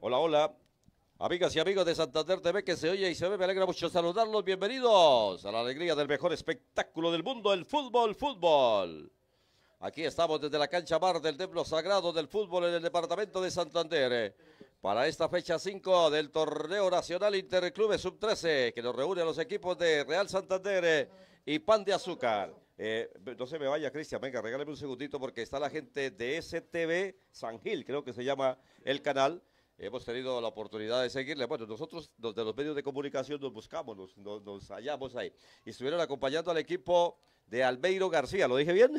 Hola, hola. Amigas y amigos de Santander TV que se oye y se ve, me alegra mucho saludarlos. Bienvenidos a la alegría del mejor espectáculo del mundo, el fútbol, fútbol. Aquí estamos desde la cancha mar del templo sagrado del fútbol en el departamento de Santander. Para esta fecha 5 del torneo nacional Interclubes Sub-13, que nos reúne a los equipos de Real Santander eh, y Pan de Azúcar. Eh, no se me vaya, Cristian, venga, regáleme un segundito porque está la gente de STV San Gil, creo que se llama el canal hemos tenido la oportunidad de seguirle. Bueno, nosotros de los medios de comunicación nos buscamos, nos, hallamos ahí. Y estuvieron acompañando al equipo de Albeiro García, ¿lo dije bien?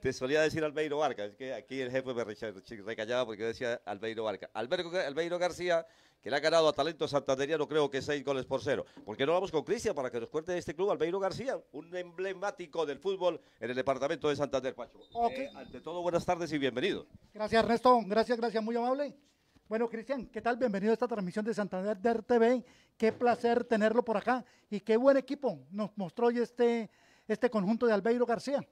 te solía decir Albeiro Barca, es que aquí el jefe me recallaba porque decía Albeiro Barca. Almeiro Albeiro García, que le ha ganado a Talento Santanderiano, creo que seis goles por cero. ¿Por qué no vamos con Cristian para que nos cuente de este club, Albeiro García, un emblemático del fútbol en el departamento de Santander, Pacho? Eh, ante todo, buenas tardes y bienvenidos. Gracias, Ernesto. Gracias, gracias, muy amable. Bueno, Cristian, ¿qué tal? Bienvenido a esta transmisión de Santander TV. Qué placer tenerlo por acá y qué buen equipo nos mostró hoy este, este conjunto de Albeiro García.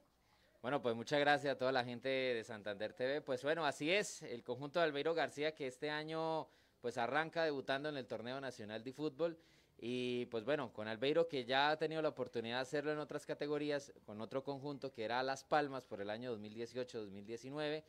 Bueno, pues muchas gracias a toda la gente de Santander TV. Pues bueno, así es, el conjunto de Albeiro García que este año pues arranca debutando en el Torneo Nacional de Fútbol. Y pues bueno, con Albeiro que ya ha tenido la oportunidad de hacerlo en otras categorías, con otro conjunto que era Las Palmas por el año 2018-2019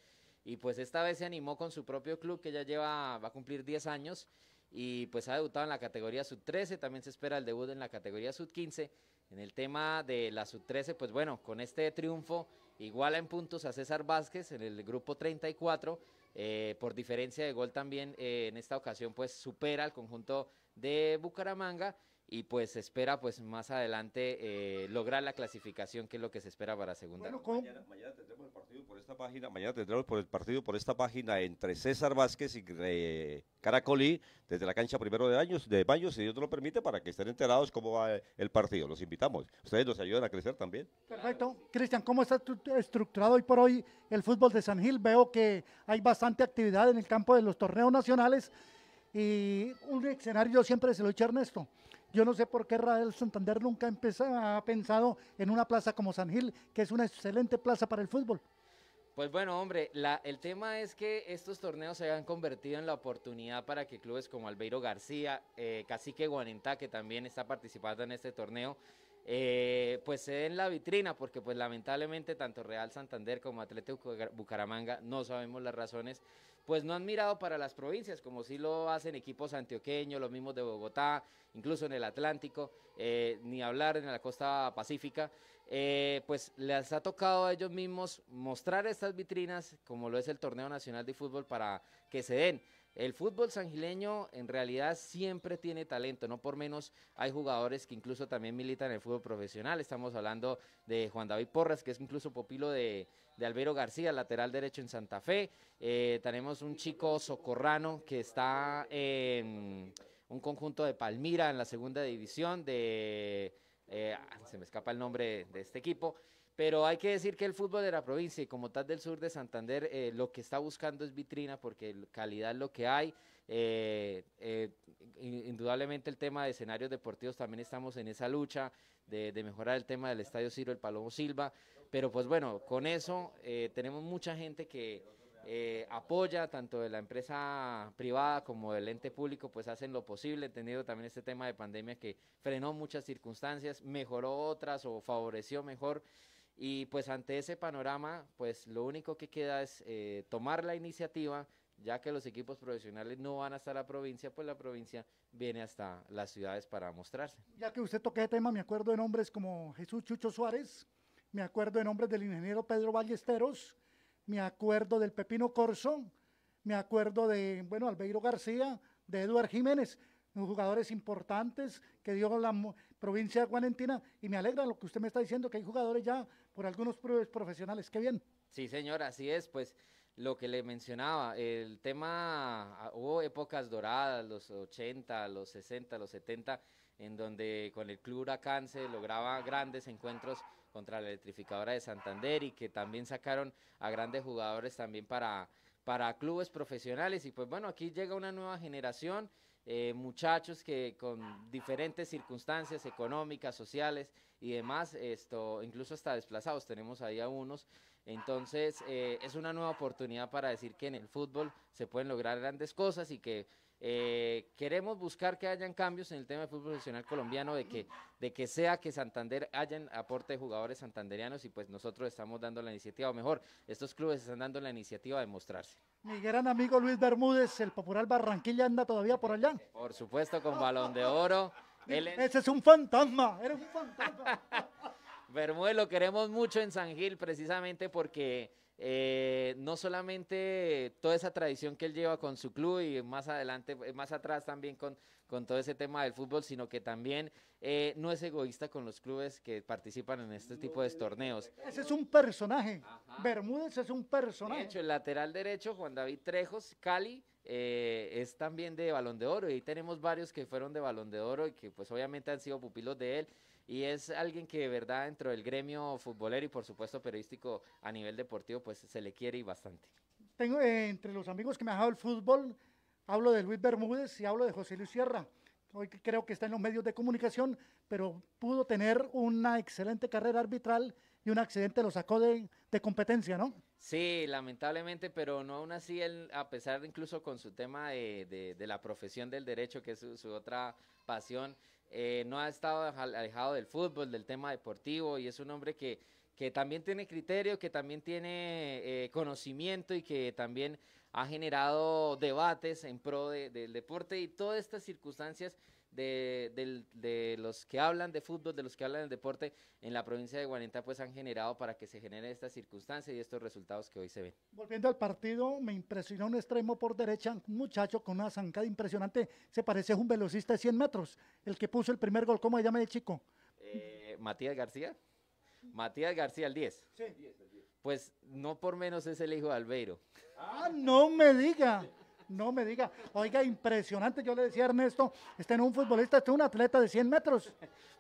y pues esta vez se animó con su propio club que ya lleva, va a cumplir 10 años y pues ha debutado en la categoría sub-13, también se espera el debut en la categoría sub-15. En el tema de la sub-13, pues bueno, con este triunfo iguala en puntos a César Vázquez en el grupo 34, eh, por diferencia de gol también eh, en esta ocasión pues supera al conjunto de Bucaramanga y pues se espera pues más adelante eh, lograr la clasificación que es lo que se espera para segunda. mañana, tendremos el partido por esta página, mañana tendremos por el partido por esta página entre César Vázquez y eh, Caracolí desde la cancha primero de años de mayo, si Dios te lo permite, para que estén enterados cómo va el partido. Los invitamos. Ustedes nos ayudan a crecer también. Perfecto. Cristian, ¿cómo está estructurado hoy por hoy el fútbol de San Gil? Veo que hay bastante actividad en el campo de los torneos nacionales y un escenario siempre se lo echa Ernesto. Yo no sé por qué Real Santander nunca ha pensado en una plaza como San Gil, que es una excelente plaza para el fútbol. Pues bueno, hombre, el tema es que estos torneos se han convertido en la oportunidad para que clubes como Albeiro García, eh, Cacique Guanentá, que también está participando en este torneo, eh, pues se den la vitrina, porque pues lamentablemente tanto Real Santander como Atlético Bucaramanga no sabemos las razones pues no han mirado para las provincias, como sí lo hacen equipos antioqueños, los mismos de Bogotá, incluso en el Atlántico, eh, ni hablar en la costa pacífica, eh, pues les ha tocado a ellos mismos mostrar estas vitrinas, como lo es el Torneo Nacional de Fútbol, para que se den. El fútbol sangileño en realidad siempre tiene talento, no por menos hay jugadores que incluso también militan en el fútbol profesional. Estamos hablando de Juan David Porras, que es incluso popilo de de Albero García, lateral derecho en Santa Fe. Eh, tenemos un chico socorrano que está en un conjunto de Palmira en la segunda división de... Eh, ah, se me escapa el nombre de este equipo. Pero hay que decir que el fútbol de la provincia y como tal del sur de Santander, eh, lo que está buscando es vitrina porque calidad es lo que hay. indudablemente el tema de escenarios deportivos también estamos en esa lucha de, de mejorar el tema del Estadio Ciro el Palomo Silva. Pero pues bueno, con eso eh, tenemos mucha gente que eh, apoya, tanto de la empresa privada como del ente público, pues hacen lo posible, teniendo también este tema de pandemia que frenó muchas circunstancias, mejoró otras o favoreció mejor. Y pues ante ese panorama, pues lo único que queda es eh, tomar la iniciativa, ya que los equipos profesionales no van hasta la provincia, pues la provincia viene hasta las ciudades para mostrarse. Ya que usted toca ese tema, me acuerdo de nombres como Jesús Chucho Suárez, me acuerdo de nombres del ingeniero Pedro Ballesteros, me acuerdo del Pepino Corso, me acuerdo de, bueno, Albeiro García, de Eduard Jiménez, jugadores importantes que dio la provincia de Guanentina, y me alegra lo que usted me está diciendo, que hay jugadores ya por algunos profesionales, qué bien. Sí, señor, así es, pues lo que le mencionaba, el tema, ah, hubo épocas doradas, los 80, los 60, los 70, en donde con el Club Huracán se lograba grandes encuentros contra la electrificadora de Santander y que también sacaron a grandes jugadores también para, para clubes profesionales. Y pues bueno, aquí llega una nueva generación. Eh, muchachos que con diferentes circunstancias económicas, sociales y demás, esto, incluso hasta desplazados, tenemos ahí a unos. Entonces, eh, es una nueva oportunidad para decir que en el fútbol se pueden lograr grandes cosas y que eh, queremos buscar que hayan cambios en el tema del fútbol profesional colombiano, de que, de que sea que Santander hayan aporte de jugadores santanderianos y pues nosotros estamos dando la iniciativa, o mejor, estos clubes están dando la iniciativa de mostrarse. Mi gran amigo Luis Bermúdez, el popular Barranquilla, anda todavía por allá. Por supuesto, con balón de oro. Ese es un fantasma, eres un fantasma. Bermúdez lo queremos mucho en San Gil precisamente porque eh, no solamente toda esa tradición que él lleva con su club y más adelante, eh, más atrás también con, con todo ese tema del fútbol, sino que también eh, no es egoísta con los clubes que participan en este tipo de torneos. Ese es un personaje. Bermúdez es un personaje. De hecho, el lateral derecho, Juan David Trejos, Cali, es también de Balón de Oro. Y ahí tenemos varios que fueron de Balón de Oro y que pues obviamente han sido pupilos de él y es alguien que de verdad dentro del gremio futbolero y por supuesto periodístico a nivel deportivo pues se le quiere y bastante. Tengo eh, entre los amigos que me ha dejado el fútbol, hablo de Luis Bermúdez y hablo de José Luis Sierra. Hoy creo que está en los medios de comunicación, pero pudo tener una excelente carrera arbitral y un accidente lo sacó de, competencia, ¿no? Sí, lamentablemente, pero no aún así, él, a pesar de incluso con su tema de, la profesión del derecho, que es su otra pasión, eh, no ha estado alejado del fútbol, del tema deportivo y es un hombre que, que también tiene criterio, que también tiene eh, conocimiento y que también ha generado debates en pro del deporte y todas estas circunstancias de, los que hablan de fútbol, de los que hablan del deporte en la provincia de Guanenta, pues han generado para que se genere esta circunstancia y estos resultados que hoy se ven. Volviendo al partido, me impresionó un extremo por derecha, un muchacho con una zancada impresionante, se parece a un velocista de 100 metros, el que puso el primer gol, ¿cómo se llama el chico? Eh, Matías García. Matías García, el 10. Sí. Pues no por menos es el hijo de Albeiro. Ah, no me diga. No me diga, oiga, impresionante. Yo le decía a Ernesto, este no es un futbolista, este es un atleta de 100 metros.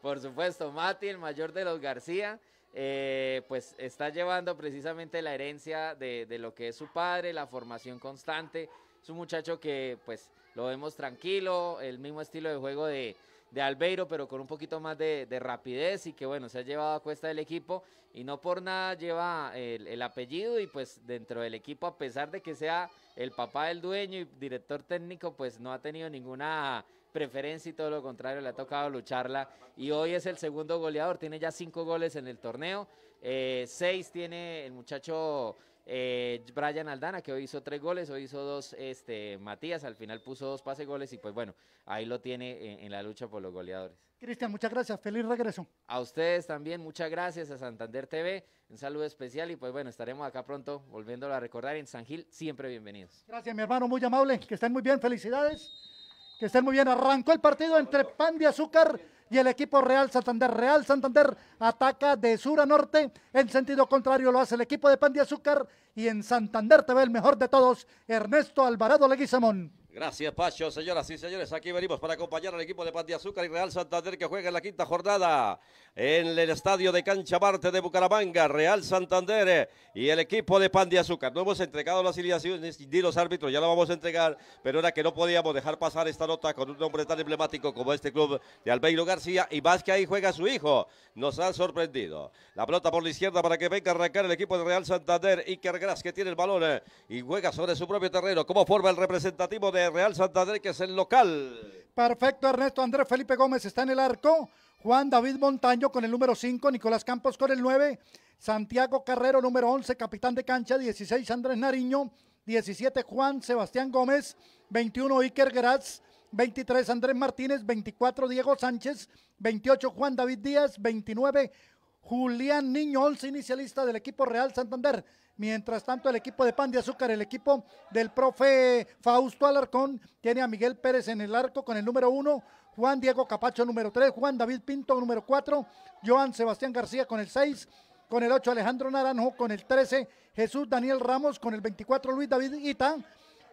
Por supuesto, Mati, el mayor de los García. Eh, pues está llevando precisamente la herencia de, de, lo que es su padre, la formación constante. Es un muchacho que pues lo vemos tranquilo, el mismo estilo de juego de, de Albeiro, pero con un poquito más de, rapidez y que bueno, se ha llevado a cuesta del equipo y no por nada lleva el, apellido y pues dentro del equipo, a pesar de que sea el papá del dueño y director técnico, pues no ha tenido ninguna preferencia y todo lo contrario, le ha tocado lucharla y hoy es el segundo goleador, tiene ya cinco goles en el torneo, eh, seis tiene el muchacho eh, Brian Aldana, que hoy hizo tres goles, hoy hizo dos, este, Matías al final puso dos pase goles y pues bueno, ahí lo tiene en, en la lucha por los goleadores. Cristian, muchas gracias, feliz regreso. A ustedes también, muchas gracias a Santander TV, un saludo especial y pues bueno, estaremos acá pronto volviéndolo a recordar en San Gil, siempre bienvenidos. Gracias mi hermano, muy amable, que estén muy bien, felicidades que estén muy bien. Arrancó el partido entre Pan de Azúcar y el equipo Real Santander. Real Santander ataca de sur a norte. En sentido contrario lo hace el equipo de Pan de Azúcar. Y en Santander te ve el mejor de todos, Ernesto Alvarado Leguizamón. Gracias, Pacho. Señoras y señores, aquí venimos para acompañar al equipo de Pan de Azúcar y Real Santander que juega en la quinta jornada en el estadio de Cancha Marte de Bucaramanga. Real Santander y el equipo de Pan de Azúcar. No hemos entregado las ilusiones ni los árbitros, ya lo vamos a entregar, pero era que no podíamos dejar pasar esta nota con un nombre tan emblemático como este club de Albeiro García. Y más que ahí juega su hijo, nos ha sorprendido. La pelota por la izquierda para que venga a arrancar el equipo de Real Santander. Iker Gras que tiene el balón eh, y juega sobre su propio terreno. ¿Cómo forma el representativo de Real Santander, que es el local. Perfecto, Ernesto Andrés Felipe Gómez está en el arco. Juan David Montaño con el número 5, Nicolás Campos con el 9, Santiago Carrero número 11, capitán de cancha, 16 Andrés Nariño, 17 Juan Sebastián Gómez, 21 Iker Graz, 23 Andrés Martínez, 24 Diego Sánchez, 28 Juan David Díaz, 29 Julián Niño, inicialista del equipo Real Santander. Mientras tanto, el equipo de Pan de Azúcar, el equipo del profe Fausto Alarcón, tiene a Miguel Pérez en el arco con el número uno, Juan Diego Capacho número tres, Juan David Pinto número cuatro, Joan Sebastián García con el seis, con el ocho Alejandro Naranjo, con el trece, Jesús Daniel Ramos, con el 24 Luis David Ita,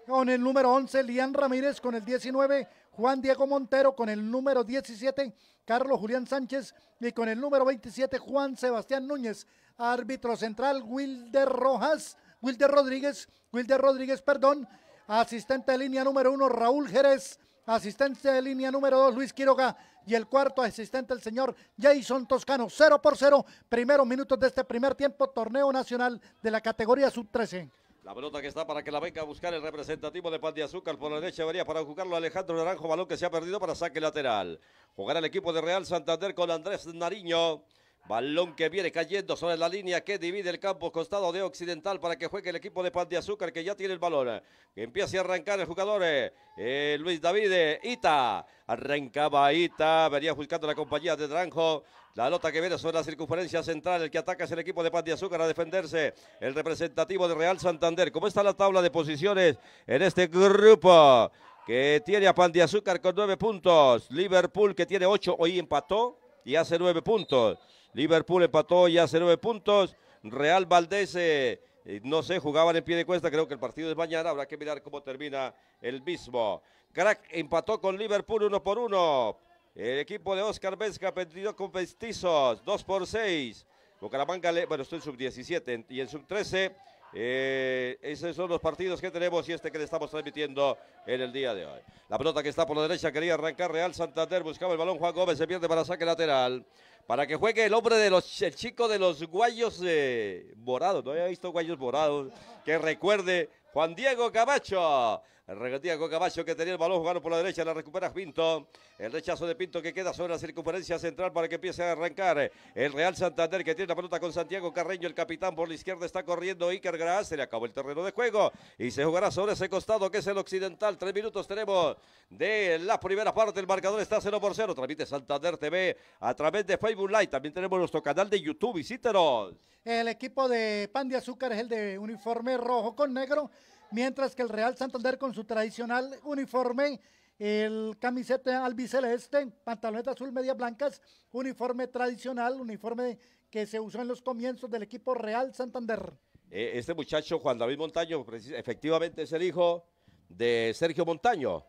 con el número 11, Lian Ramírez con el 19, Juan Diego Montero con el número 17, Carlos Julián Sánchez y con el número 27, Juan Sebastián Núñez. Árbitro central, Wilder Rojas, Wilder Rodríguez, Wilder Rodríguez, perdón. Asistente de línea número 1, Raúl Jerez. Asistente de línea número 2, Luis Quiroga. Y el cuarto asistente, el señor Jason Toscano. Cero por 0, primeros minutos de este primer tiempo, torneo nacional de la categoría sub-13. La pelota que está para que la venga a buscar el representativo de Pan de Azúcar por la derecha vería para jugarlo Alejandro Naranjo, balón que se ha perdido para saque lateral. Jugará el equipo de Real Santander con Andrés Nariño. Balón que viene cayendo sobre la línea que divide el campo costado de Occidental para que juegue el equipo de Pan de Azúcar que ya tiene el balón. Que empiece a arrancar el jugador eh, eh, Luis David eh, Ita. Arrancaba Ita, venía buscando la compañía de Dranjo. La nota que viene sobre la circunferencia central, el que ataca es el equipo de Pan de Azúcar a defenderse, el representativo de Real Santander. ¿Cómo está la tabla de posiciones en este grupo? Que tiene a Pan de Azúcar con nueve puntos. Liverpool que tiene ocho, hoy empató y hace nueve puntos. Liverpool empató ya hace nueve puntos. Real valdese eh, no sé, jugaban en pie de cuesta. Creo que el partido es mañana. Habrá que mirar cómo termina el mismo. Crack empató con Liverpool uno por uno. El equipo de Oscar Vesca perdió con Vestizos, Dos por seis. Bucaramanga, bueno, estoy en sub-17 y en sub-13. Eh, esos son los partidos que tenemos y este que le estamos transmitiendo en el día de hoy. La pelota que está por la derecha quería arrancar Real Santander, buscaba el balón Juan Gómez, se pierde para saque lateral para que juegue el hombre de los, el chico de los guayos eh, morados. No había visto guayos morados. Que recuerde Juan Diego Camacho. Regatía con caballo que tenía el balón jugando por la derecha, la recupera Pinto. El rechazo de Pinto que queda sobre la circunferencia central para que empiece a arrancar. El Real Santander que tiene la pelota con Santiago Carreño, el capitán por la izquierda está corriendo Iker Gras, se le acabó el terreno de juego y se jugará sobre ese costado que es el occidental. Tres minutos tenemos de la primera parte, el marcador está 0 por 0. Tramite Santander TV a través de Facebook Live. También tenemos nuestro canal de YouTube, visítenos. El equipo de Pan de Azúcar es el de uniforme rojo con negro mientras que el Real Santander con su tradicional uniforme, el camiseta albiceleste, pantaloneta azul, medias blancas, uniforme tradicional, uniforme que se usó en los comienzos del equipo Real Santander. Eh, este muchacho, Juan David Montaño, efectivamente es el hijo de Sergio Montaño.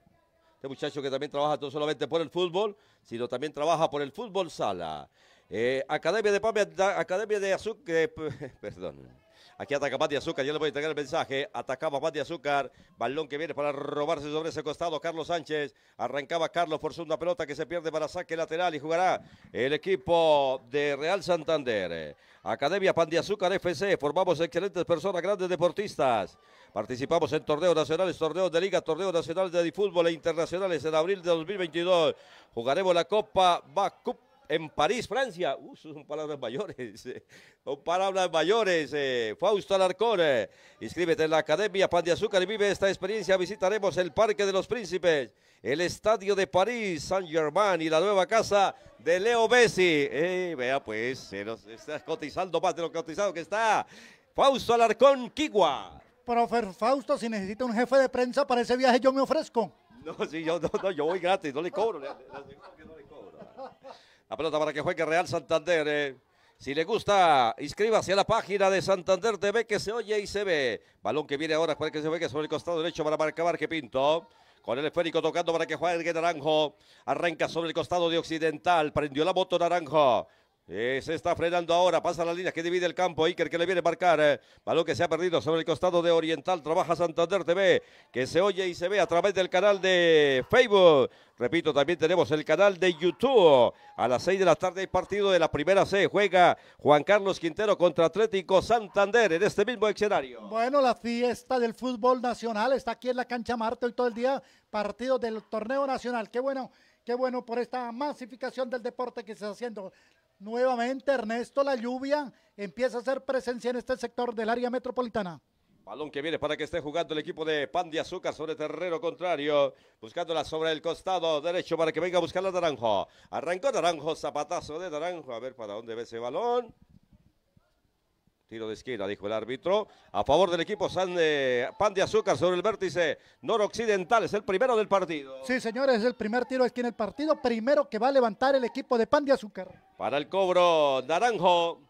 Este muchacho que también trabaja no solamente por el fútbol, sino también trabaja por el fútbol sala. Eh, Academia de Pame, Academia de Azúcar, eh, perdón. Aquí ataca de Azúcar, ya le voy a entregar el mensaje. Atacaba de Azúcar, balón que viene para robarse sobre ese costado. Carlos Sánchez arrancaba Carlos por una pelota que se pierde para saque lateral y jugará el equipo de Real Santander. Academia Pan de Azúcar FC, formamos excelentes personas, grandes deportistas. Participamos en torneos nacionales, torneos de liga, torneos nacionales de fútbol e internacionales en abril de 2022. Jugaremos la Copa Bacup en París, Francia. Uh, son palabras mayores, eh. son palabras mayores. Eh. Fausto Alarcón, eh. inscríbete en la Academia Pan de Azúcar y vive esta experiencia. Visitaremos el Parque de los Príncipes, el Estadio de París, Saint Germain y la nueva casa de Leo Bessi. vea pues, se nos está cotizando más de lo cotizado que está. Fausto Alarcón, Quigua. Profe Fausto, si necesita un jefe de prensa para ese viaje, yo me ofrezco. No, sí, yo, voy gratis, no le cobro. La pelota para que juegue Real Santander. Eh. Si le gusta, inscríbase a la página de Santander TV que se oye y se ve. Balón que viene ahora, juega que se juegue sobre el costado derecho para marcar que Pinto. Con el esférico tocando para que juegue Naranjo. Arranca sobre el costado de Occidental. Prendió la moto Naranjo. Eh, se está frenando ahora, pasa la línea que divide el campo. Iker que le viene a marcar. Eh, balón que se ha perdido sobre el costado de Oriental. Trabaja Santander TV, que se oye y se ve a través del canal de Facebook. Repito, también tenemos el canal de YouTube. A las 6 de la tarde hay partido de la primera C. Juega Juan Carlos Quintero contra Atlético Santander en este mismo escenario. Bueno, la fiesta del fútbol nacional está aquí en la cancha Marte hoy todo el día. Partido del torneo nacional. Qué bueno Qué bueno por esta masificación del deporte que se está haciendo. Nuevamente Ernesto La Lluvia empieza a hacer presencia en este sector del área metropolitana. Balón que viene para que esté jugando el equipo de Pan de Azúcar sobre terreno contrario. Buscándola sobre el costado derecho para que venga a buscarla Naranjo. Arrancó Naranjo, zapatazo de Naranjo. A ver para dónde ve ese balón. Tiro de esquina, dijo el árbitro. A favor del equipo San de, eh, Pan de Azúcar sobre el vértice noroccidental. Es el primero del partido. Sí, señores, es el primer tiro aquí en el partido. Primero que va a levantar el equipo de Pan de Azúcar. Para el cobro, Naranjo.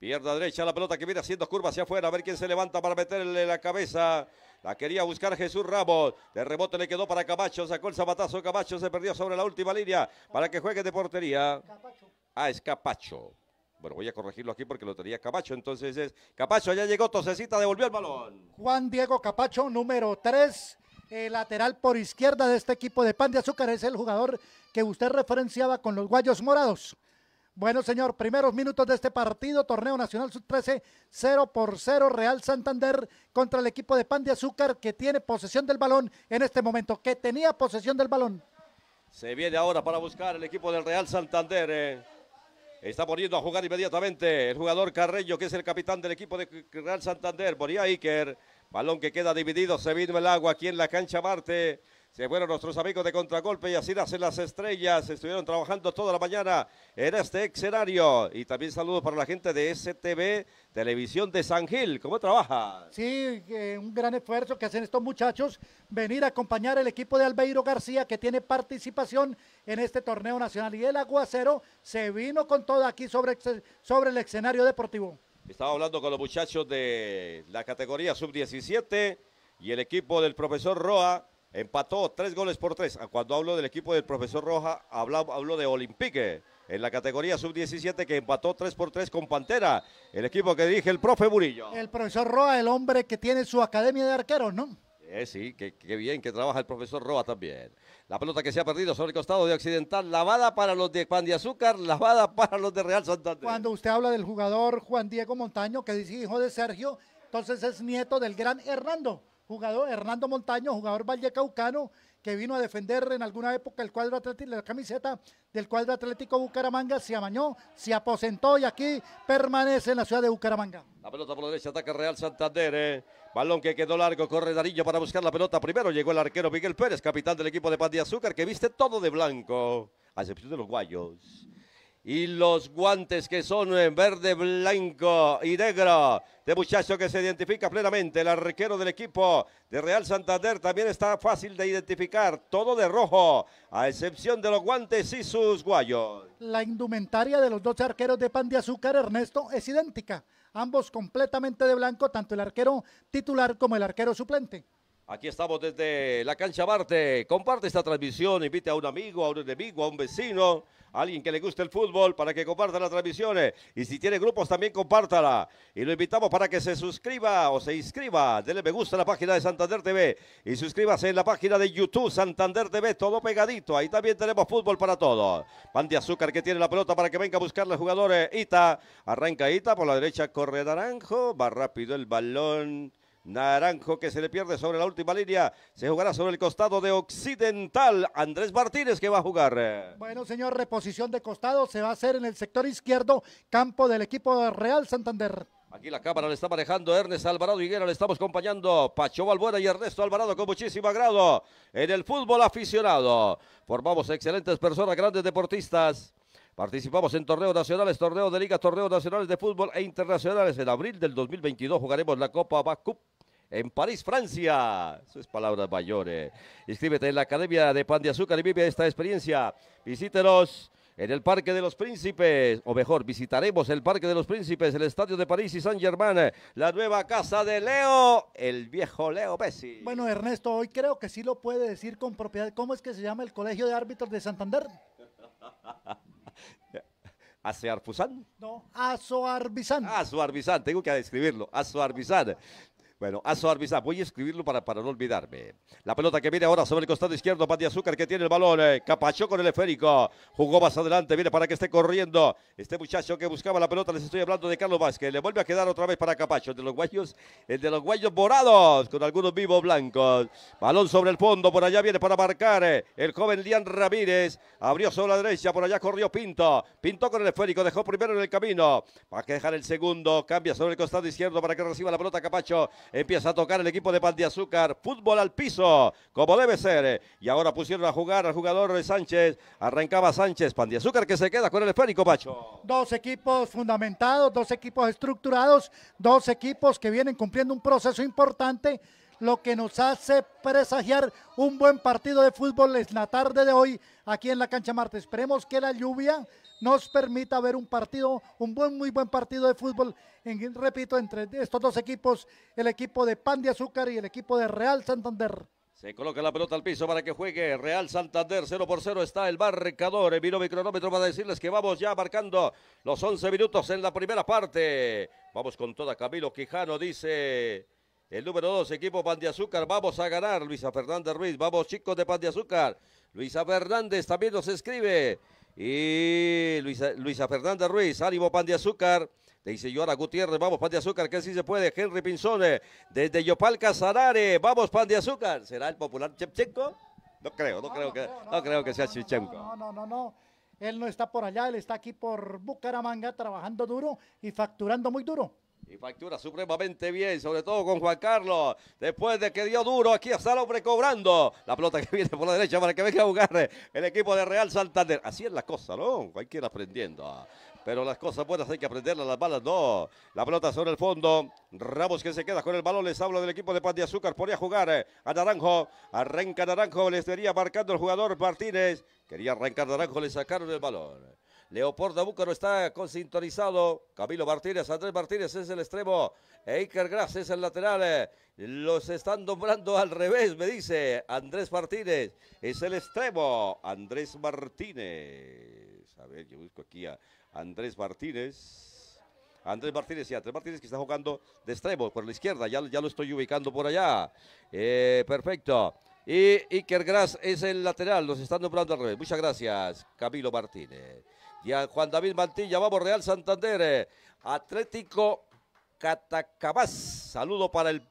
Pierda derecha la pelota que viene haciendo curva hacia afuera. A ver quién se levanta para meterle la cabeza. La quería buscar Jesús Ramos. De rebote le quedó para Camacho. Sacó el zapatazo. Camacho se perdió sobre la última línea para que juegue de portería. A ah, Escapacho. Bueno, voy a corregirlo aquí porque lo tenía Capacho, Entonces es Capacho, ya llegó Tosecita, devolvió el balón. Juan Diego Capacho, número 3. Eh, lateral por izquierda de este equipo de Pan de Azúcar es el jugador que usted referenciaba con los Guayos Morados. Bueno, señor, primeros minutos de este partido, Torneo Nacional Sub-13, 0 por 0, Real Santander contra el equipo de Pan de Azúcar que tiene posesión del balón en este momento, que tenía posesión del balón. Se viene ahora para buscar el equipo del Real Santander. Eh. Está poniendo a jugar inmediatamente el jugador Carreño, que es el capitán del equipo de Real Santander. Moría Iker. Balón que queda dividido. Se vino el agua aquí en la cancha Marte. Se fueron nuestros amigos de Contragolpe y así nacen las estrellas. Estuvieron trabajando toda la mañana en este escenario. Y también saludos para la gente de STV, Televisión de San Gil. ¿Cómo trabaja? Sí, un gran esfuerzo que hacen estos muchachos. Venir a acompañar el equipo de Albeiro García, que tiene participación en este torneo nacional. Y el aguacero se vino con todo aquí sobre, sobre el escenario deportivo. Estaba hablando con los muchachos de la categoría sub-17 y el equipo del profesor Roa Empató tres goles por tres. Ah, cuando hablo del equipo del profesor Roja, hablo, hablo de Olimpique. En la categoría sub-17 que empató tres por tres con Pantera, el equipo que dirige el profe Murillo. El profesor Roa, el hombre que tiene su academia de arqueros, ¿no? Eh, sí, qué, bien que trabaja el profesor Roa también. La pelota que se ha perdido sobre el costado de Occidental, lavada para los de Pan de Azúcar, lavada para los de Real Santander. Cuando usted habla del jugador Juan Diego Montaño, que es hijo de Sergio, entonces es nieto del gran Hernando jugador Hernando Montaño, jugador vallecaucano, que vino a defender en alguna época el cuadro atlético, la camiseta del cuadro atlético Bucaramanga, se amañó, se aposentó y aquí permanece en la ciudad de Bucaramanga. La pelota por la derecha, ataca Real Santander, eh. balón que quedó largo, corre Darillo para buscar la pelota. Primero llegó el arquero Miguel Pérez, capitán del equipo de Pan Azúcar, que viste todo de blanco, a excepción de los guayos y los guantes que son en eh, verde, blanco y negro. De muchacho que se identifica plenamente, el arquero del equipo de Real Santander también está fácil de identificar, todo de rojo, a excepción de los guantes y sus guayos. La indumentaria de los dos arqueros de pan de azúcar, Ernesto, es idéntica, ambos completamente de blanco, tanto el arquero titular como el arquero suplente. Aquí estamos desde la cancha Marte. Comparte esta transmisión, invite a un amigo, a un enemigo, a un vecino, a alguien que le guste el fútbol para que comparta las transmisiones. Y si tiene grupos también compártala. Y lo invitamos para que se suscriba o se inscriba. Dele me gusta a la página de Santander TV y suscríbase en la página de YouTube Santander TV, todo pegadito. Ahí también tenemos fútbol para todos. Pan de azúcar que tiene la pelota para que venga a buscar los jugadores. Ita, arranca Ita por la derecha, corre Naranjo, va rápido el balón. Naranjo que se le pierde sobre la última línea. Se jugará sobre el costado de Occidental. Andrés Martínez que va a jugar. Bueno, señor, reposición de costado se va a hacer en el sector izquierdo, campo del equipo Real Santander. Aquí la cámara le está manejando Ernest Alvarado Higuera, le estamos acompañando Pacho Balbuena y Ernesto Alvarado con muchísimo agrado en el fútbol aficionado. Formamos excelentes personas, grandes deportistas. Participamos en torneos nacionales, torneos de liga, torneos nacionales de fútbol e internacionales. En abril del 2022 jugaremos la Copa Bacup en París, Francia. Sus palabras mayores. Inscríbete en la Academia de Pan de Azúcar y vive esta experiencia. Visítenos en el Parque de los Príncipes, o mejor, visitaremos el Parque de los Príncipes, el Estadio de París y San Germán, la nueva casa de Leo, el viejo Leo Messi... Bueno, Ernesto, hoy creo que sí lo puede decir con propiedad. ¿Cómo es que se llama el Colegio de Árbitros de Santander? arfusán No, Azoarbizán. Azoarbizán, tengo que describirlo. Azoarbizán. Bueno, Azo Arbizá. voy a escribirlo para, para no olvidarme. La pelota que viene ahora sobre el costado izquierdo, Pati Azúcar que tiene el balón, eh, Capacho con el esférico, jugó más adelante, viene para que esté corriendo. Este muchacho que buscaba la pelota, les estoy hablando de Carlos Vázquez, le vuelve a quedar otra vez para Capacho, el de los guayos, el de los guayos morados, con algunos vivos blancos. Balón sobre el fondo, por allá viene para marcar eh, el joven Lian Ramírez, abrió sobre la derecha, por allá corrió Pinto, Pinto con el esférico, dejó primero en el camino, para que dejar el segundo, cambia sobre el costado izquierdo para que reciba la pelota Capacho Empieza a tocar el equipo de pan de Azúcar. Fútbol al piso, como debe ser. Y ahora pusieron a jugar al jugador Sánchez. Arrancaba Sánchez. Pan de Azúcar que se queda con el esférico, Pacho. Dos equipos fundamentados, dos equipos estructurados, dos equipos que vienen cumpliendo un proceso importante lo que nos hace presagiar un buen partido de fútbol es la tarde de hoy aquí en la cancha Marte. Esperemos que la lluvia nos permita ver un partido, un buen, muy buen partido de fútbol, en, repito, entre estos dos equipos, el equipo de Pan de Azúcar y el equipo de Real Santander. Se coloca la pelota al piso para que juegue Real Santander. 0 por 0 está el marcador. Vino mi cronómetro para decirles que vamos ya marcando los 11 minutos en la primera parte. Vamos con toda. Camilo Quijano dice el número dos equipo Pan de Azúcar. Vamos a ganar, Luisa Fernández Ruiz. Vamos, chicos de Pan de Azúcar. Luisa Fernández también nos escribe. Y Luisa, Fernanda Ruiz, ánimo pan de azúcar. Dice Yora Gutiérrez, vamos pan de azúcar, que sí se puede. Henry Pinzone, desde Yopal Casarare, vamos pan de azúcar. ¿Será el popular Chepchenko? No creo, no, creo que, creo que sea Chepchenko. No, no, no, no. Él no está por allá, él está aquí por Bucaramanga trabajando duro y facturando muy duro. Y factura supremamente bien, sobre todo con Juan Carlos. Después de que dio duro, aquí está el hombre cobrando. La pelota que viene por la derecha para que venga a jugar el equipo de Real Santander. Así es la cosa, ¿no? Cualquiera aprendiendo. Pero las cosas buenas hay que aprenderlas, las balas no. La pelota sobre el fondo. Ramos que se queda con el balón. Les hablo del equipo de paz de Azúcar. Podría jugar eh, a Naranjo. Arranca Naranjo. Le estaría marcando el jugador Martínez. Quería arrancar Naranjo. Le sacaron el balón. Leopoldo Búcaro está sintonizado. Camilo Martínez, Andrés Martínez es el extremo. Iker Grass es el lateral. Los están nombrando al revés, me dice Andrés Martínez. Es el extremo, Andrés Martínez. A ver, yo busco aquí a Andrés Martínez. Andrés Martínez y Andrés Martínez que está jugando de extremo por la izquierda. Ya, ya lo estoy ubicando por allá. Eh, perfecto. Y Iker Grass es el lateral. Los están nombrando al revés. Muchas gracias, Camilo Martínez y a Juan David Mantilla. Vamos, Real Santander. Eh, Atlético Catacabás. Saludo para el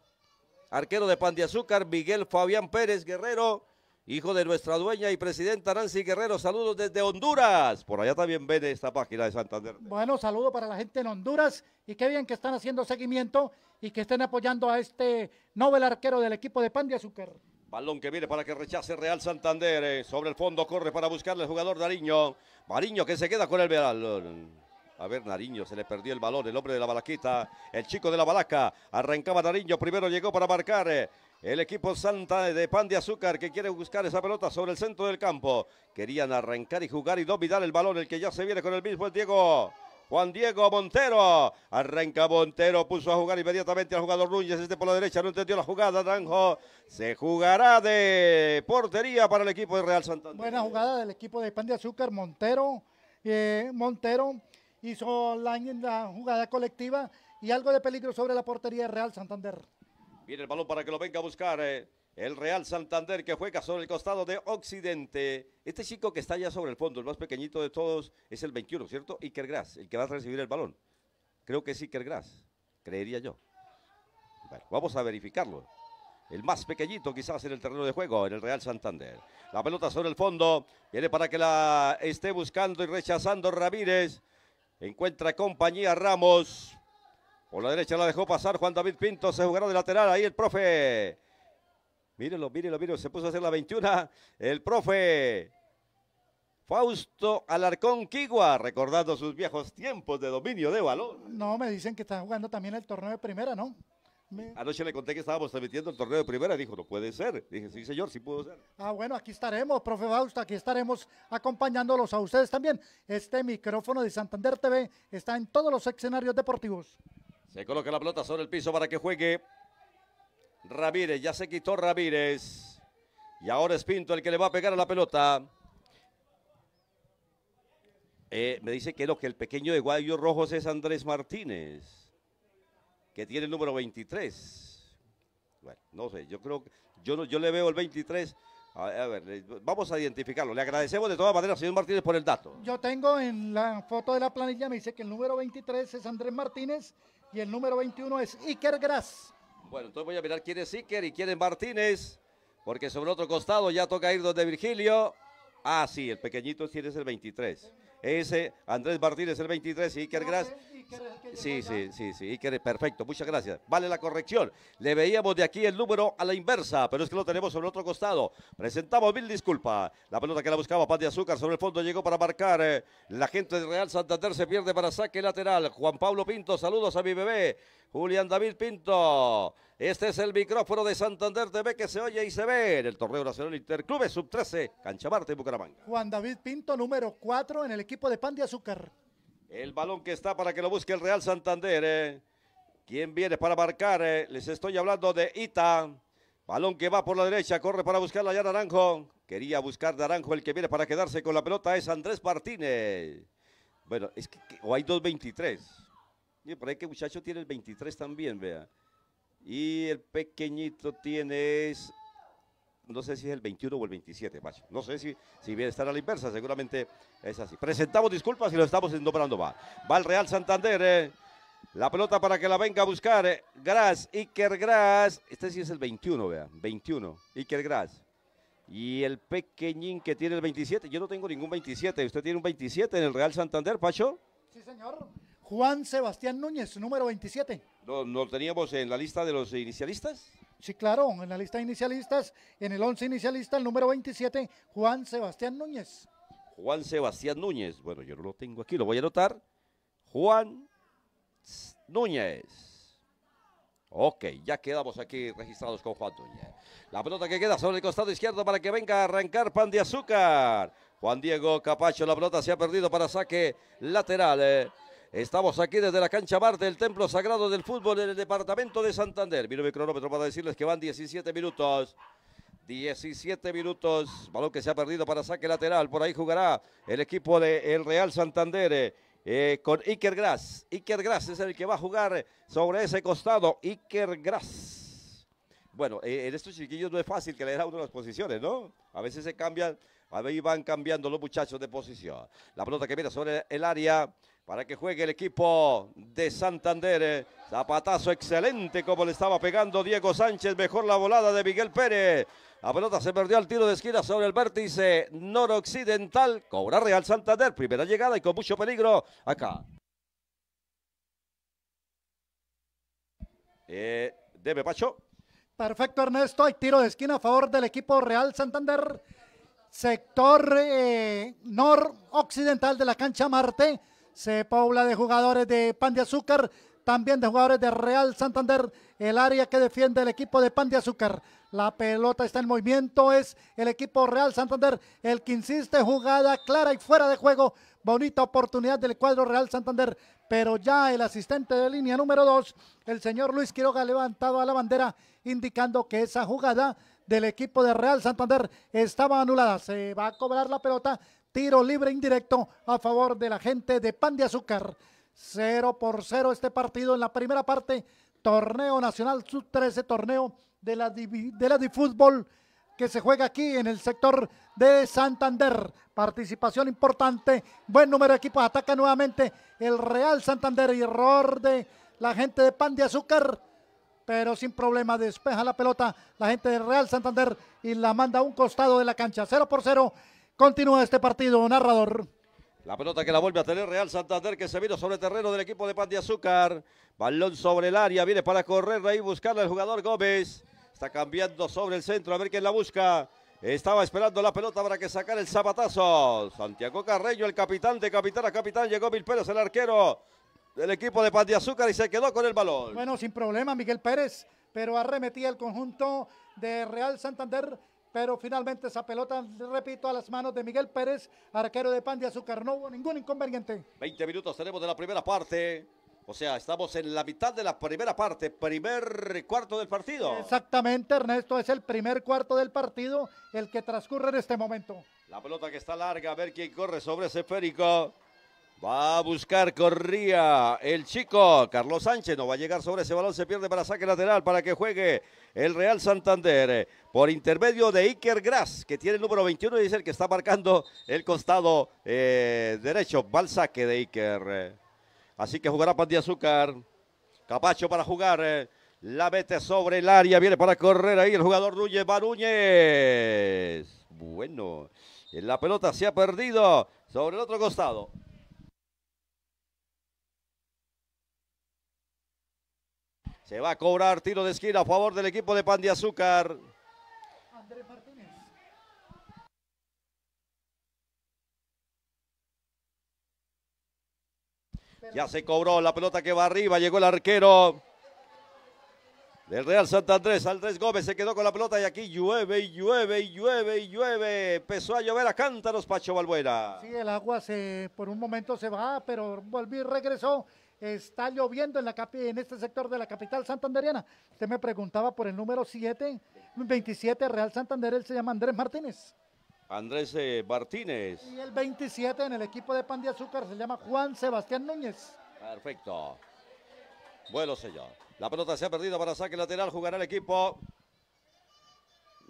arquero de Pan de Azúcar, Miguel Fabián Pérez Guerrero. Hijo de nuestra dueña y presidenta Nancy Guerrero, saludos desde Honduras. Por allá también ven esta página de Santander. Bueno, saludo para la gente en Honduras y qué bien que están haciendo seguimiento y que estén apoyando a este novel arquero del equipo de Pan de Azúcar. Balón que viene para que rechace Real Santander. Eh, sobre el fondo corre para buscarle el jugador Nariño. Nariño que se queda con el balón. A ver, Nariño, se le perdió el balón. El hombre de la balaquita, el chico de la balaca. Arrancaba Nariño, primero llegó para marcar. Eh, el equipo Santa de Pan de Azúcar que quiere buscar esa pelota sobre el centro del campo. Querían arrancar y jugar y dominar el balón. El que ya se viene con el mismo es Diego. Juan Diego Montero. Arranca Montero, puso a jugar inmediatamente al jugador Núñez. Este por la derecha no entendió la jugada. Naranjo se jugará de portería para el equipo de Real Santander. Buena jugada del equipo de Pan de Azúcar. Montero, eh, Montero hizo la, jugada colectiva y algo de peligro sobre la portería de Real Santander. Viene el balón para que lo venga a buscar. Eh, el Real Santander que juega sobre el costado de Occidente. Este chico que está ya sobre el fondo, el más pequeñito de todos, es el 21, ¿cierto? Iker Gras, el que va a recibir el balón. Creo que es Iker Gras, creería yo. vamos a verificarlo. El más pequeñito quizás en el terreno de juego, en el Real Santander. La pelota sobre el fondo, viene para que la esté buscando y rechazando Ramírez. Encuentra compañía Ramos. Por la derecha la dejó pasar Juan David Pinto, se jugará de lateral, ahí el profe. Mírelo, mírelo, mírelo. Se puso a hacer la 21. El profe Fausto Alarcón Quigua, recordando sus viejos tiempos de dominio de balón. No, me dicen que está jugando también el torneo de primera, ¿no? Anoche le conté que estábamos transmitiendo el torneo de primera. Dijo, no puede ser. Dije, sí, señor, sí pudo ser. Ah, bueno, aquí estaremos, profe Fausto. Aquí estaremos acompañándolos a ustedes también. Este micrófono de Santander TV está en todos los escenarios deportivos. Se coloca la pelota sobre el piso para que juegue Ramírez, ya se quitó Ramírez. Y ahora es Pinto el que le va a pegar a la pelota. Eh, me dice que lo que el pequeño de Guayos Rojos es Andrés Martínez, que tiene el número 23. Bueno, no sé, yo creo que yo, no, yo le veo el 23. A, ver, vamos a identificarlo. Le agradecemos de todas maneras, señor Martínez, por el dato. Yo tengo en la foto de la planilla, me dice que el número 23 es Andrés Martínez y el número 21 es Iker Gras. Bueno, entonces voy a mirar quién es Iker y quién es Martínez. Porque sobre el otro costado ya toca ir donde Virgilio. Ah, sí, el pequeñito tiene es el 23. Ese, Andrés Martínez el 23 Iker Gras Sí, sí, sí, sí, perfecto, muchas gracias. Vale la corrección. Le veíamos de aquí el número a la inversa, pero es que lo tenemos sobre el otro costado. Presentamos mil disculpas. La pelota que la buscaba Pan de Azúcar sobre el fondo llegó para marcar. Eh, la gente de Real Santander se pierde para saque lateral. Juan Pablo Pinto, saludos a mi bebé. Julián David Pinto. Este es el micrófono de Santander TV que se oye y se ve en el Torneo Nacional Interclubes Sub-13, Cancha Marte, Bucaramanga. Juan David Pinto, número 4 en el equipo de Pan de Azúcar. El balón que está para que lo busque el Real Santander. Eh. ¿Quién viene para marcar? Eh? Les estoy hablando de Ita. Balón que va por la derecha, corre para buscarla ya Naranjo. Quería buscar Naranjo, el que viene para quedarse con la pelota es Andrés Martínez. Bueno, es que, o hay dos 23. por ahí que muchacho tiene el 23 también, vea. Y el pequeñito tiene no sé si es el 21 o el 27, Pacho No sé si, si bien estar a la inversa, seguramente es así. Presentamos disculpas y lo estamos nombrando. Va, va el Real Santander. Eh, la pelota para que la venga a buscar. Grass, eh, Gras, Iker Gras. Este sí es el 21, vea. 21, Iker Gras. Y el pequeñín que tiene el 27. Yo no tengo ningún 27. ¿Usted tiene un 27 en el Real Santander, Pacho? Sí, señor. Juan Sebastián Núñez, número 27. ¿No, ¿No teníamos en la lista de los inicialistas? Sí, claro, en la lista de inicialistas, en el 11 inicialista, el número 27, Juan Sebastián Núñez. Juan Sebastián Núñez. Bueno, yo no lo tengo aquí, lo voy a anotar. Juan Núñez. Ok, ya quedamos aquí registrados con Juan Núñez. La pelota que queda sobre el costado izquierdo para que venga a arrancar pan de azúcar. Juan Diego Capacho, la pelota se ha perdido para saque lateral. Eh. Estamos aquí desde la cancha Marte, del Templo Sagrado del Fútbol en el departamento de Santander. Miro mi cronómetro para decirles que van 17 minutos. 17 minutos. Balón que se ha perdido para saque lateral. Por ahí jugará el equipo del Real Santander. Eh, con Iker Grass. Iker Grass es el que va a jugar sobre ese costado. Iker Bueno, eh, en estos chiquillos no es fácil que le den a uno las posiciones, ¿no? A veces se cambian, a veces van cambiando los muchachos de posición. La pelota que viene sobre el área para que juegue el equipo de Santander. Zapatazo excelente como le estaba pegando Diego Sánchez. Mejor la volada de Miguel Pérez. La pelota se perdió al tiro de esquina sobre el vértice noroccidental. Cobra Real Santander. Primera llegada y con mucho peligro acá. Eh, debe Pacho. Perfecto, Ernesto. Hay tiro de esquina a favor del equipo Real Santander. Sector eh, noroccidental de la cancha Marte se pobla de jugadores de Pan de Azúcar, también de jugadores de Real Santander, el área que defiende el equipo de Pan de Azúcar. La pelota está en movimiento, es el equipo Real Santander, el que insiste, jugada clara y fuera de juego. Bonita oportunidad del cuadro Real Santander, pero ya el asistente de línea número 2, el señor Luis Quiroga, levantado a la bandera, indicando que esa jugada del equipo de Real Santander estaba anulada. Se va a cobrar la pelota Tiro libre indirecto a favor de la gente de Pan de Azúcar. 0 por 0 este partido en la primera parte. Torneo Nacional Sub-13, torneo de la, de de fútbol que se juega aquí en el sector de Santander. Participación importante, buen número de equipos. Ataca nuevamente el Real Santander. Error de la gente de Pan de Azúcar, pero sin problema. Despeja la pelota la gente del Real Santander y la manda a un costado de la cancha. Cero por 0 Continúa este partido, narrador. La pelota que la vuelve a tener Real Santander, que se vino sobre el terreno del equipo de Pan de Azúcar. Balón sobre el área, viene para correr ahí, buscarla el jugador Gómez. Está cambiando sobre el centro, a ver quién la busca. Estaba esperando la pelota para que sacar el zapatazo. Santiago Carreño, el capitán de capitán a capitán, llegó Mil Pérez, el arquero del equipo de Pan Azúcar y se quedó con el balón. Bueno, sin problema, Miguel Pérez, pero arremetía el conjunto de Real Santander pero finalmente esa pelota, repito, a las manos de Miguel Pérez, arquero de Pan de Azúcar. No hubo ningún inconveniente. 20 minutos tenemos de la primera parte. O sea, estamos en la mitad de la primera parte, primer cuarto del partido. Exactamente, Ernesto, es el primer cuarto del partido el que transcurre en este momento. La pelota que está larga, a ver quién corre sobre ese esférico. Va a buscar, corría el chico. Carlos Sánchez no va a llegar sobre ese balón. Se pierde para saque lateral para que juegue el Real Santander. Por intermedio de Iker Gras, que tiene el número 21 y es el que está marcando el costado eh, derecho. Va al saque de Iker. Así que jugará Pan de Azúcar. Capacho para jugar. Eh, la mete sobre el área. Viene para correr ahí el jugador Núñez. Baruñez. Bueno. La pelota se ha perdido sobre el otro costado. Se va a cobrar tiro de esquina a favor del equipo de Pan de Azúcar. Martínez. Ya se cobró la pelota que va arriba, llegó el arquero del Real Santander, Andrés Gómez se quedó con la pelota y aquí llueve y llueve y llueve y llueve. Empezó a llover a cántaros Pacho Balbuera. Sí, el agua se, por un momento se va, pero volvió y regresó Está lloviendo en, este sector de la capital santanderiana. Usted me preguntaba por el número 7, 27 Real Santander, él se llama Andrés Martínez. Andrés eh, Martínez. Y el 27 en el equipo de Pan de Azúcar se llama Juan Sebastián Núñez. Perfecto. Bueno, señor. La pelota se ha perdido para saque lateral. Jugará el equipo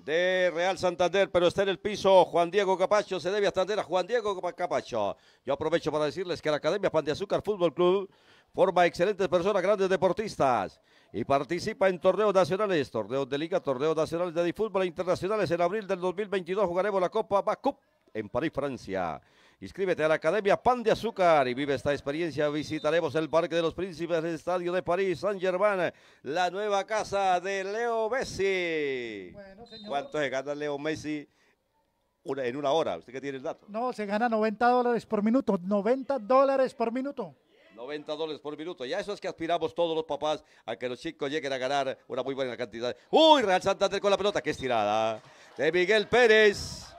de Real Santander, pero está en el piso Juan Diego Capacho, se debe a a Juan Diego Capacho. Yo aprovecho para decirles que la Academia Pan de Azúcar Fútbol Club forma excelentes personas, grandes deportistas y participa en torneos nacionales, torneos de liga, torneos nacionales de fútbol e internacionales. En abril del 2022 jugaremos la Copa Bacup en París, Francia. Inscríbete a la Academia Pan de Azúcar y vive esta experiencia. Visitaremos el Parque de los Príncipes, el Estadio de París, San Germán, la nueva casa de Leo Messi. ¿Cuánto se gana Leo Messi? en una hora, ¿usted qué tiene el dato? No, se gana 90 dólares por minuto, 90 dólares por minuto. 90 dólares por minuto. Ya eso es que aspiramos todos los papás a que los chicos lleguen a ganar una muy buena cantidad. Uy, Real Santander con la pelota, qué estirada. De Miguel Pérez.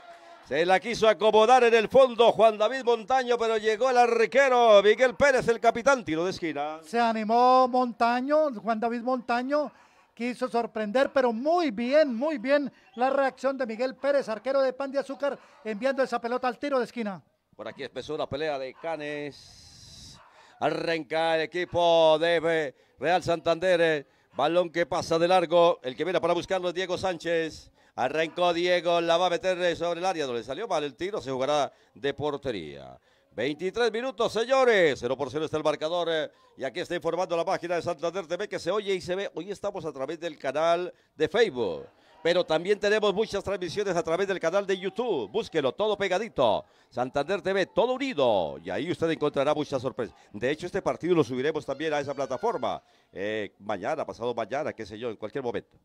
Se la quiso acomodar en el fondo Juan David Montaño, pero llegó el arquero Miguel Pérez, el capitán, tiro de esquina. Se animó Montaño, Juan David Montaño, quiso sorprender, pero muy bien, muy bien la reacción de Miguel Pérez, arquero de Pan de Azúcar, enviando esa pelota al tiro de esquina. Por aquí empezó la pelea de Canes. Arranca el equipo de Real Santander. Eh, balón que pasa de largo. El que viene para buscarlo es Diego Sánchez. Arrancó Diego, la va a meter eh, sobre el área. No le salió mal el tiro, se jugará de portería. 23 minutos, señores. 0 por 0 está el marcador. Eh, y aquí está informando la página de Santander TV que se oye y se ve. Hoy estamos a través del canal de Facebook. Pero también tenemos muchas transmisiones a través del canal de YouTube. Búsquelo, todo pegadito. Santander TV, todo unido. Y ahí usted encontrará muchas sorpresas. De hecho, este partido lo subiremos también a esa plataforma. Eh, mañana, pasado mañana, qué sé yo, en cualquier momento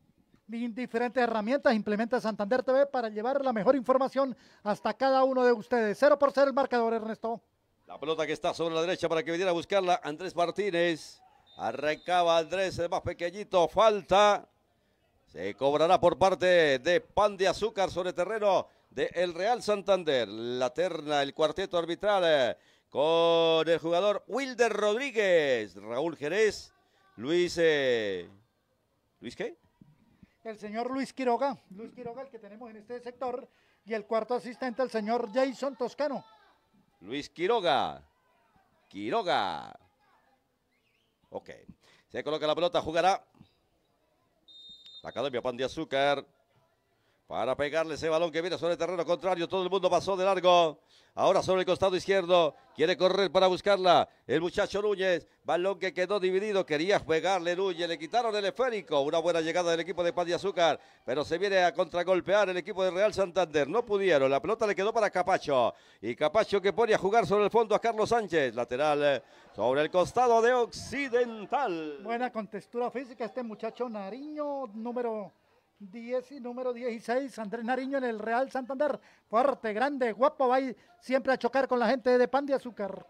diferentes herramientas. Implementa Santander TV para llevar la mejor información hasta cada uno de ustedes. Cero por cero el marcador, Ernesto. La pelota que está sobre la derecha para que viniera a buscarla Andrés Martínez. Arrancaba Andrés, el más pequeñito, falta. Se cobrará por parte de Pan de Azúcar sobre terreno de El Real Santander. La terna, el cuarteto arbitral eh, con el jugador Wilder Rodríguez, Raúl Jerez, Luis... Eh, ¿Luis qué? el señor Luis Quiroga, Luis Quiroga el que tenemos en este sector, y el cuarto asistente el señor Jason Toscano. Luis Quiroga, Quiroga. Ok, se coloca la pelota, jugará. Academia Pan de Azúcar para pegarle ese balón que viene sobre el terreno contrario. Todo el mundo pasó de largo. Ahora sobre el costado izquierdo. Quiere correr para buscarla. El muchacho Núñez. Balón que quedó dividido. Quería jugarle Núñez. Le quitaron el esférico. Una buena llegada del equipo de Paz Azúcar. Pero se viene a contragolpear el equipo de Real Santander. No pudieron. La pelota le quedó para Capacho. Y Capacho que pone a jugar sobre el fondo a Carlos Sánchez. Lateral eh, sobre el costado de Occidental. Buena contextura física este muchacho Nariño. Número 10 y número 16, Andrés Nariño en el Real Santander. Fuerte, grande, guapo, va siempre a chocar con la gente de pan de azúcar.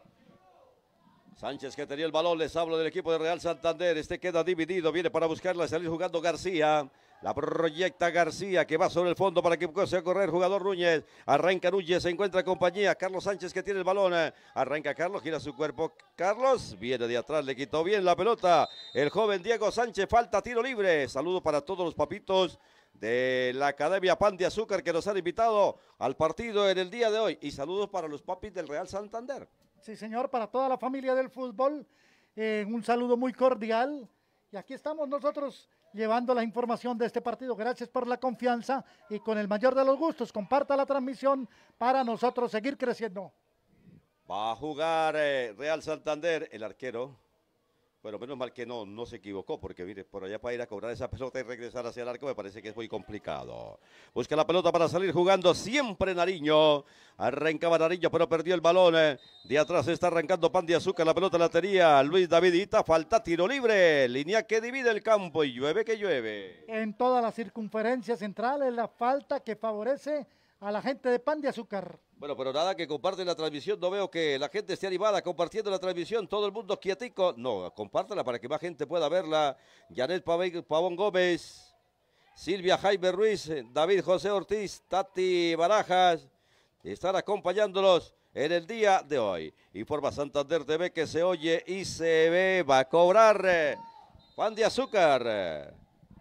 Sánchez que tenía el balón, les hablo del equipo de Real Santander. Este queda dividido, viene para buscarla, salir jugando García. La proyecta García que va sobre el fondo para que se a correr. Jugador Núñez. Arranca Núñez. Se encuentra compañía. Carlos Sánchez que tiene el balón. Arranca Carlos. Gira su cuerpo. Carlos viene de atrás. Le quitó bien la pelota. El joven Diego Sánchez. Falta tiro libre. Saludos para todos los papitos de la Academia Pan de Azúcar que nos han invitado al partido en el día de hoy. Y saludos para los papis del Real Santander. Sí, señor. Para toda la familia del fútbol. Eh, un saludo muy cordial. Y aquí estamos nosotros llevando la información de este partido. Gracias por la confianza y con el mayor de los gustos, comparta la transmisión para nosotros seguir creciendo. Va a jugar eh, Real Santander, el arquero bueno, menos mal que no, no se equivocó, porque mire, por allá para ir a cobrar esa pelota y regresar hacia el arco me parece que es muy complicado. Busca la pelota para salir jugando siempre Nariño. Arrancaba Nariño, pero perdió el balón. De atrás está arrancando Pan de Azúcar, la pelota la tenía Luis Davidita, falta tiro libre. Línea que divide el campo y llueve que llueve. En toda la circunferencia central la falta que favorece a la gente de Pan de Azúcar. Bueno, pero nada que comparten la transmisión, no veo que la gente esté animada compartiendo la transmisión, todo el mundo quietico. No, compártela para que más gente pueda verla. Janet Pavón Gómez, Silvia Jaime Ruiz, David José Ortiz, Tati Barajas, están acompañándolos en el día de hoy. Informa Santander TV que se oye y se ve, va a cobrar eh, Pan de Azúcar.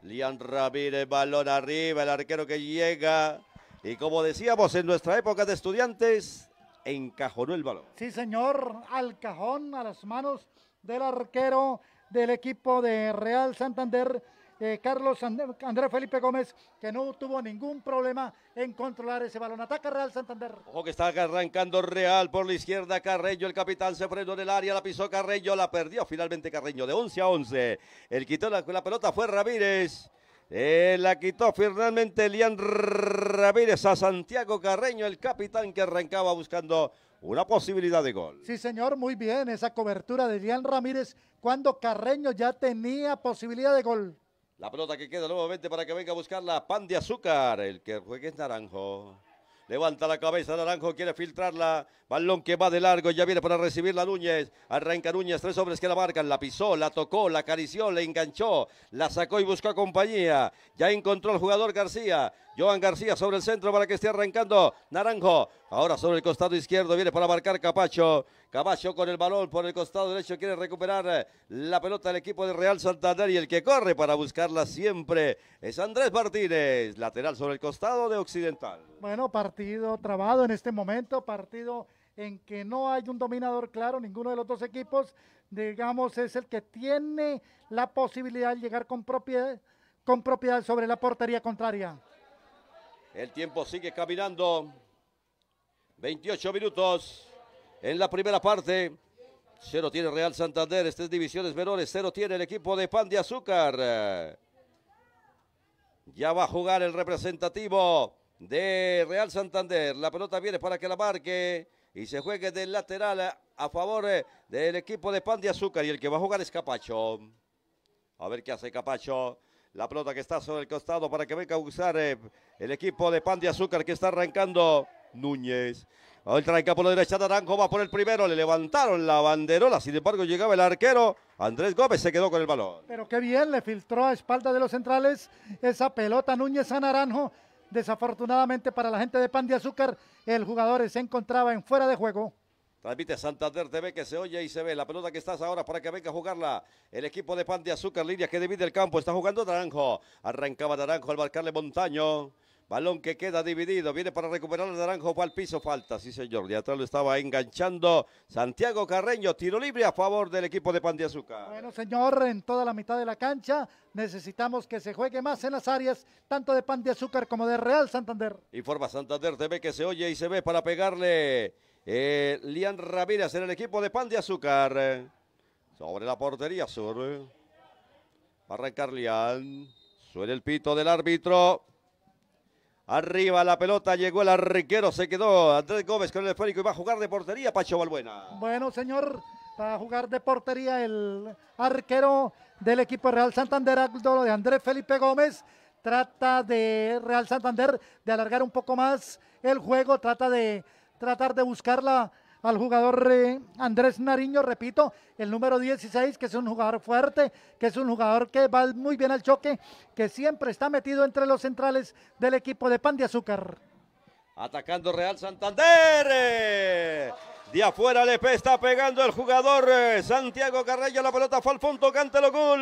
Lian Ramírez, balón arriba, el arquero que llega. Y como decíamos, en nuestra época de estudiantes, encajonó el balón. Sí, señor, al cajón, a las manos del arquero del equipo de Real Santander, eh, Carlos Andrés Felipe Gómez, que no tuvo ningún problema en controlar ese balón. Ataca Real Santander. Ojo que está arrancando Real por la izquierda. Carreño, el capitán, se frenó en el área, la pisó Carreño, la perdió finalmente Carreño de 11 a 11. El quitó la, la pelota fue Ramírez. Eh, la quitó finalmente Elian Ramírez a Santiago Carreño, el capitán que arrancaba buscando una posibilidad de gol. Sí, señor, muy bien esa cobertura de Elian Ramírez cuando Carreño ya tenía posibilidad de gol. La pelota que queda nuevamente para que venga a buscar la pan de azúcar, el que juegue es naranjo. Levanta la cabeza Naranjo, quiere filtrarla. Balón que va de largo, ya viene para recibirla Núñez. Arranca Núñez, tres hombres que la marcan. La pisó, la tocó, la acarició, la enganchó. La sacó y buscó compañía. Ya encontró el jugador García. Joan García sobre el centro para que esté arrancando Naranjo. Ahora sobre el costado izquierdo viene para marcar Capacho. Caballo con el balón por el costado derecho quiere recuperar eh, la pelota del equipo de Real Santander y el que corre para buscarla siempre es Andrés Martínez, lateral sobre el costado de Occidental. Bueno, partido trabado en este momento, partido en que no hay un dominador claro, ninguno de los dos equipos, digamos, es el que tiene la posibilidad de llegar con propiedad, con propiedad sobre la portería contraria. El tiempo sigue caminando. 28 minutos en la primera parte. Cero tiene Real Santander, estas divisiones menores, cero tiene el equipo de Pan de Azúcar. Ya va a jugar el representativo de Real Santander. La pelota viene para que la marque y se juegue del lateral a favor eh, del equipo de Pan de Azúcar. Y el que va a jugar es Capacho. A ver qué hace Capacho. La pelota que está sobre el costado para que venga a usar eh, el equipo de Pan de Azúcar que está arrancando Núñez. Ahora trae por la derecha, Naranjo va por el primero, le levantaron la banderola, sin embargo llegaba el arquero, Andrés Gómez se quedó con el balón. Pero qué bien, le filtró a espalda de los centrales esa pelota Núñez a Naranjo, desafortunadamente para la gente de Pan de Azúcar, el jugador se encontraba en fuera de juego. Transmite Santander TV que se oye y se ve. La pelota que estás ahora para que venga a jugarla. El equipo de Pan de Azúcar, línea que divide el campo. Está jugando Naranjo. Arrancaba Naranjo al marcarle Montaño. Balón que queda dividido. Viene para recuperar el naranjo. Va al piso. Falta. Sí, señor. De atrás lo estaba enganchando Santiago Carreño. Tiro libre a favor del equipo de Pan de Azúcar. Bueno, señor, en toda la mitad de la cancha necesitamos que se juegue más en las áreas, tanto de Pan de Azúcar como de Real Santander. Informa Santander TV que se oye y se ve para pegarle eh, Lian Ramírez en el equipo de Pan de Azúcar. Sobre la portería sur. Va a Lian. Suena el pito del árbitro. Arriba la pelota, llegó el arquero, se quedó Andrés Gómez con el esférico y va a jugar de portería Pacho Balbuena. Bueno, señor, va a jugar de portería el arquero del equipo Real Santander, de Andrés Felipe Gómez. Trata de Real Santander de alargar un poco más el juego, trata de tratar de buscarla al jugador eh, Andrés Nariño, repito, el número 16, que es un jugador fuerte, que es un jugador que va muy bien al choque, que siempre está metido entre los centrales del equipo de Pan de Azúcar. Atacando Real Santander. Eh. De afuera le está pegando el jugador eh, Santiago Carrillo La pelota fue al fondo. Cántelo gol.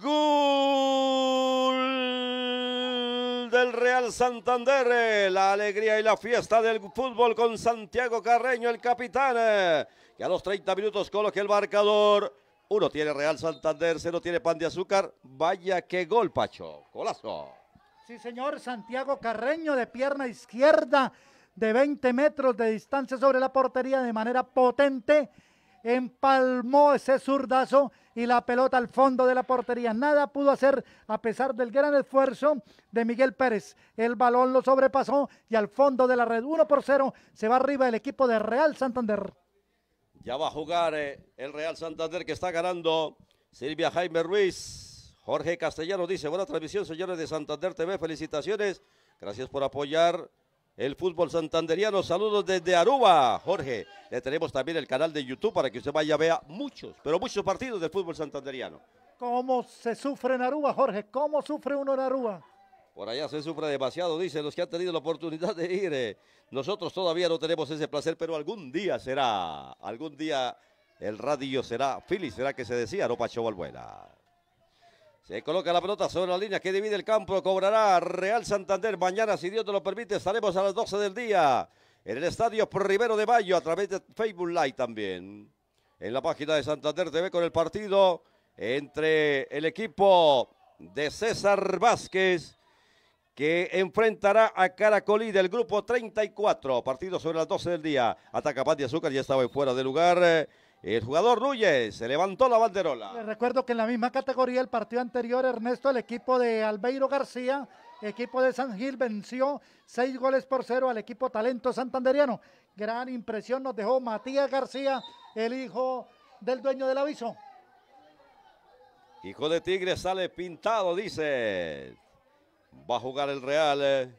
Gol. Santander, eh, la alegría y la fiesta del fútbol con Santiago Carreño, el capitán, eh, que a los 30 minutos coloque el marcador. Uno tiene Real Santander, no tiene pan de azúcar. Vaya que gol, Pacho. Golazo. Sí, señor. Santiago Carreño de pierna izquierda de 20 metros de distancia sobre la portería de manera potente empalmó ese zurdazo y la pelota al fondo de la portería. Nada pudo hacer a pesar del gran esfuerzo de Miguel Pérez. El balón lo sobrepasó y al fondo de la red 1 por 0 se va arriba el equipo de Real Santander. Ya va a jugar eh, el Real Santander que está ganando Silvia Jaime Ruiz. Jorge Castellano dice, buena transmisión señores de Santander TV, felicitaciones. Gracias por apoyar el fútbol santanderiano. Saludos desde Aruba, Jorge. Le tenemos también el canal de YouTube para que usted vaya a ver muchos, pero muchos partidos del fútbol santanderiano. ¿Cómo se sufre en Aruba, Jorge? ¿Cómo sufre uno en Aruba? Por allá se sufre demasiado, dicen los que han tenido la oportunidad de ir. Eh. Nosotros todavía no tenemos ese placer, pero algún día será, algún día el radio será, Philly será que se decía, no Pacho Valbuena. Se coloca la pelota sobre la línea que divide el campo. Cobrará Real Santander. Mañana, si Dios te lo permite, estaremos a las 12 del día en el Estadio Primero de Mayo a través de Facebook Live también. En la página de Santander TV con el partido entre el equipo de César Vázquez que enfrentará a Caracolí del grupo 34. Partido sobre las 12 del día. Ataca Paz de Azúcar, ya estaba fuera de lugar. Eh, el jugador Núñez se levantó la banderola. recuerdo que en la misma categoría el partido anterior, Ernesto, el equipo de Albeiro García, equipo de San Gil, venció seis goles por cero al equipo talento santanderiano. Gran impresión nos dejó Matías García, el hijo del dueño del aviso. Hijo de Tigre sale pintado, dice. Va a jugar el Real.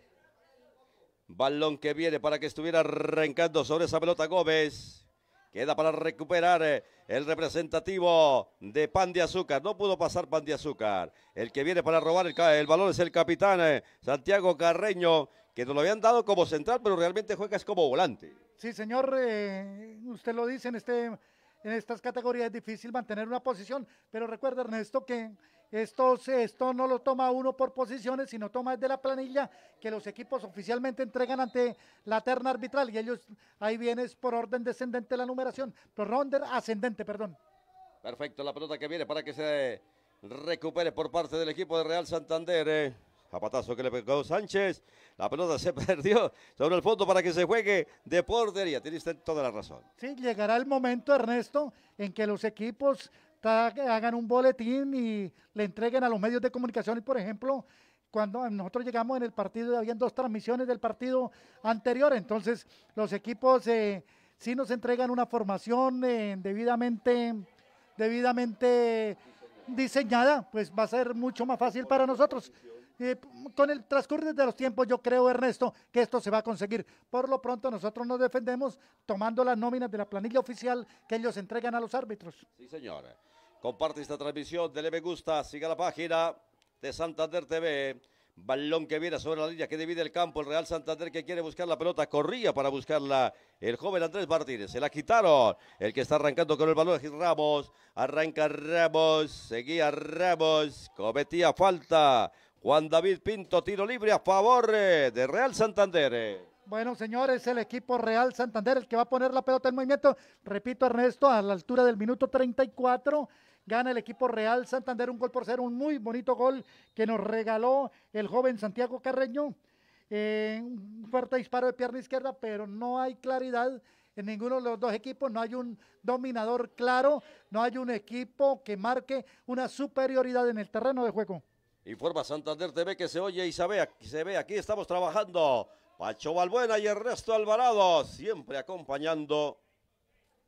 Balón que viene para que estuviera arrancando sobre esa pelota Gómez. Queda para recuperar eh, el representativo de Pan de Azúcar. No pudo pasar Pan de Azúcar. El que viene para robar el, el balón es el capitán eh, Santiago Carreño, que nos lo habían dado como central, pero realmente juega es como volante. Sí, señor, eh, usted lo dice este, en estas categorías. Es difícil mantener una posición, pero recuerda, Ernesto, que esto, esto no lo toma uno por posiciones, sino toma desde la planilla que los equipos oficialmente entregan ante la terna arbitral y ellos ahí vienes por orden descendente la numeración, por ascendente, perdón. Perfecto, la pelota que viene para que se recupere por parte del equipo de Real Santander. Eh. Zapatazo que le pegó Sánchez. La pelota se perdió sobre el fondo para que se juegue de portería. Tiene toda la razón. Sí, llegará el momento, Ernesto, en que los equipos hagan un boletín y le entreguen a los medios de comunicación. Y por ejemplo, cuando nosotros llegamos en el partido, habían dos transmisiones del partido anterior, entonces los equipos eh, si nos entregan una formación eh, debidamente, debidamente diseñada, pues va a ser mucho más fácil para nosotros. Eh, con el transcurso de los tiempos, yo creo, Ernesto, que esto se va a conseguir. Por lo pronto, nosotros nos defendemos tomando las nóminas de la planilla oficial que ellos entregan a los árbitros. Sí, señora. Comparte esta transmisión, dele me gusta, siga la página de Santander TV. Balón que viene sobre la línea que divide el campo. El Real Santander que quiere buscar la pelota. Corría para buscarla el joven Andrés Martínez. Se la quitaron. El que está arrancando con el balón es Ramos. Arranca Ramos. Seguía Ramos. Cometía falta. Juan David Pinto, tiro libre a favor eh, de Real Santander. Bueno, señores, el equipo Real Santander el que va a poner la pelota en movimiento. Repito, Ernesto, a la altura del minuto 34. Gana el equipo Real Santander un gol por ser un muy bonito gol que nos regaló el joven Santiago Carreño. Eh, un fuerte disparo de pierna izquierda, pero no hay claridad en ninguno de los dos equipos, no hay un dominador claro, no hay un equipo que marque una superioridad en el terreno de juego. Informa Santander TV que se oye y se ve aquí estamos trabajando. Pacho Balbuena y Ernesto Alvarado, siempre acompañando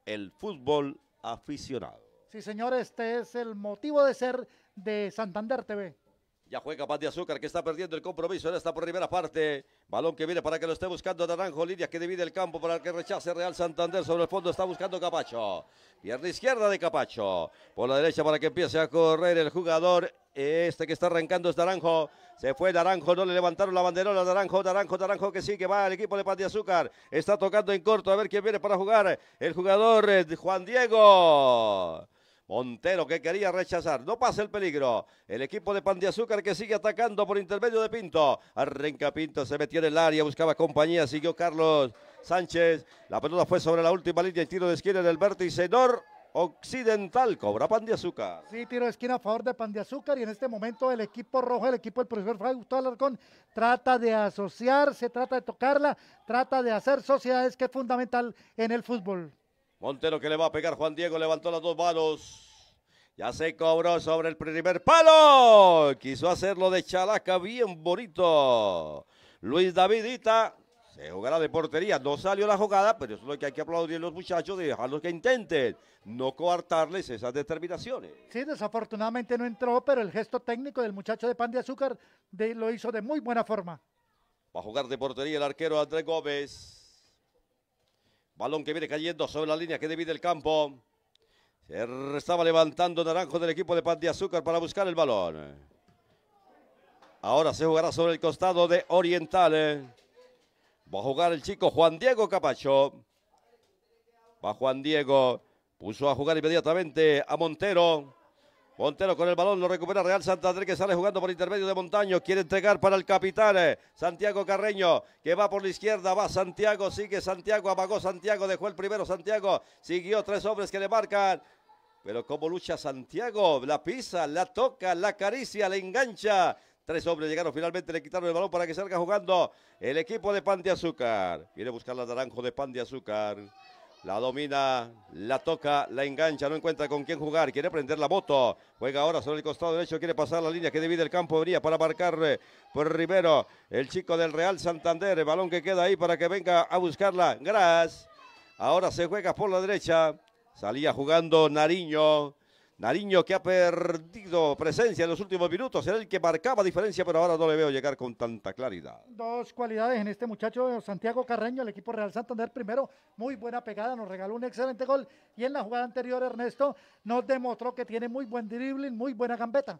el fútbol aficionado. Sí, señor, este es el motivo de ser de Santander TV. Ya juega Paz de Azúcar que está perdiendo el compromiso. en está por primera parte. Balón que viene para que lo esté buscando Naranjo. Lidia que divide el campo para que rechace Real Santander. Sobre el fondo está buscando Capacho. Pierna izquierda de Capacho. Por la derecha para que empiece a correr el jugador. Este que está arrancando es Naranjo. Se fue Naranjo, no le levantaron la banderola. Naranjo, Naranjo, Naranjo que sí, que va al equipo de Paz de Azúcar. Está tocando en corto. A ver quién viene para jugar. El jugador eh, Juan Diego. Montero que quería rechazar. No pasa el peligro. El equipo de Pan de Azúcar que sigue atacando por intermedio de Pinto. Arranca Pinto, se metió en el área, buscaba compañía, siguió Carlos Sánchez. La pelota fue sobre la última línea, y tiro de esquina en el vértice nor occidental. Cobra Pan de Azúcar. Sí, tiro de esquina a favor de Pan de Azúcar. Y en este momento el equipo rojo, el equipo del profesor Fray Gustavo Alarcón, trata de asociarse, trata de tocarla, trata de hacer sociedades que es fundamental en el fútbol. Montero que le va a pegar Juan Diego, levantó las dos manos. Ya se cobró sobre el primer palo. Quiso hacerlo de chalaca bien bonito. Luis Davidita se jugará de portería. No salió la jugada, pero eso es lo que hay que aplaudir a los muchachos y dejarlos que intenten. No coartarles esas determinaciones. Sí, desafortunadamente no entró, pero el gesto técnico del muchacho de pan de azúcar lo hizo de muy buena forma. Va a jugar de portería el arquero Andrés Gómez. Balón que viene cayendo sobre la línea que divide el campo. Se estaba levantando Naranjo del equipo de Pan de Azúcar para buscar el balón. Ahora se jugará sobre el costado de Orientales. Va a jugar el chico Juan Diego Capacho. Va Juan Diego. Puso a jugar inmediatamente a Montero. Montero con el balón, lo recupera Real Santander que sale jugando por intermedio de Montaño. Quiere entregar para el capitán eh, Santiago Carreño que va por la izquierda. Va Santiago, sigue Santiago, apagó Santiago, dejó el primero Santiago. Siguió tres hombres que le marcan. Pero cómo lucha Santiago, la pisa, la toca, la acaricia, la engancha. Tres hombres llegaron finalmente, le quitaron el balón para que salga jugando el equipo de Pan de Azúcar. a buscar la naranjo de Pan de Azúcar. La domina, la toca, la engancha, no encuentra con quién jugar, quiere prender la moto. Juega ahora sobre el costado derecho, quiere pasar la línea que divide el campo, venía para marcarle eh, por Rivero, el chico del Real Santander. El balón que queda ahí para que venga a buscarla. Gras. Ahora se juega por la derecha. Salía jugando Nariño. Nariño que ha perdido presencia en los últimos minutos, era el que marcaba diferencia, pero ahora no le veo llegar con tanta claridad. Dos cualidades en este muchacho, Santiago Carreño, el equipo Real Santander primero, muy buena pegada, nos regaló un excelente gol y en la jugada anterior Ernesto nos demostró que tiene muy buen dribbling, muy buena gambeta.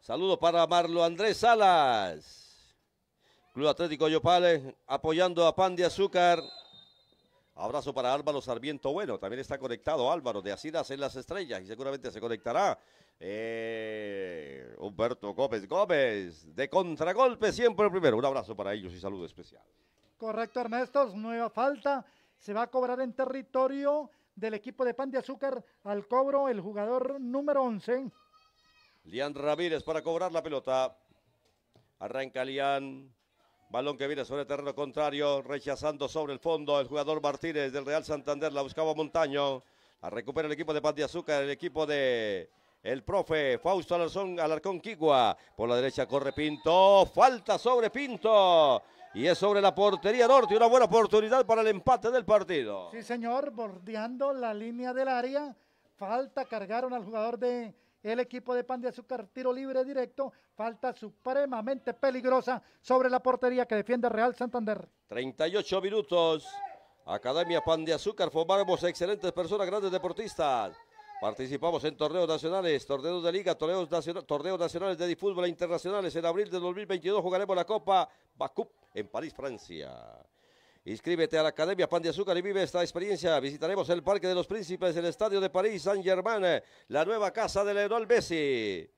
Saludos para Marlo Andrés Salas. Club Atlético Yopales apoyando a Pan de Azúcar Abrazo para Álvaro Sarmiento Bueno. También está conectado Álvaro de Asidas en las estrellas y seguramente se conectará. Eh, Humberto Gómez Gómez de contragolpe, siempre el primero. Un abrazo para ellos y saludo especial. Correcto, Ernesto. Nueva falta. Se va a cobrar en territorio del equipo de Pan de Azúcar al cobro el jugador número 11. Lian Ramírez para cobrar la pelota. Arranca Lian. Balón que viene sobre el terreno contrario, rechazando sobre el fondo el jugador Martínez del Real Santander, la buscaba Montaño. La recupera el equipo de Paz de Azúcar, el equipo de el profe Fausto Alarcón, Alarcón Quigua. Por la derecha corre Pinto, falta sobre Pinto. Y es sobre la portería norte, una buena oportunidad para el empate del partido. Sí, señor, bordeando la línea del área. Falta, cargaron al jugador de el equipo de Pan de Azúcar, tiro libre directo, falta supremamente peligrosa sobre la portería que defiende Real Santander. 38 minutos. Academia Pan de Azúcar, formamos excelentes personas, grandes deportistas. Participamos en torneos nacionales, torneos de liga, torneos, torneos nacionales de fútbol internacionales. En abril de 2022 jugaremos la Copa Bacup en París, Francia. Inscríbete a la Academia Pan de Azúcar y vive esta experiencia. Visitaremos el Parque de los Príncipes, el Estadio de París, Saint Germain, la nueva casa de Leonel Messi.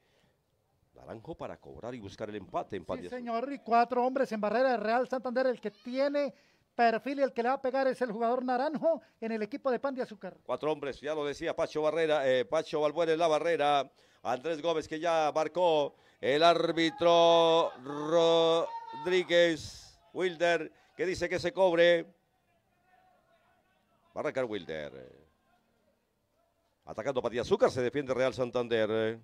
Naranjo para cobrar y buscar el empate en Pan sí, señor, y cuatro hombres en barrera de Real Santander. El que tiene perfil y el que le va a pegar es el jugador Naranjo en el equipo de Pan de Azúcar. Cuatro hombres, ya lo decía Pacho Barrera, eh, Pacho Balbuena en la barrera. Andrés Gómez que ya marcó el árbitro Rodríguez Wilder que dice que se cobre. Va Wilder. Atacando Pati Azúcar, se defiende Real Santander.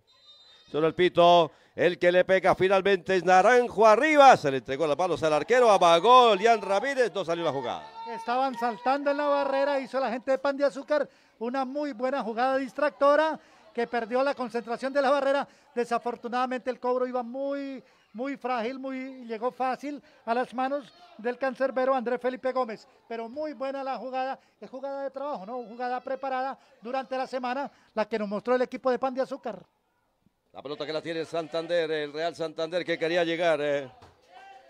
Solo el pito, el que le pega finalmente es Naranjo arriba. Se le entregó las manos al arquero, Abagó. Lian Ramírez, no salió la jugada. Estaban saltando en la barrera, hizo la gente de Pan de Azúcar una muy buena jugada distractora que perdió la concentración de la barrera. Desafortunadamente el cobro iba muy muy frágil, muy llegó fácil a las manos del cancerbero Andrés Felipe Gómez. Pero muy buena la jugada, es jugada de trabajo, ¿no? Jugada preparada durante la semana, la que nos mostró el equipo de Pan de Azúcar. La pelota que la tiene Santander, el Real Santander que quería llegar. Eh.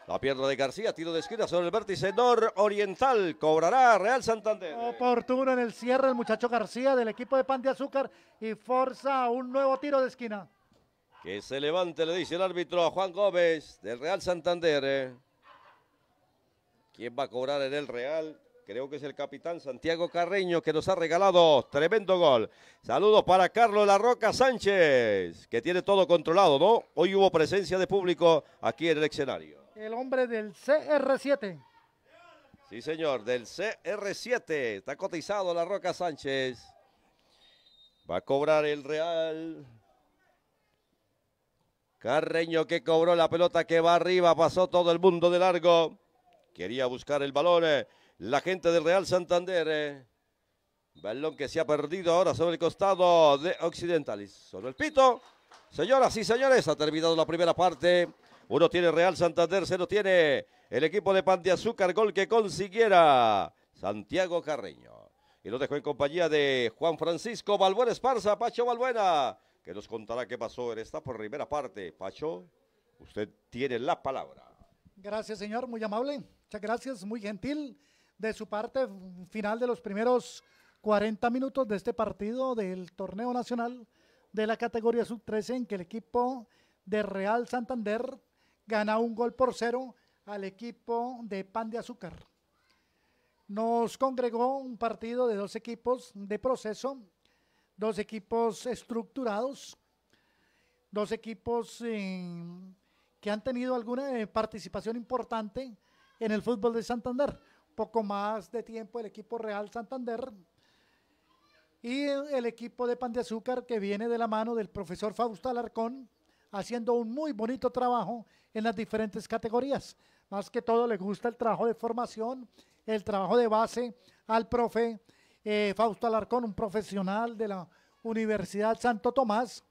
La pierna de García, tiro de esquina sobre el vértice Oriental Cobrará Real Santander. Oportuno en el cierre el muchacho García del equipo de Pan de Azúcar y forza un nuevo tiro de esquina. Que se levante, le dice el árbitro a Juan Gómez del Real Santander. ¿eh? ¿Quién va a cobrar en el Real? Creo que es el capitán Santiago Carreño que nos ha regalado tremendo gol. Saludos para Carlos La Roca Sánchez, que tiene todo controlado, ¿no? Hoy hubo presencia de público aquí en el escenario. El hombre del CR7. Sí, señor, del CR7. Está cotizado La Roca Sánchez. Va a cobrar el Real. Carreño que cobró la pelota que va arriba, pasó todo el mundo de largo. Quería buscar el balón. Eh, la gente del Real Santander. Eh. Balón que se ha perdido ahora sobre el costado de Occidentalis. solo el pito. Señoras y señores, ha terminado la primera parte. Uno tiene Real Santander, se lo tiene el equipo de Pan de Azúcar. Gol que consiguiera Santiago Carreño. Y lo dejó en compañía de Juan Francisco Balbuena Esparza, Pacho Balbuena que nos contará qué pasó en esta primera parte. Pacho, usted tiene la palabra. Gracias, señor, muy amable. Muchas gracias, muy gentil. De su parte, mm, final de los primeros 40 minutos de este partido del torneo nacional de la categoría sub-13 en que el equipo de Real Santander gana un gol por cero al equipo de Pan de Azúcar. Nos congregó un partido de dos equipos de proceso dos equipos estructurados, dos equipos eh, que han tenido alguna eh, participación importante en el fútbol de Santander. Poco más de tiempo el equipo Real Santander y el equipo de Pan de Azúcar que viene de la mano del profesor Fausto Alarcón haciendo un muy bonito trabajo en las diferentes categorías. Más que todo le gusta el trabajo de formación, el trabajo de base al profe eh, Fausto Alarcón, un profesional de la Universidad Santo Tomás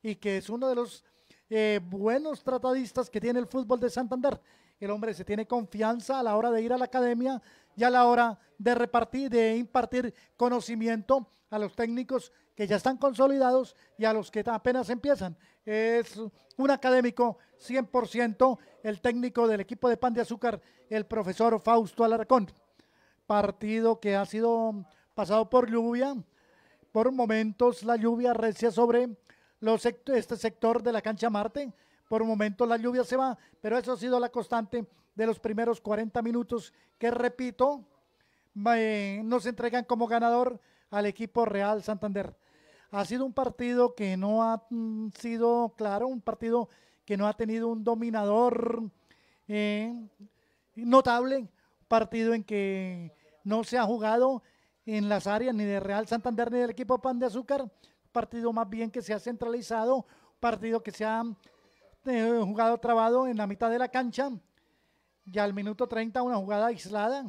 y que es uno de los eh, buenos tratadistas que tiene el fútbol de Santander. El hombre se tiene confianza a la hora de ir a la academia y a la hora de repartir, de impartir conocimiento a los técnicos que ya están consolidados y a los que apenas empiezan. Es un académico 100%, el técnico del equipo de pan de azúcar, el profesor Fausto Alarcón. Partido que ha sido pasado por lluvia, por momentos la lluvia recia sobre este sector de la cancha Marte, por momentos la lluvia se va, pero eso ha sido la constante de los primeros 40 minutos que, repito, nos entregan como ganador al equipo Real Santander. Ha sido un partido que no ha mm, sido claro, un partido que no ha tenido un dominador eh, notable, un partido en que no se ha jugado en las áreas ni de Real Santander ni del equipo Pan de Azúcar. Partido más bien que se ha centralizado, partido que se ha eh, jugado trabado en la mitad de la cancha. Y al minuto 30 una jugada aislada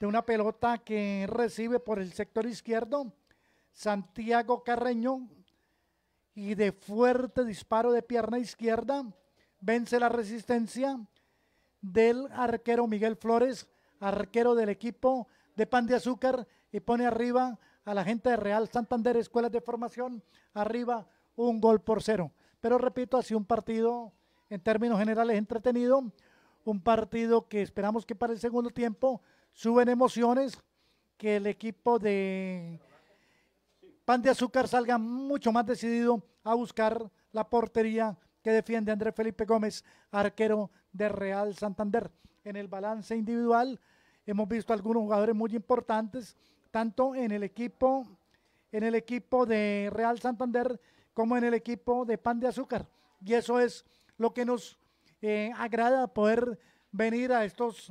de una pelota que recibe por el sector izquierdo Santiago Carreño y de fuerte disparo de pierna izquierda vence la resistencia del arquero Miguel Flores, arquero del equipo de pan de azúcar y pone arriba a la gente de Real Santander, escuelas de formación, arriba un gol por cero. Pero repito, ha sido un partido en términos generales entretenido, un partido que esperamos que para el segundo tiempo suben emociones, que el equipo de Pan de Azúcar salga mucho más decidido a buscar la portería que defiende Andrés Felipe Gómez, arquero de Real Santander. En el balance individual, Hemos visto algunos jugadores muy importantes, tanto en el equipo, en el equipo de Real Santander como en el equipo de Pan de Azúcar. Y eso es lo que nos eh, agrada poder venir a estos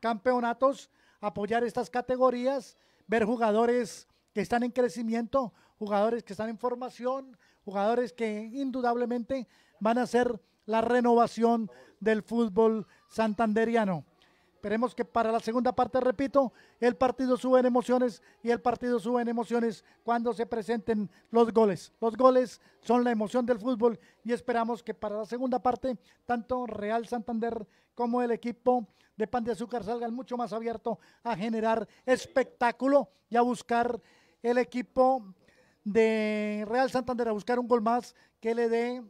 campeonatos, apoyar estas categorías, ver jugadores que están en crecimiento, jugadores que están en formación, jugadores que indudablemente van a ser la renovación del fútbol santanderiano. Esperemos que para la segunda parte, repito, el partido sube en emociones y el partido sube en emociones cuando se presenten los goles. Los goles son la emoción del fútbol y esperamos que para la segunda parte, tanto Real Santander como el equipo de Pan de Azúcar salgan mucho más abierto a generar espectáculo y a buscar el equipo de Real Santander, a buscar un gol más que le dé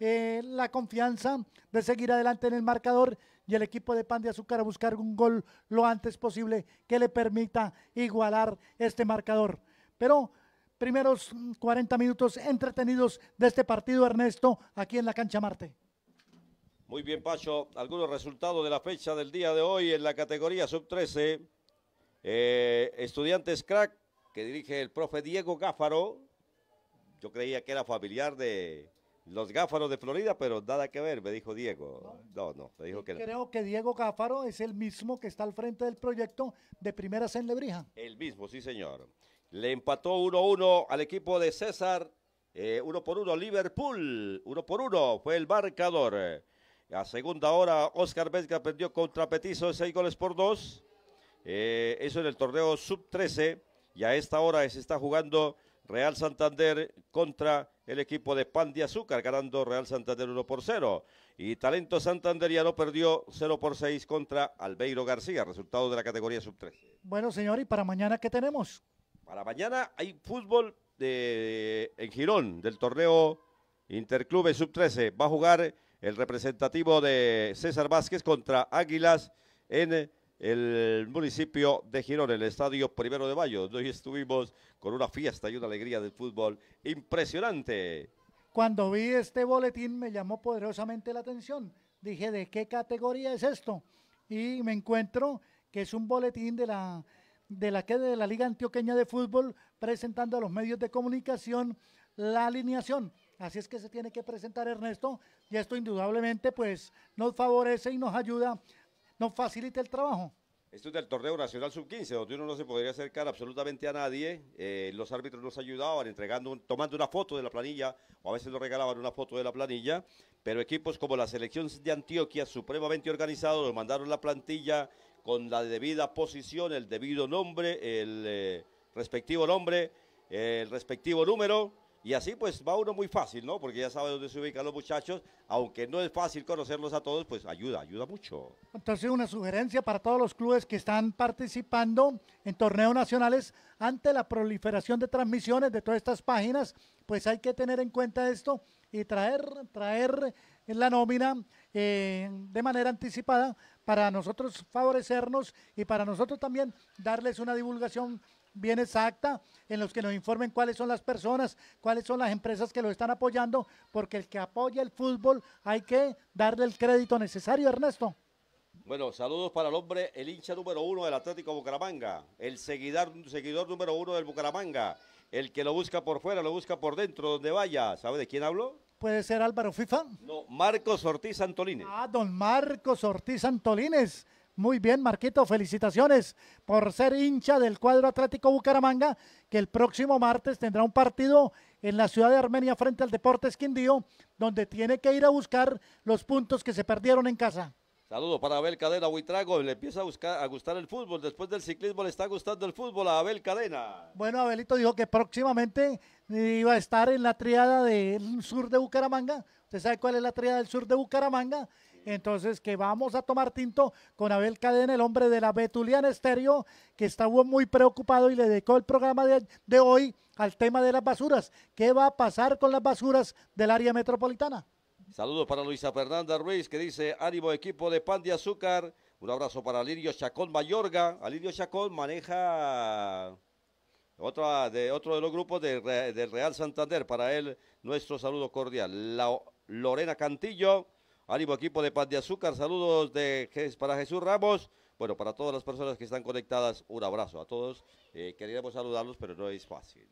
eh, la confianza de seguir adelante en el marcador y el equipo de Pan de Azúcar a buscar un gol lo antes posible que le permita igualar este marcador. Pero primeros 40 mm, minutos entretenidos de este partido, Ernesto, aquí en la cancha Marte. Muy bien, Pacho. Algunos resultados de la fecha del día de hoy en la categoría sub-13. Eh, estudiantes crack que dirige el profe Diego Gáfaro. Yo creía que era familiar de los Gáfaros de Florida, pero nada que ver, me dijo Diego. No, no, me dijo que Creo que Diego Gáfaro es el mismo que está al frente del proyecto de Primeras en Lebrija. El mismo, sí, señor. Le empató 1-1 al equipo de César. 1 eh, por 1 Liverpool. 1 por 1 fue el marcador. A segunda hora, Oscar Vesga perdió contra Petizo 6 goles por 2. Eh, eso en el torneo sub-13. Y a esta hora se está jugando Real Santander contra el equipo de Pan de Azúcar, ganando Real Santander 1 por 0. Y Talento Santanderiano perdió 0 por 6 contra Albeiro García, resultado de la categoría sub 13. Bueno, señor, ¿y para mañana qué tenemos? Para mañana hay fútbol eh, en Girón del torneo Interclube sub 13. Va a jugar el representativo de César Vázquez contra Águilas en el municipio de Girón, el estadio Primero de Mayo. Hoy estuvimos con una fiesta y una alegría del fútbol impresionante. Cuando vi este boletín me llamó poderosamente la atención. Dije, ¿de qué categoría es esto? Y me encuentro que es un boletín de la de la de la Liga Antioqueña de Fútbol presentando a los medios de comunicación la alineación. Así es que se tiene que presentar Ernesto y esto indudablemente pues nos favorece y nos ayuda nos facilita el trabajo. Esto es del torneo nacional sub-15, donde uno no se podría acercar absolutamente a nadie. Eh, los árbitros nos ayudaban entregando, tomando una foto de la planilla, o a veces nos regalaban una foto de la planilla. Pero equipos como la selección de Antioquia, supremamente organizados, nos mandaron la plantilla con la debida posición, el debido nombre, el eh, respectivo nombre, el respectivo número y así pues va uno muy fácil, ¿no? Porque ya sabe dónde se ubican los muchachos, aunque no es fácil conocerlos a todos, pues ayuda, ayuda mucho. Entonces una sugerencia para todos los clubes que están participando en torneos nacionales ante la proliferación de transmisiones de todas estas páginas, pues hay que tener en cuenta esto y traer, traer la nómina eh, de manera anticipada para nosotros favorecernos y para nosotros también darles una divulgación bien exacta, en los que nos informen cuáles son las personas, cuáles son las empresas que lo están apoyando, porque el que apoya el fútbol hay que darle el crédito necesario, Ernesto. Bueno, saludos para el hombre, el hincha número uno del Atlético Bucaramanga, el seguidor, número uno del Bucaramanga, el que lo busca por fuera, lo busca por dentro, donde vaya. ¿Sabe de quién hablo? ¿Puede ser Álvaro FIFA? No, Marcos Ortiz Antolines. Ah, don Marcos Ortiz Antolines muy bien, Marquito, felicitaciones por ser hincha del cuadro Atlético Bucaramanga, que el próximo martes tendrá un partido en la ciudad de Armenia frente al Deportes Quindío, donde tiene que ir a buscar los puntos que se perdieron en casa. Saludo para Abel Cadena Huitrago, le empieza a, buscar, a gustar el fútbol, después del ciclismo le está gustando el fútbol a Abel Cadena. Bueno, Abelito dijo que próximamente iba a estar en la triada del sur de Bucaramanga, usted sabe cuál es la triada del sur de Bucaramanga, entonces, que vamos a tomar tinto con Abel Cadena, el hombre de la Betuliana Estéreo, que estaba muy preocupado y le dedicó el programa de, hoy al tema de las basuras. ¿Qué va a pasar con las basuras del área metropolitana? Saludos para Luisa Fernanda Ruiz, que dice, ánimo equipo de pan de azúcar. Un abrazo para Lirio Chacón Mayorga. Alirio Chacón maneja de, otro de los grupos del Real Santander. Para él, nuestro saludo cordial. La, Lorena Cantillo Ánimo equipo de Pan de Azúcar, saludos de, para Jesús Ramos. Bueno, para todas las personas que están conectadas, un abrazo a todos. Eh, queríamos saludarlos, pero no es fácil.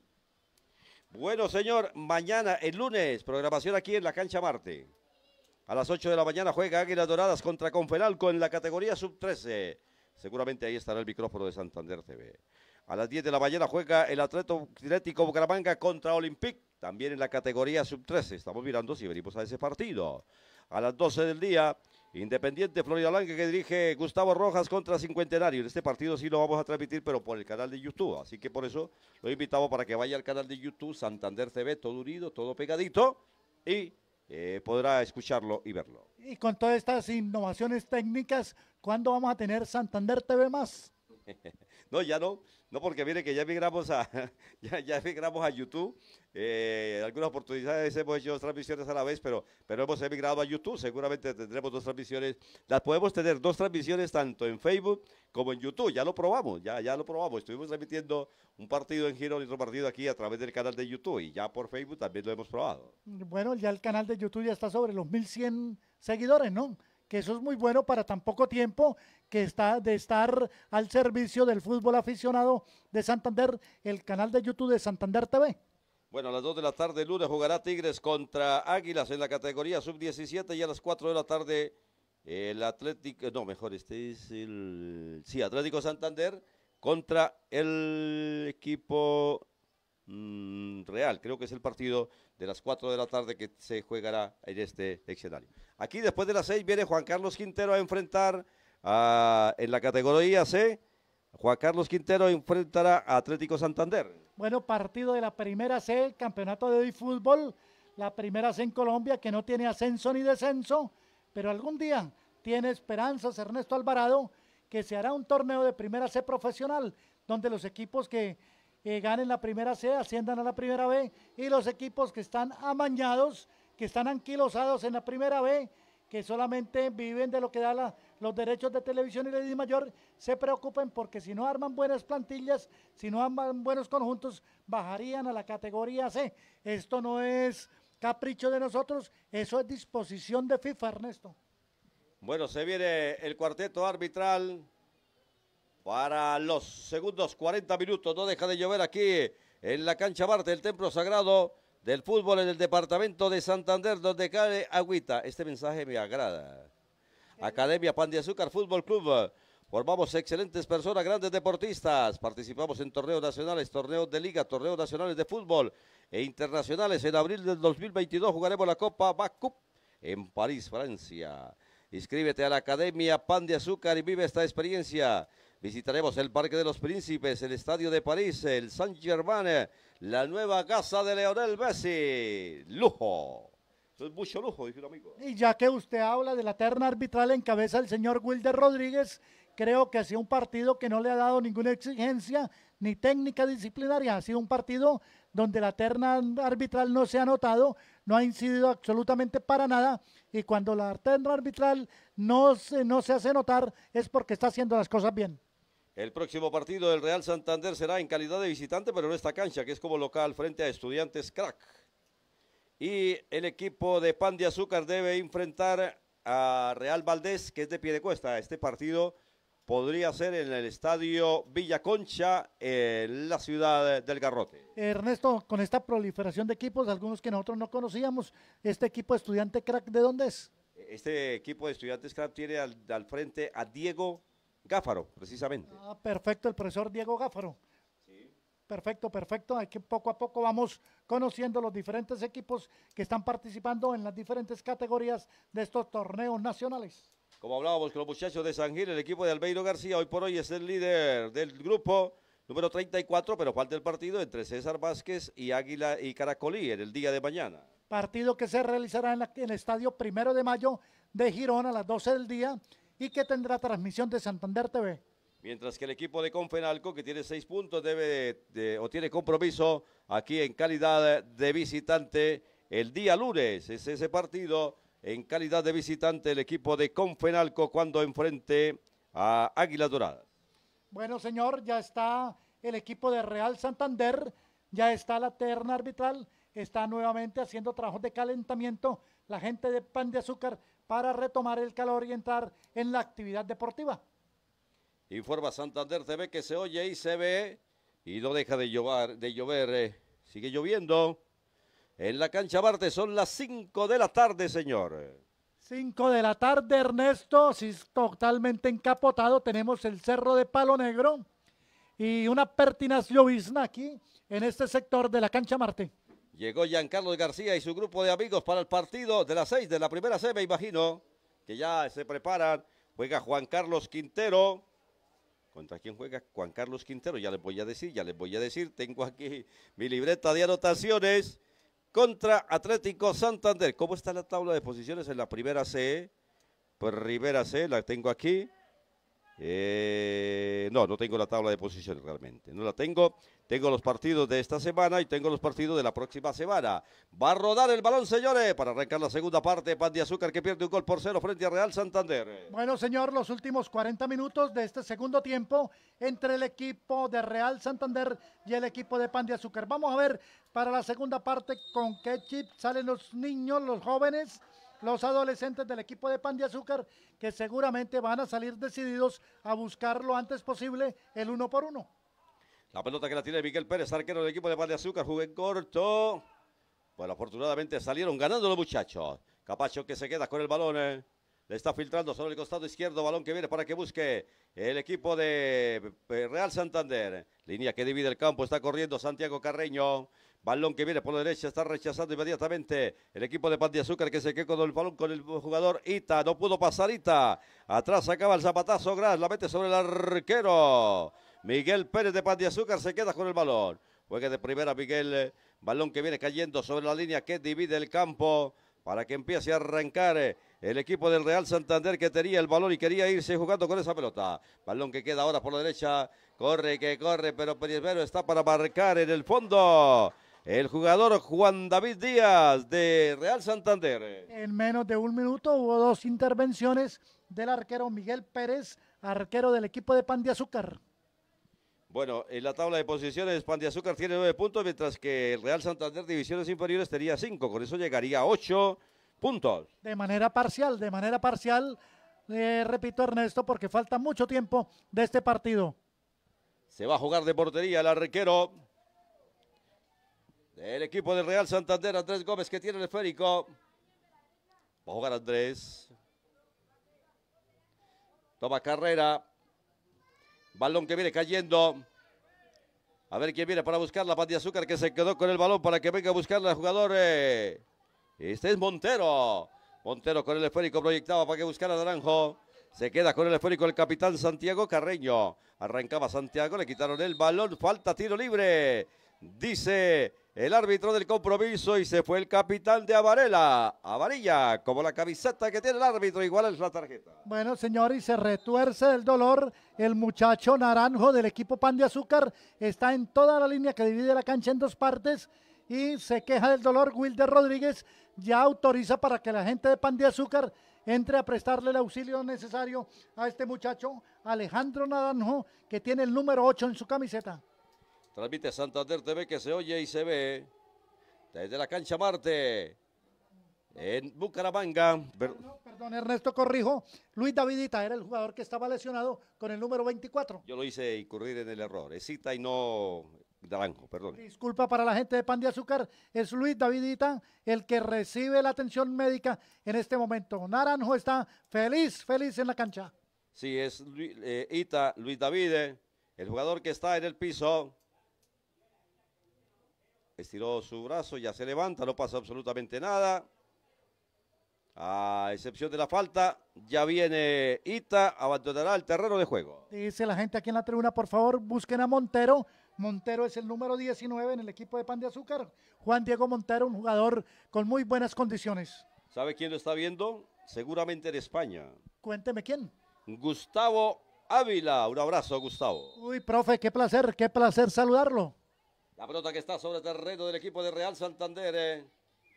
Bueno, señor, mañana, el lunes, programación aquí en la cancha Marte. A las 8 de la mañana juega Águilas Doradas contra Conferalco en la categoría sub-13. Seguramente ahí estará el micrófono de Santander TV. A las 10 de la mañana juega el Atleto Atlético Bucaramanga contra Olympic, también en la categoría sub-13. Estamos mirando si venimos a ese partido a las 12 del día. Independiente Florida Blanca que dirige Gustavo Rojas contra Cincuentenario. En este partido sí lo vamos a transmitir, pero por el canal de YouTube. Así que por eso lo invitamos para que vaya al canal de YouTube Santander TV, todo unido, todo pegadito. Y eh, podrá escucharlo y verlo. Y con todas estas innovaciones técnicas, ¿cuándo vamos a tener Santander TV más? No, ya no, no porque mire que ya emigramos a, ya, a YouTube. Eh, algunas oportunidades hemos hecho transmisiones a la vez, pero, hemos emigrado a YouTube. Seguramente tendremos dos transmisiones. Las podemos tener dos transmisiones tanto en Facebook como en YouTube. Ya lo probamos, ya, ya lo probamos. Estuvimos emitiendo un partido en Giro y otro partido aquí a través del canal de YouTube y ya por Facebook también lo hemos probado. Bueno, ya el canal de YouTube ya está sobre los 1100 seguidores, ¿no? que eso es muy bueno para tan poco tiempo que está de estar al servicio del fútbol aficionado de Santander, el canal de YouTube de Santander TV. Bueno, a las 2 de la tarde lunes jugará Tigres contra Águilas en la categoría sub-17 y a las 4 de la tarde el Atlético, no, mejor, este es el, sí, Atlético Santander contra el equipo Mm, real. Creo que es el partido de las 4 de la tarde que se jugará en este escenario. Aquí después de las 6 viene Juan Carlos Quintero a enfrentar en la categoría C. Juan Carlos Quintero enfrentará a Atlético Santander. Bueno, partido de la primera C, campeonato de hoy fútbol, la primera C en Colombia que no tiene ascenso ni descenso, pero algún día tiene esperanzas Ernesto Alvarado que se hará un torneo de primera C profesional, donde los equipos que que ganen la primera C, asciendan a la primera B y los equipos que están amañados, que están anquilosados en la primera B, que solamente viven de lo que dan los derechos de televisión y la mayor, se preocupen porque si no arman buenas plantillas, si no arman buenos conjuntos, bajarían a la categoría C. Esto no es capricho de nosotros, eso es disposición de FIFA, Ernesto. Bueno, se viene el cuarteto arbitral para los segundos 40 minutos. No deja de llover aquí en la cancha Marte, el templo sagrado del fútbol en el departamento de Santander, donde cae agüita. Este mensaje me agrada. Academia Pan de Azúcar Fútbol Club. Formamos excelentes personas, grandes deportistas. Participamos en torneos nacionales, torneos de liga, torneos nacionales de fútbol e internacionales. En abril del 2022 jugaremos la Copa Bacup en París, Francia. Inscríbete a la Academia Pan de Azúcar y vive esta experiencia. Visitaremos el Parque de los Príncipes, el Estadio de París, el Saint-Germain, la nueva casa de Leonel Messi. Lujo. Eso es mucho lujo, dice amigo. Y ya que usted habla de la terna arbitral en el del señor Wilder Rodríguez, creo que ha sido un partido que no le ha dado ninguna exigencia ni técnica disciplinaria. Ha sido un partido donde la terna arbitral no se ha notado, no ha incidido absolutamente para nada. Y cuando la terna arbitral no se, no se hace notar es porque está haciendo las cosas bien. El próximo partido del Real Santander será en calidad de visitante, pero en esta cancha, que es como local frente a Estudiantes Crack. Y el equipo de Pan de Azúcar debe enfrentar a Real Valdés, que es de pie de cuesta. Este partido podría ser en el estadio Villa Concha, en la ciudad del Garrote. Ernesto, con esta proliferación de equipos, algunos que nosotros no conocíamos, este equipo de estudiante crack, ¿de dónde es? Este equipo de estudiantes crack tiene al, al frente a Diego Gáfaro, precisamente. Ah, perfecto, el profesor Diego Gáfaro. Sí. Perfecto, perfecto. Aquí poco a poco vamos conociendo los diferentes equipos que están participando en las diferentes categorías de estos torneos nacionales. Como hablábamos con los muchachos de San Gil, el equipo de Albeiro García hoy por hoy es el líder del grupo número 34, pero falta el partido entre César Vázquez y Águila y Caracolí en el día de mañana. Partido que se realizará en, en el estadio primero de mayo de Girona a las 12 del día y qué tendrá transmisión de Santander TV. Mientras que el equipo de Confenalco, que tiene seis puntos, debe o tiene compromiso aquí en calidad de visitante el día lunes. Es ese partido en calidad de visitante el equipo de Confenalco cuando enfrente a Águila Dorada... Bueno, señor, ya está el equipo de Real Santander, ya está la terna arbitral, está nuevamente haciendo trabajos de calentamiento. La gente de Pan de Azúcar para retomar el calor y entrar en la actividad deportiva. Informa Santander TV que se oye y se ve y no deja de llover, de llover eh, sigue lloviendo. En la cancha Marte son las 5 de la tarde, señor. 5 de la tarde, Ernesto, sí, totalmente encapotado, tenemos el Cerro de Palo Negro y una pertinaz llovizna aquí en este sector de la cancha Marte. Llegó Carlos García y su grupo de amigos para el partido de las seis de la primera C, me imagino, que ya se preparan. Juega Juan Carlos Quintero. ¿Contra quién juega Juan Carlos Quintero? Ya les voy a decir, ya les voy a decir. Tengo aquí mi libreta de anotaciones. Contra Atlético Santander. ¿Cómo está la tabla de posiciones en la primera C? Por pues Rivera C, la tengo aquí. Eh, no, no tengo la tabla de posiciones realmente. No la tengo. Tengo los partidos de esta semana y tengo los partidos de la próxima semana. Va a rodar el balón, señores, para arrancar la segunda parte. Pan de Azúcar que pierde un gol por cero frente a Real Santander. Bueno, señor, los últimos 40 minutos de este segundo tiempo entre el equipo de Real Santander y el equipo de Pan de Azúcar. Vamos a ver para la segunda parte con qué chip salen los niños, los jóvenes los adolescentes del equipo de Pan de Azúcar, que seguramente van a salir decididos a buscar lo antes posible el uno por uno. La pelota que la tiene Miguel Pérez, arquero del equipo de Pan de Azúcar, jugué corto. Bueno, afortunadamente salieron ganando los muchachos. Capacho que se queda con el balón. Eh. Le está filtrando sobre el costado izquierdo, balón que viene para que busque el equipo de eh, Real Santander. Línea que divide el campo, está corriendo Santiago Carreño. Balón que viene por la derecha, está rechazando inmediatamente el equipo de Pan de Azúcar que se quedó con el balón con el jugador Ita. No pudo pasar Ita. Atrás acaba el zapatazo Gras, la mete sobre el arquero. Miguel Pérez de Pan de Azúcar se queda con el balón. Juega de primera Miguel. Balón que viene cayendo sobre la línea que divide el campo para que empiece a arrancar el equipo del Real Santander que tenía el balón y quería irse jugando con esa pelota. Balón que queda ahora por la derecha. Corre, que corre, pero Vero está para marcar en el fondo el jugador Juan David Díaz de Real Santander. En menos de un minuto hubo dos intervenciones del arquero Miguel Pérez, arquero del equipo de Pan de Azúcar. Bueno, en la tabla de posiciones, Pan de Azúcar tiene nueve puntos, mientras que el Real Santander Divisiones Inferiores tenía cinco, con eso llegaría a ocho puntos. De manera parcial, de manera parcial, repito Ernesto, porque falta mucho tiempo de este partido. Se va a jugar de portería el arquero el equipo del Real Santander, Andrés Gómez, que tiene el esférico. Va a jugar Andrés. Toma carrera. Balón que viene cayendo. A ver quién viene para buscar la de Azúcar que se quedó con el balón para que venga a buscarla al jugador. Este es Montero. Montero con el esférico proyectado para que buscara a Naranjo. Se queda con el esférico el capitán Santiago Carreño. Arrancaba Santiago, le quitaron el balón. Falta tiro libre. Dice el árbitro del compromiso y se fue el capitán de Avarela. Avarilla, como la camiseta que tiene el árbitro, igual es la tarjeta. Bueno, señor, y se retuerce el dolor. El muchacho naranjo del equipo Pan de Azúcar está en toda la línea que divide la cancha en dos partes y se queja del dolor. Wilder Rodríguez ya autoriza para que la gente de Pan de Azúcar entre a prestarle el auxilio necesario a este muchacho Alejandro Naranjo, que tiene el número 8 en su camiseta. Transmite Santander TV que se oye y se ve desde la cancha Marte en Bucaramanga. Perdón, Ernesto, corrijo. Luis Davidita era el jugador que estaba lesionado con el número 24. Yo lo hice incurrir en el error. Es Ita y no Naranjo, perdón. Disculpa para la gente de Pan de Azúcar. Es Luis Davidita el que recibe la atención médica en este momento. Naranjo está feliz, feliz en la cancha. Sí, es eh, Ita Luis David, el jugador que está en el piso. Estiró su brazo, ya se levanta, no pasa absolutamente nada. A excepción de la falta, ya viene Ita, abandonará el terreno de juego. Dice la gente aquí en la tribuna, por favor, busquen a Montero. Montero es el número 19 en el equipo de Pan de Azúcar. Juan Diego Montero, un jugador con muy buenas condiciones. ¿Sabe quién lo está viendo? Seguramente en España. Cuénteme quién. Gustavo Ávila. Un abrazo, Gustavo. Uy, profe, qué placer, qué placer saludarlo. La pelota que está sobre el terreno del equipo de Real Santander, eh,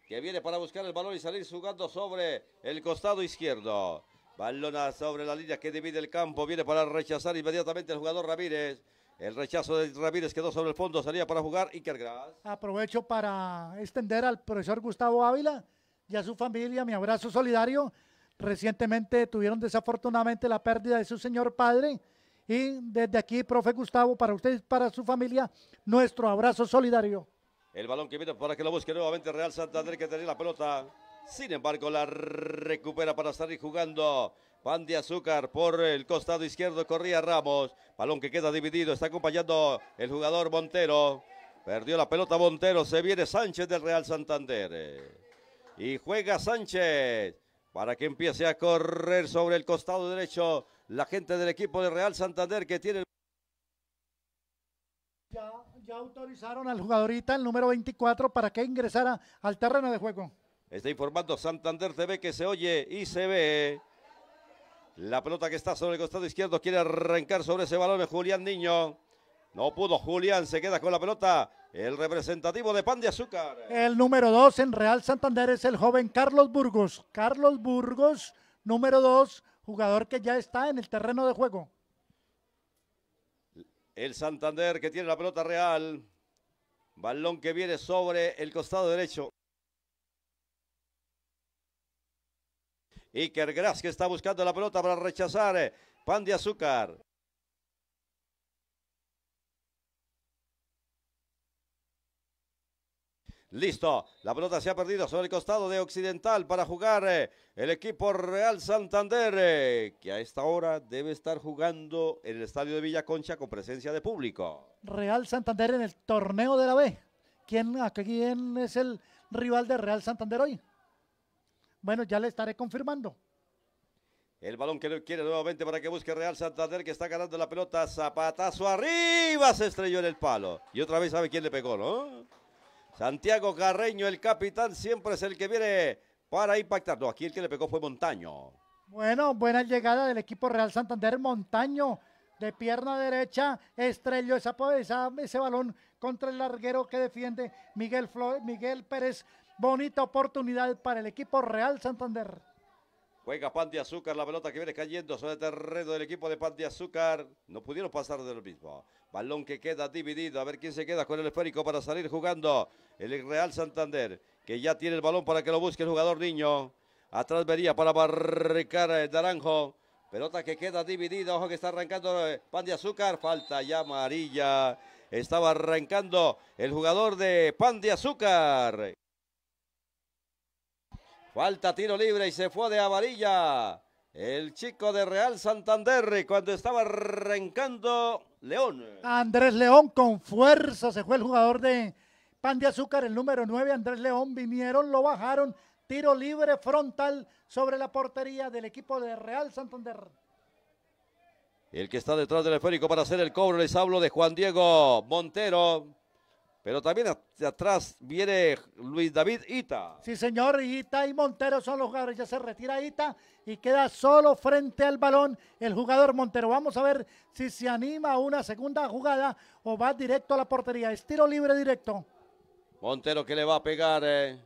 que viene para buscar el balón y salir jugando sobre el costado izquierdo. Balona sobre la línea que divide el campo, viene para rechazar inmediatamente el jugador Ramírez. El rechazo de Ramírez quedó sobre el fondo, salía para jugar Iker Gras. Aprovecho para extender al profesor Gustavo Ávila y a su familia mi abrazo solidario. Recientemente tuvieron desafortunadamente la pérdida de su señor padre, y desde aquí, profe Gustavo, para ustedes, y para su familia, nuestro abrazo solidario. El balón que viene para que lo busque nuevamente Real Santander que tenía la pelota. Sin embargo, la recupera para salir jugando. Pan de azúcar por el costado izquierdo. Corría Ramos. Balón que queda dividido. Está acompañando el jugador Montero. Perdió la pelota Montero. Se viene Sánchez del Real Santander. Y juega Sánchez para que empiece a correr sobre el costado derecho la gente del equipo de Real Santander que tiene... Ya, autorizaron al jugadorita, el número 24, para que ingresara al terreno de juego. Está informando Santander TV que se oye y se ve. La pelota que está sobre el costado izquierdo quiere arrancar sobre ese balón de Julián Niño. No pudo Julián, se queda con la pelota. El representativo de Pan de Azúcar. El número 2 en Real Santander es el joven Carlos Burgos. Carlos Burgos, número 2, jugador que ya está en el terreno de juego. El Santander que tiene la pelota real. Balón que viene sobre el costado derecho. Iker Gras que está buscando la pelota para rechazar Pan de Azúcar. Listo, la pelota se ha perdido sobre el costado de Occidental para jugar eh, el equipo Real Santander, eh, que a esta hora debe estar jugando en el estadio de Villa Concha con presencia de público. Real Santander en el torneo de la B. ¿Quién, quién es el rival de Real Santander hoy? Bueno, ya le estaré confirmando. El balón que quiere nuevamente para que busque Real Santander, que está ganando la pelota. Zapatazo arriba, se estrelló en el palo. Y otra vez sabe quién le pegó, ¿no? Santiago Carreño, el capitán, siempre es el que viene para impactar. No, aquí el que le pegó fue Montaño. Bueno, buena llegada del equipo Real Santander. Montaño de pierna derecha estrelló esa, ese balón contra el larguero que defiende Miguel, Miguel Pérez. Bonita oportunidad para el equipo Real Santander. Juega Pan de Azúcar, la pelota que viene cayendo sobre el terreno del equipo de Pan de Azúcar. No pudieron pasar de lo mismo. Balón que queda dividido. A ver quién se queda con el esférico para salir jugando. El Real Santander, que ya tiene el balón para que lo busque el jugador niño. Atrás vería para barricar el eh, Naranjo. Pelota que queda dividida. Ojo que está arrancando eh, Pan de Azúcar. Falta ya amarilla. Estaba arrancando el jugador de Pan de Azúcar. Falta tiro libre y se fue de avarilla El chico de Real Santander cuando estaba arrancando León. Andrés León con fuerza se fue el jugador de Pan de Azúcar, el número 9, Andrés León. Vinieron, lo bajaron. Tiro libre frontal sobre la portería del equipo de Real Santander. El que está detrás del esférico para hacer el cobro, les hablo de Juan Diego Montero. Pero también hacia atrás viene Luis David Ita. Sí, señor, Ita y Montero son los jugadores. Ya se retira Ita y queda solo frente al balón el jugador Montero. Vamos a ver si se anima a una segunda jugada o va directo a la portería. Es libre directo. Montero que le va a pegar. Eh.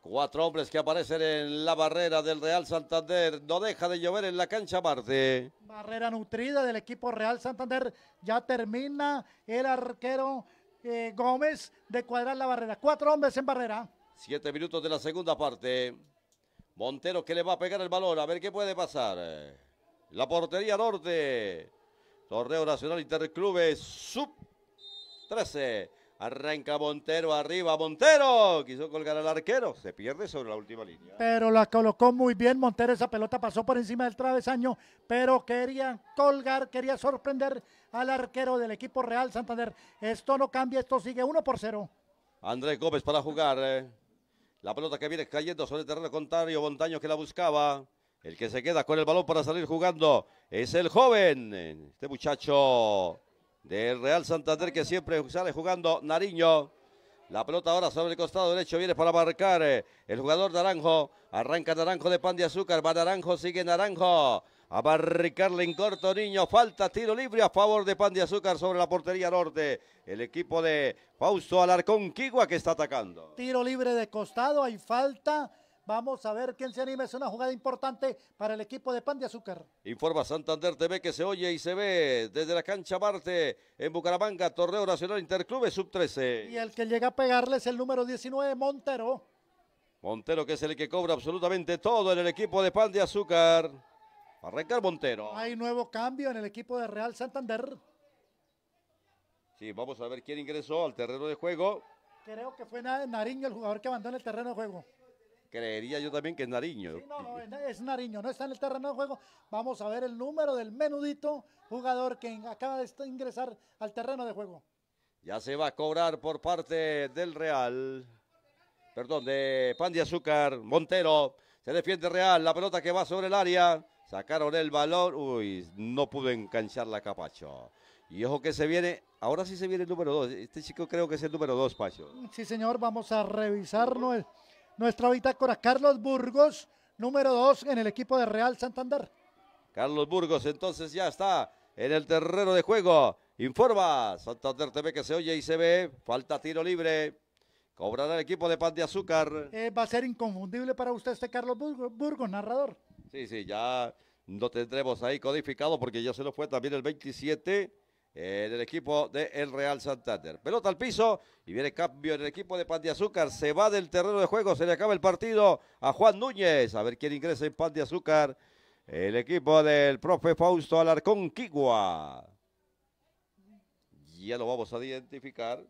Cuatro hombres que aparecen en la barrera del Real Santander. No deja de llover en la cancha Marte. Barrera nutrida del equipo Real Santander. Ya termina el arquero eh, Gómez de cuadrar la barrera. Cuatro hombres en barrera. Siete minutos de la segunda parte. Montero que le va a pegar el balón. A ver qué puede pasar. La portería norte. Torneo Nacional Interclubes Sub 13. Arranca Montero, arriba Montero. Quiso colgar al arquero. Se pierde sobre la última línea. Pero la colocó muy bien Montero. Esa pelota pasó por encima del travesaño. Pero quería colgar, quería sorprender al arquero del equipo Real Santander. Esto no cambia, esto sigue 1 por 0. Andrés Gómez para jugar. Eh. La pelota que viene cayendo sobre el terreno contrario. Montaño que la buscaba. El que se queda con el balón para salir jugando es el joven. Este muchacho del Real Santander que siempre sale jugando Nariño. La pelota ahora sobre el costado derecho viene para marcar eh, el jugador Naranjo. Arranca Naranjo de pan de azúcar. Va Naranjo, sigue Naranjo. A barricarle en corto, niño. Falta tiro libre a favor de pan de azúcar sobre la portería norte. El equipo de Fausto Alarcón Quigua que está atacando. Tiro libre de costado. Hay falta. Vamos a ver quién se anima. Es una jugada importante para el equipo de Pan de Azúcar. Informa Santander TV que se oye y se ve desde la cancha Marte en Bucaramanga, Torneo Nacional Interclube Sub-13. Y el que llega a pegarle es el número 19, Montero. Montero que es el que cobra absolutamente todo en el equipo de Pan de Azúcar. Arrancar Montero. Hay nuevo cambio en el equipo de Real Santander. Sí, vamos a ver quién ingresó al terreno de juego. Creo que fue Nariño el jugador que abandonó el terreno de juego creería yo también que es Nariño. Sí, no, es Nariño, no está en el terreno de juego. Vamos a ver el número del menudito jugador que acaba de ingresar al terreno de juego. Ya se va a cobrar por parte del Real, perdón, de Pan de Azúcar, Montero. Se defiende Real, la pelota que va sobre el área. Sacaron el balón, uy, no pudo enganchar la Capacho. Y ojo que se viene, ahora sí se viene el número 2. Este chico creo que es el número 2, Pacho. Sí, señor, vamos a revisarlo nuestra bitácora. Carlos Burgos, número 2 en el equipo de Real Santander. Carlos Burgos entonces ya está en el terreno de juego. Informa Santander TV que se oye y se ve. Falta tiro libre. Cobrará el equipo de Pan de Azúcar. Eh, va a ser inconfundible para usted este Carlos Burgos, Burgos, narrador. Sí, sí, ya lo tendremos ahí codificado porque ya se lo fue también el 27 en eh, del equipo del Real Santander. Pelota al piso y viene cambio en el equipo de Pan de Azúcar. Se va del terreno de juego, se le acaba el partido a Juan Núñez. A ver quién ingresa en Pan de Azúcar. El equipo del profe Fausto Alarcón Quigua. Ya lo vamos a identificar.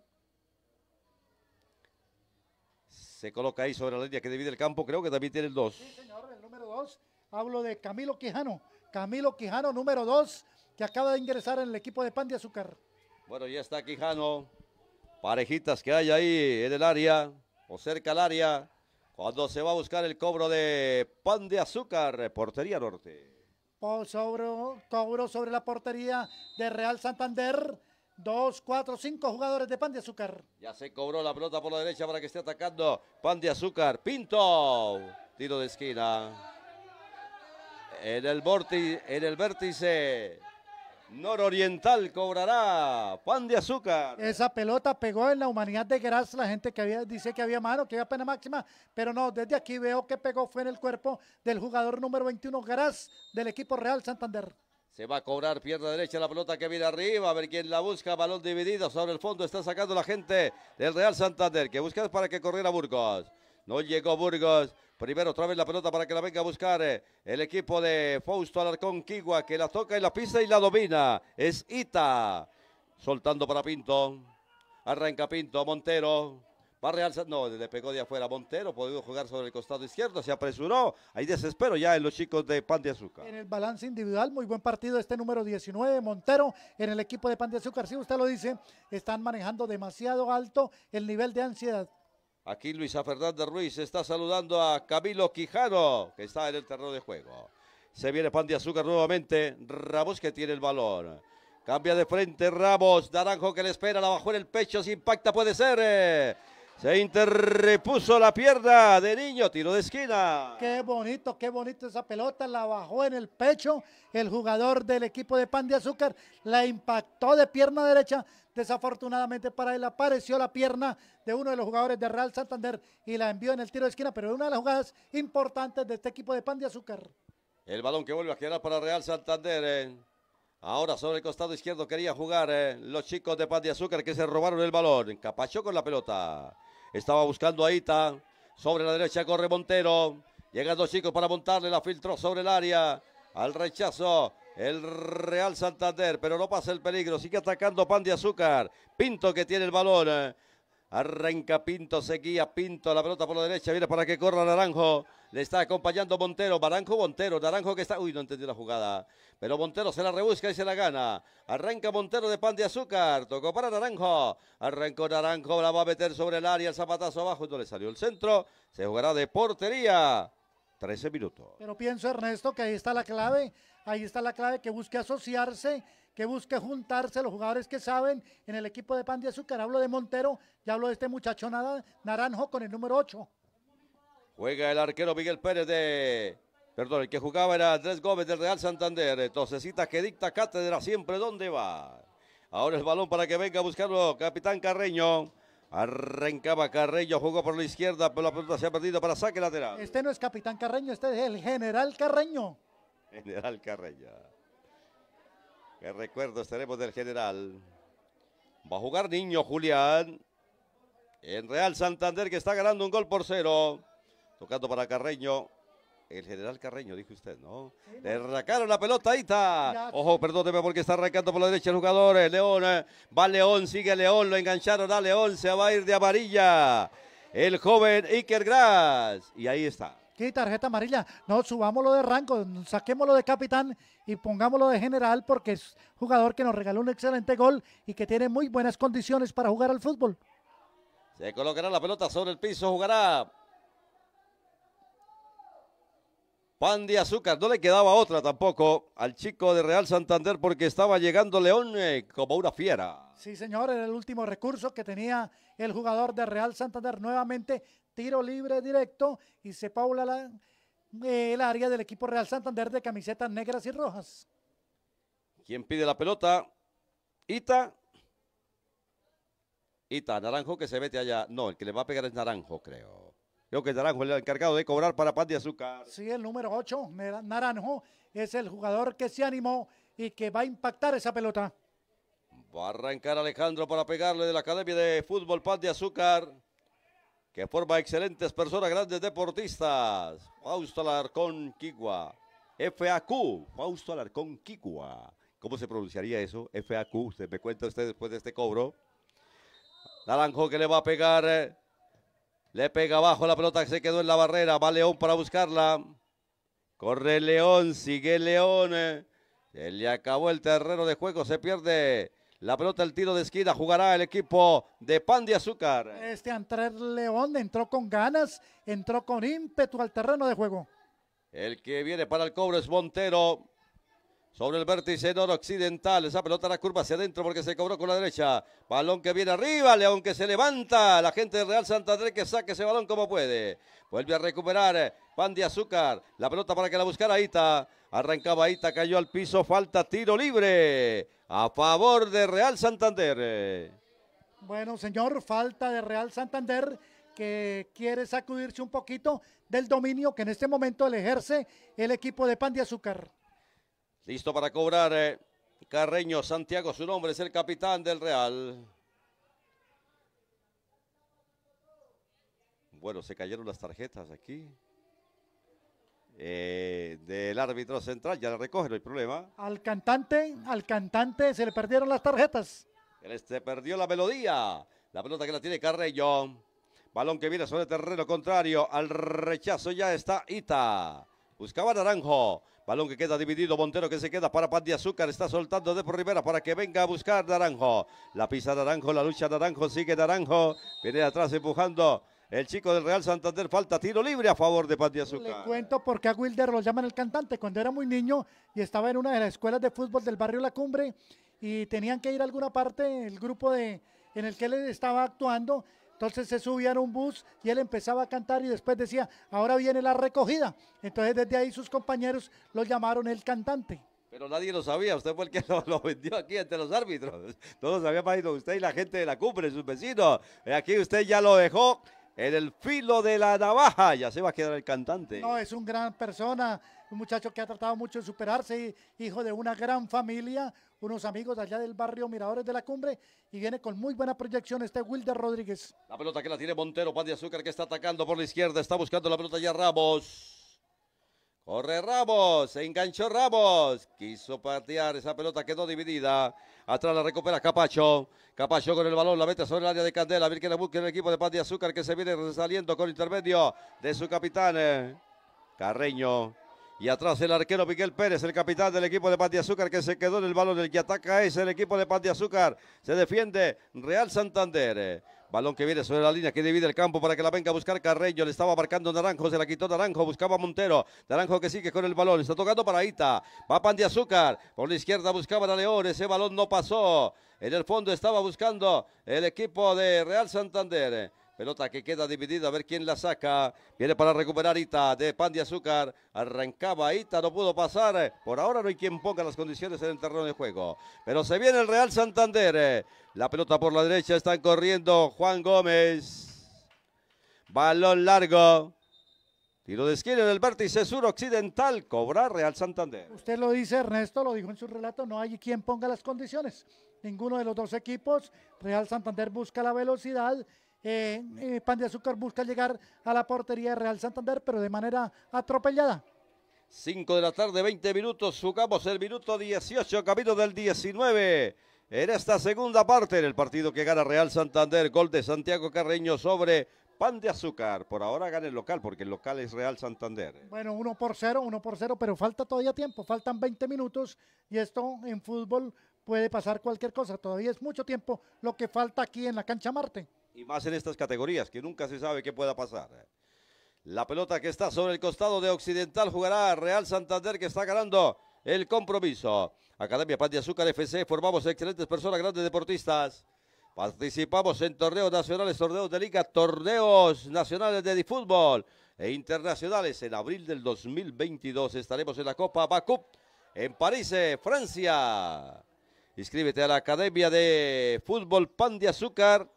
Se coloca ahí sobre la línea que divide el campo. Creo que también tiene el 2. Sí, señor, el número 2. Hablo de Camilo Quijano. Camilo Quijano, número 2 que acaba de ingresar en el equipo de Pan de Azúcar. Bueno, ya está Quijano. Parejitas que hay ahí en el área o cerca al área. Cuando se va a buscar el cobro de Pan de Azúcar, portería norte. Por sobre, cobro sobre la portería de Real Santander. Dos, cuatro, cinco jugadores de Pan de Azúcar. Ya se cobró la pelota por la derecha para que esté atacando Pan de Azúcar. Pinto. Tiro de esquina. En el, en el vértice Nororiental cobrará pan de azúcar. Esa pelota pegó en la humanidad de Gras, la gente que había, dice que había mano, que había pena máxima, pero no, desde aquí veo que pegó fue en el cuerpo del jugador número 21 Gras, del equipo Real Santander. Se va a cobrar pierna derecha la pelota que viene arriba. A ver quién la busca. Balón dividido sobre el fondo. Está sacando la gente del Real Santander. Que busca para que corriera Burgos. No llegó Burgos. Primero otra vez la pelota para que la venga a buscar eh, el equipo de Fausto Alarcón Quigua, que la toca y la pisa y la domina. Es Ita. Soltando para Pinto. Arranca Pinto, Montero. Va no, le pegó de afuera Montero, pudo jugar sobre el costado izquierdo, se apresuró. Hay desespero ya en los chicos de Pan de Azúcar. En el balance individual, muy buen partido este número 19, Montero, en el equipo de Pan de Azúcar. Si usted lo dice, están manejando demasiado alto el nivel de ansiedad Aquí Luisa Fernández Ruiz está saludando a Camilo Quijano, que está en el terreno de juego. Se viene Pan de Azúcar nuevamente. Ramos que tiene el balón. Cambia de frente Ramos. Naranjo que le espera. La bajó en el pecho. Si impacta puede ser. Eh. Se interpuso la pierna de niño. Tiro de esquina. Qué bonito, qué bonito esa pelota. La bajó en el pecho. El jugador del equipo de Pan de Azúcar la impactó de pierna derecha. Desafortunadamente para él apareció la pierna de uno de los jugadores de Real Santander y la envió en el tiro de esquina, pero una de las jugadas importantes de este equipo de pan de azúcar. El balón que vuelve a quedar para Real Santander. Eh. Ahora sobre el costado izquierdo quería jugar eh, los chicos de Pan de Azúcar que se robaron el balón. Encapachó con la pelota. Estaba buscando a Ita. Sobre la derecha corre Montero. Llegan dos chicos para montarle. La filtró sobre el área. Al rechazo el Real Santander, pero no pasa el peligro, sigue atacando Pan de Azúcar, Pinto que tiene el balón, arranca Pinto, seguía Pinto, la pelota por la derecha, viene para que corra Naranjo, le está acompañando Montero, Naranjo, Montero, Naranjo que está, uy, no entendí la jugada, pero Montero se la rebusca y se la gana, arranca Montero de Pan de Azúcar, tocó para Naranjo, arrancó Naranjo, la va a meter sobre el área, el zapatazo abajo, no le salió el centro, se jugará de portería. 13 minutos. Pero pienso, Ernesto, que ahí está la clave Ahí está la clave, que busque asociarse, que busque juntarse los jugadores que saben en el equipo de Pan de Azúcar. Hablo de Montero, ya hablo de este muchacho nada, naranjo con el número 8. Juega el arquero Miguel Pérez de... Perdón, el que jugaba era Andrés Gómez del Real Santander. Tosecita que dicta cátedra siempre dónde va. Ahora el balón para que venga a buscarlo Capitán Carreño. Arrancaba Carreño, jugó por la izquierda, pero la pelota se ha perdido para saque lateral. Este no es Capitán Carreño, este es el General Carreño. General Carreña. Qué recuerdos tenemos del general. Va a jugar niño Julián. En Real Santander que está ganando un gol por cero. Tocando para Carreño. El general Carreño, dijo usted, ¿no? Le arrancaron la pelota, ahí está. Ojo, perdóneme porque está arrancando por la derecha el jugador. Eh, León, eh. va León, sigue León, lo engancharon a León, se va a ir de amarilla. El joven Iker Grass. Y ahí está tarjeta amarilla. No, subámoslo de rango, saquémoslo de capitán y pongámoslo de general porque es jugador que nos regaló un excelente gol y que tiene muy buenas condiciones para jugar al fútbol. Se colocará la pelota sobre el piso, jugará. Pan de azúcar, no le quedaba otra tampoco al chico de Real Santander porque estaba llegando León eh, como una fiera. Sí, señor, era el último recurso que tenía el jugador de Real Santander. Nuevamente tiro libre directo y se paula la, eh, el área del equipo Real Santander de camisetas negras y rojas. ¿Quién pide la pelota? Ita. Ita, Naranjo que se mete allá. No, el que le va a pegar es Naranjo, creo. Creo que Naranjo es el encargado de cobrar para Pan de Azúcar. Sí, el número 8, Naranjo, es el jugador que se animó y que va a impactar esa pelota. Va a arrancar Alejandro para pegarle de la Academia de Fútbol Paz de Azúcar que forma excelentes personas, grandes deportistas. Fausto Alarcón Quigua. FAQ, Fausto Alarcón Quigua. ¿Cómo se pronunciaría eso? FAQ, se me cuenta usted después de este cobro. Naranjo que le va a pegar. Eh, le pega abajo la pelota que se quedó en la barrera. Va León para buscarla. Corre León, sigue León. Eh, se le acabó el terreno de juego, se pierde la pelota, el tiro de esquina, jugará el equipo de Pan de Azúcar. Este Andrés León entró con ganas, entró con ímpetu al terreno de juego. El que viene para el cobro es Montero. Sobre el vértice noroccidental, esa pelota la curva hacia adentro porque se cobró con la derecha. Balón que viene arriba, León que se levanta. La gente de Real Santander que saque ese balón como puede. Vuelve a recuperar Pan de Azúcar. La pelota para que la buscara Ita. Arrancaba ahí, cayó al piso, falta tiro libre a favor de Real Santander. Bueno, señor, falta de Real Santander que quiere sacudirse un poquito del dominio que en este momento le ejerce el equipo de Pan de Azúcar. Listo para cobrar eh, Carreño Santiago, su nombre es el capitán del Real. Bueno, se cayeron las tarjetas aquí. Eh, del árbitro central. Ya la recoge, no hay problema. Al cantante, al cantante se le perdieron las tarjetas. Se perdió la melodía. La pelota que la tiene Carrello, Balón que viene sobre el terreno contrario. Al rechazo ya está Ita. Buscaba Naranjo. Balón que queda dividido. Montero que se queda para Pan de Azúcar. Está soltando de por Rivera para que venga a buscar Naranjo. La pisa Naranjo. La lucha Naranjo. Sigue Naranjo. Viene atrás empujando. El chico del Real Santander falta tiro libre a favor de Pati Azúcar. Le cuento por qué a Wilder lo llaman el cantante. Cuando era muy niño y estaba en una de las escuelas de fútbol del barrio La Cumbre y tenían que ir a alguna parte, el grupo de, en el que él estaba actuando, entonces se subía a un bus y él empezaba a cantar y después decía, ahora viene la recogida. Entonces desde ahí sus compañeros lo llamaron el cantante. Pero nadie lo sabía, usted fue el que lo, vendió aquí entre los árbitros. Todos sabían, Marino, usted y la gente de la cumbre, sus vecinos. Eh, aquí usted ya lo dejó en el filo de la navaja. Ya se va a quedar el cantante. No, es un gran persona, un muchacho que ha tratado mucho de superarse, hijo de una gran familia, unos amigos allá del barrio Miradores de la Cumbre y viene con muy buena proyección este Wilder Rodríguez. La pelota que la tiene Montero, pan de azúcar que está atacando por la izquierda, está buscando la pelota ya Ramos. Corre Ramos, se enganchó Ramos, quiso patear, esa pelota quedó dividida. Atrás la recupera Capacho. Capacho con el balón, la mete sobre el área de Candela. ver que la busca el equipo de Paz de Azúcar que se viene saliendo con intermedio de su capitán eh, Carreño. Y atrás el arquero Miguel Pérez, el capitán del equipo de Paz de Azúcar que se quedó en el balón. El que ataca es el equipo de Paz de Azúcar. Se defiende Real Santander. Balón que viene sobre la línea, que divide el campo para que la venga a buscar Carreño. Le estaba marcando Naranjo, se la quitó Naranjo, buscaba Montero. Naranjo que sigue con el balón, está tocando para Ita. Va Pan de Azúcar, por la izquierda buscaba a León, ese balón no pasó. En el fondo estaba buscando el equipo de Real Santander. Pelota que queda dividida, a ver quién la saca. Viene para recuperar Ita de pan de azúcar. Arrancaba Ita, no pudo pasar. Por ahora no hay quien ponga las condiciones en el terreno de juego. Pero se viene el Real Santander. La pelota por la derecha, están corriendo Juan Gómez. Balón largo. Tiro de esquina en el vértice sur occidental, cobra Real Santander. Usted lo dice, Ernesto, lo dijo en su relato, no hay quien ponga las condiciones. Ninguno de los dos equipos, Real Santander busca la velocidad eh, Pan de Azúcar busca llegar a la portería de Real Santander, pero de manera atropellada. 5 de la tarde, 20 minutos, jugamos el minuto 18, capítulo del 19. En esta segunda parte, del partido que gana Real Santander, gol de Santiago Carreño sobre Pan de Azúcar. Por ahora gana el local, porque el local es Real Santander. Bueno, 1 por 0, 1 por 0, pero falta todavía tiempo, faltan 20 minutos y esto en fútbol puede pasar cualquier cosa. Todavía es mucho tiempo lo que falta aquí en la cancha Marte y más en estas categorías, que nunca se sabe qué pueda pasar. La pelota que está sobre el costado de Occidental jugará Real Santander, que está ganando el compromiso. Academia Pan de Azúcar FC, formamos excelentes personas, grandes deportistas. Participamos en torneos nacionales, torneos de liga, torneos nacionales de fútbol e internacionales. En abril del 2022 estaremos en la Copa Bacup en París, Francia. Inscríbete a la Academia de Fútbol Pan de Azúcar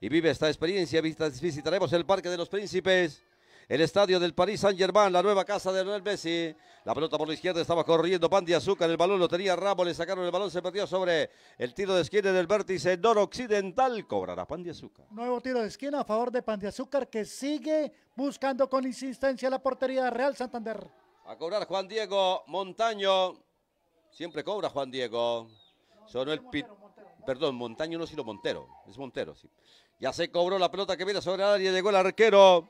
y vive esta experiencia. Visitaremos el Parque de los Príncipes, el estadio del París Saint-Germain, la nueva casa de Noel Messi. La pelota por la izquierda estaba corriendo Pan de Azúcar, el balón lo tenía Ramos, le sacaron el balón, se perdió sobre el tiro de esquina del vértice noroccidental. Cobrará Pan de Azúcar. Nuevo tiro de esquina a favor de Pan de Azúcar que sigue buscando con insistencia la portería de Real Santander. A cobrar Juan Diego Montaño. Siempre cobra Juan Diego. el Perdón, Montaño no, sino Montero. Es Montero, sí. Ya se cobró la pelota que viene sobre el área. Llegó el arquero.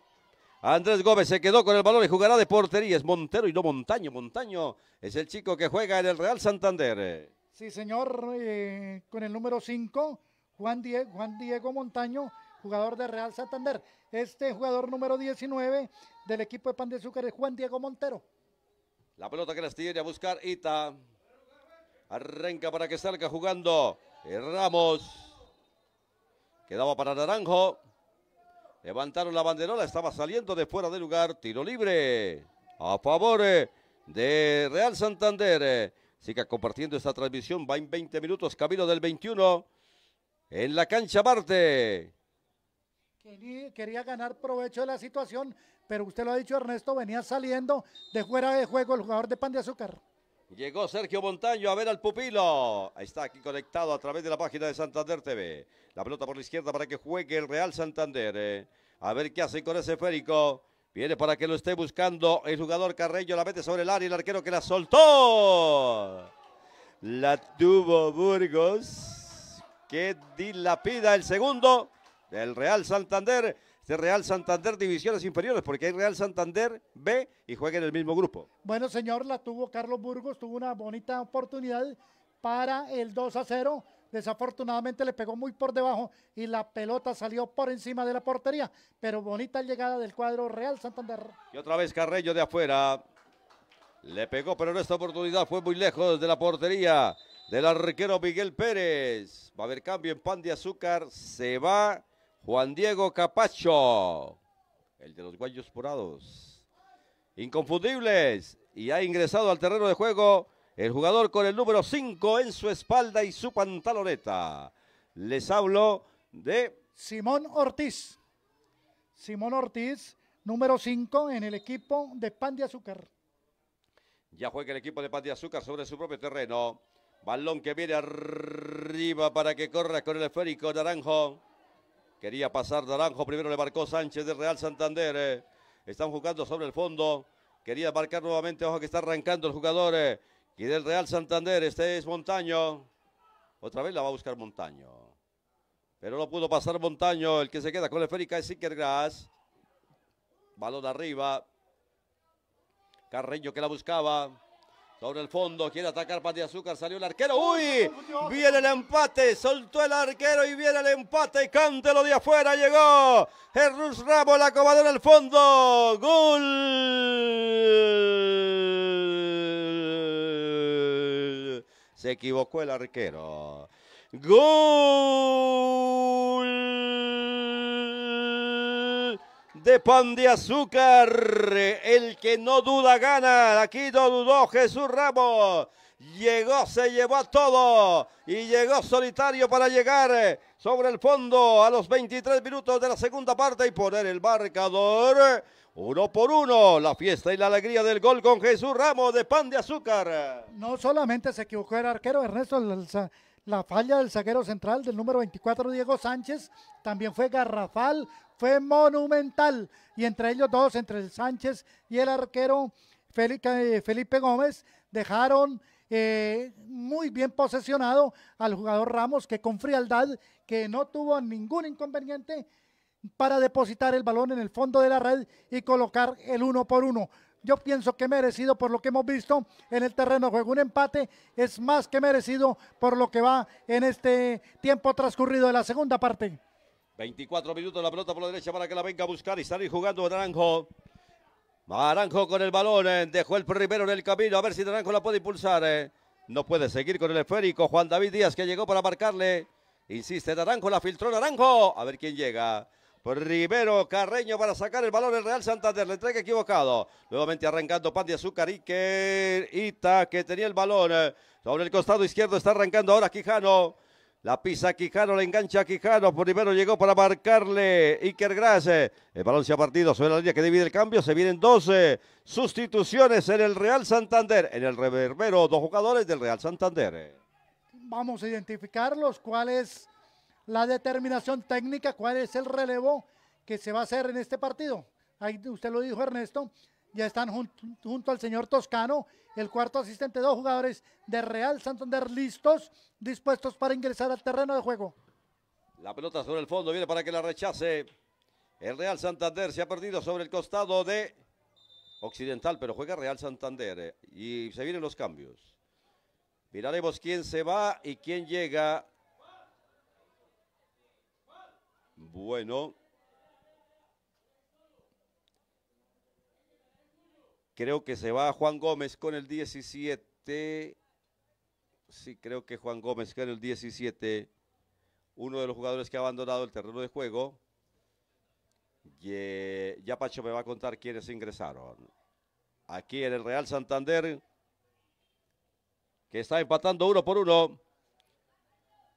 Andrés Gómez se quedó con el balón y jugará de portería. Es Montero y no Montaño. Montaño es el chico que juega en el Real Santander. Sí, señor. Eh, con el número 5, Juan, Juan Diego Montaño, jugador de Real Santander. Este jugador número 19 del equipo de Pan de Azúcar es Juan Diego Montero. La pelota que las tiene a buscar Ita. Arranca para que salga jugando eh, Ramos. Quedaba para Naranjo. Levantaron la banderola, estaba saliendo de fuera de lugar. Tiro libre a favor eh, de Real Santander. Siga compartiendo esta transmisión. Va en 20 minutos, camino del 21. En la cancha Marte. Quería ganar provecho de la situación, pero usted lo ha dicho, Ernesto, venía saliendo de fuera de juego el jugador de Pan de Azúcar. Llegó Sergio Montaño a ver al pupilo. está aquí conectado a través de la página de Santander TV. La pelota por la izquierda para que juegue el Real Santander. Eh. A ver qué hace con ese férico. Viene para que lo esté buscando el jugador Carreño. La mete sobre el área. y El arquero que la soltó. La tuvo Burgos. Que dilapida el segundo del Real Santander de Real Santander Divisiones Inferiores, porque hay Real Santander B y juega en el mismo grupo. Bueno, señor, la tuvo Carlos Burgos, tuvo una bonita oportunidad para el 2 a 0. Desafortunadamente le pegó muy por debajo y la pelota salió por encima de la portería, pero bonita llegada del cuadro Real Santander. Y otra vez Carreño de afuera. Le pegó, pero en esta oportunidad fue muy lejos de la portería del arquero Miguel Pérez. Va a haber cambio en pan de azúcar. Se va Juan Diego Capacho, el de los Guayos porados, Inconfundibles. Y ha ingresado al terreno de juego el jugador con el número 5 en su espalda y su pantaloneta. Les hablo de... Simón Ortiz. Simón Ortiz, número 5 en el equipo de Pan de Azúcar. Ya juega el equipo de Pan de Azúcar sobre su propio terreno. Balón que viene arriba para que corra con el esférico naranjo. Quería pasar Naranjo, primero le marcó Sánchez del Real Santander. Eh. Están jugando sobre el fondo. Quería marcar nuevamente, ojo que está arrancando el jugador. Eh. Y del Real Santander, este es Montaño. Otra vez la va a buscar Montaño. Pero no pudo pasar Montaño. El que se queda con la esférica es Sickergrass. Balón arriba. Carreño que la buscaba. Sobre el fondo, quiere atacar Pati Azúcar, salió el arquero. ¡Uy! Viene el empate, soltó el arquero y viene el empate. Cántelo de afuera, llegó Herrus rabo la en el fondo. ¡Gol! Se equivocó el arquero. ¡Gol! de pan de azúcar. El que no duda gana. Aquí no dudó Jesús Ramos. Llegó, se llevó a todo y llegó solitario para llegar sobre el fondo a los 23 minutos de la segunda parte y poner el marcador uno por uno. La fiesta y la alegría del gol con Jesús Ramos de pan de azúcar. No solamente se equivocó el arquero Ernesto, la, la falla del zaguero central del número 24 Diego Sánchez también fue garrafal, fue monumental. Y entre ellos dos, entre el Sánchez y el arquero eh, Felipe Gómez, dejaron eh, muy bien posesionado al jugador Ramos, que con frialdad, que no tuvo ningún inconveniente para depositar el balón en el fondo de la red y colocar el uno por uno. Yo pienso que merecido por lo que hemos visto en el terreno juego. Un empate es más que merecido por lo que va en este tiempo transcurrido de la segunda parte. 24 minutos la pelota por la derecha para que la venga a buscar y ahí jugando Naranjo. Naranjo con el balón, eh, dejó el primero en el camino, a ver si Naranjo la puede impulsar. Eh. No puede seguir con el esférico. Juan David Díaz que llegó para marcarle. Insiste Naranjo, la filtró Naranjo. A ver quién llega. Primero Carreño para sacar el balón el Real Santander. Le entrega equivocado. Nuevamente arrancando Pan de Azúcar y que que tenía el balón. Eh, sobre el costado izquierdo está arrancando ahora Quijano. La pisa Quijano, la engancha Quijano. Primero llegó para marcarle Iker Grace. El balón se ha partido sobre la línea que divide el cambio. Se vienen 12 eh, sustituciones en el Real Santander. En el reverbero, dos jugadores del Real Santander. Vamos a identificarlos. ¿Cuál es la determinación técnica? ¿Cuál es el relevo que se va a hacer en este partido? Ahí usted lo dijo, Ernesto ya están junto al señor Toscano, el cuarto asistente, dos jugadores de Real Santander listos, dispuestos para ingresar al terreno de juego. La pelota sobre el fondo viene para que la rechace. El Real Santander se ha perdido sobre el costado de Occidental, pero juega Real Santander eh, y se vienen los cambios. Miraremos quién se va y quién llega. Bueno, Creo que se va Juan Gómez con el 17. Sí, creo que Juan Gómez con el 17. Uno de los jugadores que ha abandonado el terreno de juego. Y Ya Pacho me va a contar quiénes ingresaron. Aquí en el Real Santander, que está empatando uno por uno.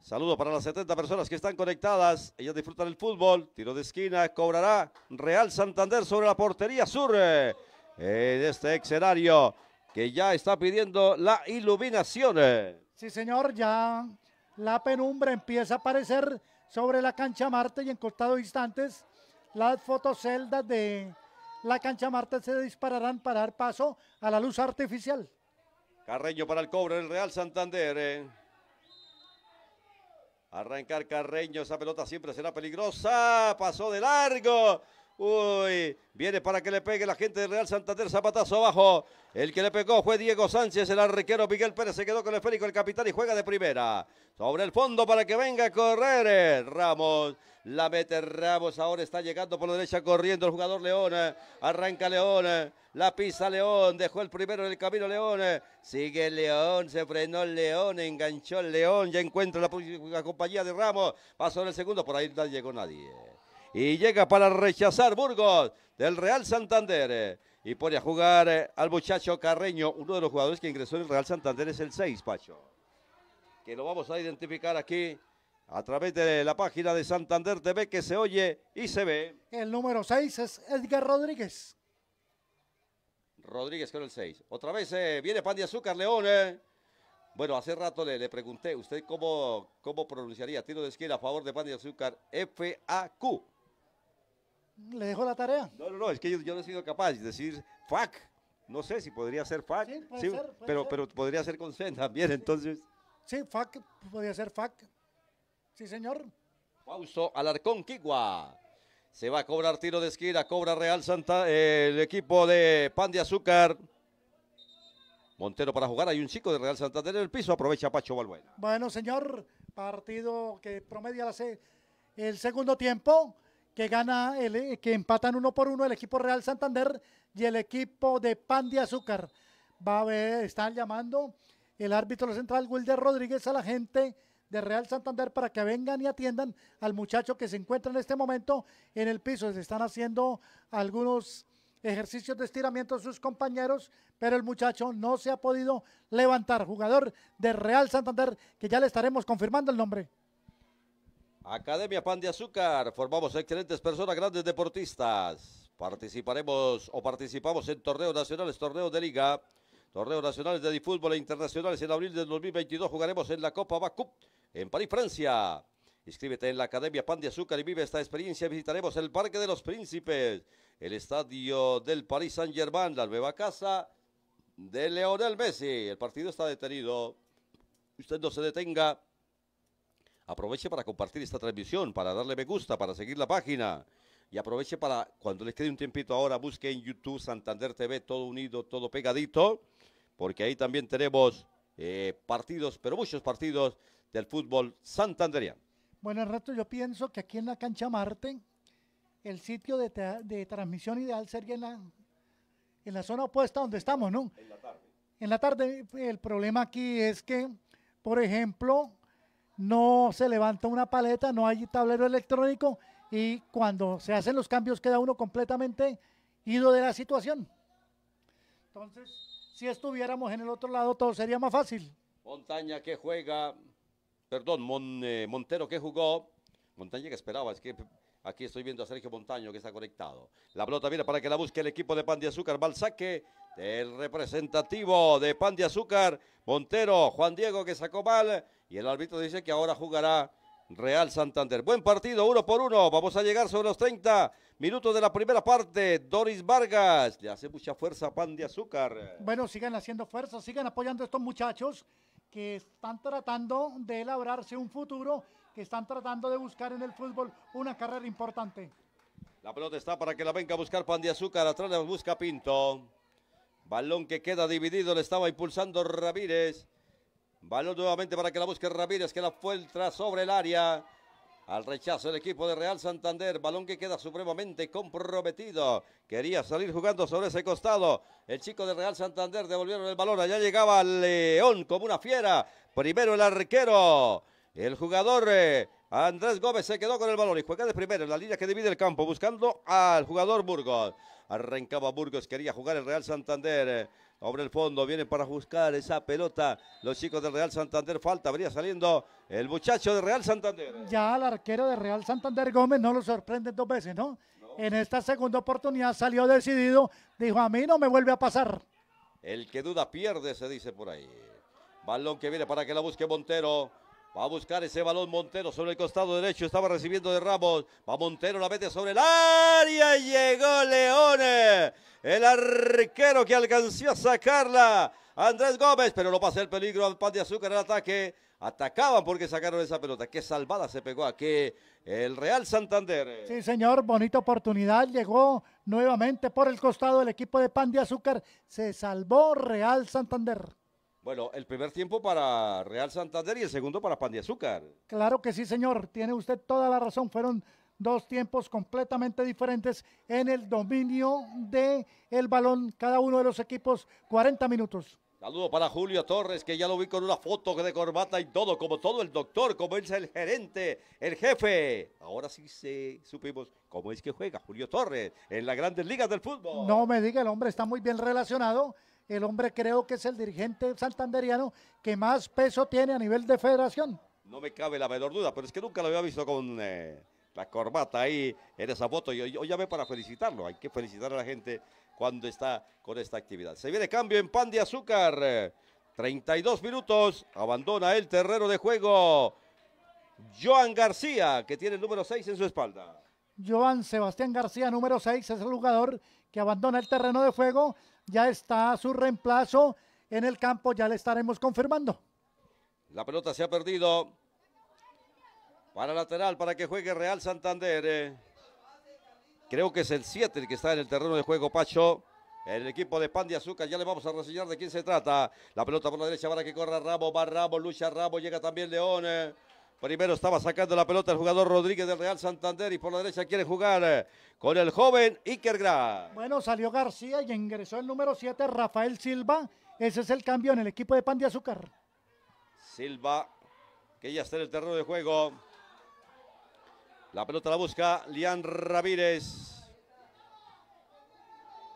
Saludo para las 70 personas que están conectadas. Ellas disfrutan el fútbol. Tiro de esquina, cobrará Real Santander sobre la portería sur en este escenario que ya está pidiendo la iluminación. Sí, señor, ya la penumbra empieza a aparecer sobre la cancha Marte y en costado instantes las fotoceldas de la cancha Marte se dispararán para dar paso a la luz artificial. Carreño para el cobre del Real Santander. Eh. Arrancar Carreño, esa pelota siempre será peligrosa. Pasó de largo. Uy, viene para que le pegue la gente de Real Santander, zapatazo abajo. El que le pegó fue Diego Sánchez, el arriquero Miguel Pérez se quedó con el esférico, el capitán y juega de primera. Sobre el fondo para que venga a correr eh, Ramos. La mete Ramos, ahora está llegando por la derecha corriendo el jugador León. Eh. Arranca León, eh. la pisa León, dejó el primero en el camino León. Sigue León, se frenó León, enganchó León, ya encuentra la, compañía de Ramos. Pasó en el segundo, por ahí no llegó nadie y llega para rechazar Burgos del Real Santander. Y pone a jugar eh, al muchacho Carreño, uno de los jugadores que ingresó en el Real Santander es el 6, Pacho. Que lo vamos a identificar aquí a través de la página de Santander TV que se oye y se ve. El número 6 es Edgar Rodríguez. Rodríguez con el 6. Otra vez eh, viene Pan de Azúcar León. Eh. Bueno, hace rato le, le, pregunté, ¿usted cómo, cómo pronunciaría tiro de esquina a favor de Pan de Azúcar? f ¿Le dejó la tarea? No, no, no, es que yo, no he sido capaz de decir FAC. No sé si podría ser FAC. Sí, pero, pero podría ser con C también, entonces. Sí, FAC, podría ser FAC. Sí, señor. al Alarcón Quigua. Se va a cobrar tiro de esquina, cobra Real Santa, el equipo de Pan de Azúcar. Montero para jugar, hay un chico de Real Santander en el piso, aprovecha Pacho Balbuena. Bueno, señor, partido que promedia la el segundo tiempo que gana el, eh, que empatan uno por uno el equipo Real Santander y el equipo de Pan de Azúcar. Va a ver, están llamando el árbitro central Wilder Rodríguez a la gente de Real Santander para que vengan y atiendan al muchacho que se encuentra en este momento en el piso. Se están haciendo algunos ejercicios de estiramiento sus compañeros, pero el muchacho no se ha podido levantar. Jugador de Real Santander, que ya le estaremos confirmando el nombre. Academia Pan de Azúcar, formamos excelentes personas, grandes deportistas. Participaremos o participamos en torneos nacionales, torneos de liga, torneos nacionales de fútbol e internacionales. En abril de 2022 jugaremos en la Copa Bacup en París, Francia. Inscríbete en la Academia Pan de Azúcar y vive esta experiencia. Visitaremos el Parque de los Príncipes, el estadio del París Saint-Germain, la nueva casa de Leonel Messi. El partido está detenido. Usted no se detenga. Aproveche para compartir esta transmisión, para darle me gusta, para seguir la página. Y aproveche para, cuando les quede un tiempito ahora, busque en YouTube Santander TV, todo unido, todo pegadito, porque ahí también tenemos eh, partidos, pero muchos partidos del fútbol santanderiano. Bueno, el rato yo pienso que aquí en la cancha Marte, el sitio de, de transmisión ideal sería en la, en la zona opuesta donde estamos, ¿no? En la tarde. En la tarde, el problema aquí es que, por ejemplo, no se levanta una paleta, no hay tablero electrónico y cuando se hacen los cambios queda uno completamente ido de la situación. Entonces, si estuviéramos en el otro lado, todo sería más fácil. Montaña que juega, perdón, eh, Montero que jugó, Montaña que esperaba, es que aquí estoy viendo a Sergio Montaño que está conectado. La pelota viene para que la busque el equipo de Pan de Azúcar, mal saque del representativo de Pan de Azúcar, Montero, Juan Diego que sacó mal y el árbitro dice que ahora jugará Real Santander. Buen partido, uno por uno. Vamos a llegar sobre los 30 minutos de la primera parte. Doris Vargas le hace mucha fuerza pan de azúcar. Bueno, sigan haciendo fuerza, sigan apoyando a estos muchachos que están tratando de elaborarse un futuro, que están tratando de buscar en el fútbol una carrera importante. La pelota está para que la venga a buscar pan de azúcar. Atrás la busca Pinto. Balón que queda dividido, le estaba impulsando Ramírez. Balón nuevamente para que la busque Ramírez, que la vuelta sobre el área. Al rechazo del equipo de Real Santander, balón que queda supremamente comprometido. Quería salir jugando sobre ese costado. El chico de Real Santander devolvieron el balón. Allá llegaba León como una fiera. Primero el arquero. El jugador eh, Andrés Gómez se quedó con el balón y juega de primero en la línea que divide el campo, buscando al jugador Burgos. Arrancaba Burgos, quería jugar el Real Santander. Eh, sobre el fondo viene para buscar esa pelota. Los chicos del Real Santander falta. Habría saliendo el muchacho de Real Santander. Ya el arquero de Real Santander Gómez no lo sorprende dos veces, no. En esta segunda oportunidad salió decidido. Dijo, a mí no me vuelve a pasar. El que duda pierde, se dice por ahí. Balón que viene para que la busque Montero. Va a buscar ese balón Montero sobre el costado derecho. Estaba recibiendo de Ramos. Va Montero, la mete sobre el área. Llegó Leone. El arquero que alcanzó a sacarla. Andrés Gómez, pero no pasa el peligro al pan de azúcar el ataque. Atacaban porque sacaron esa pelota. Qué salvada se pegó aquí el Real Santander. Sí, señor, bonita oportunidad. Llegó nuevamente por el costado el equipo de pan de azúcar. Se salvó Real Santander. Bueno, el primer tiempo para Real Santander y el segundo para Pan de Azúcar. Claro que sí, señor. Tiene usted toda la razón. Fueron dos tiempos completamente diferentes en el dominio de balón cada uno de los equipos 40 minutos. Saludo para Julio Torres, que ya lo vi con una foto de corbata y todo, como todo el doctor, como es el gerente, el jefe. Ahora sí se supimos cómo es que juega Julio Torres en las grandes ligas del fútbol. No me diga, el hombre está muy bien relacionado el hombre creo que es el dirigente santanderiano que más peso tiene a nivel de federación. No me cabe la menor duda, pero es que nunca lo había visto con eh, la corbata ahí en esa foto. Yo, yo llamé para felicitarlo, hay que felicitar a la gente cuando está con esta actividad. Se viene cambio en pan de azúcar. 32 minutos, abandona el terreno de juego. Joan García, que tiene el número 6 en su espalda. Joan Sebastián García, número 6, es el jugador que abandona el terreno de juego ya está su reemplazo en el campo, ya le estaremos confirmando. La pelota se ha perdido. Para lateral, para que juegue Real Santander. Eh. Creo que es el 7 el que está en el terreno de juego, Pacho. El equipo de Pan de Azúcar, ya le vamos a reseñar de quién se trata. La pelota por la derecha para que corra Rabo, va Ramos, lucha Rabo, llega también León. Eh. Primero estaba sacando la pelota el jugador Rodríguez del Real Santander y por la derecha quiere jugar eh, con el joven Iker Gra. Bueno, salió García y ingresó el número 7 Rafael Silva. Ese es el cambio en el equipo de Pan de Azúcar. Silva, que ya está en el terreno de juego. La pelota la busca Lian Ramírez.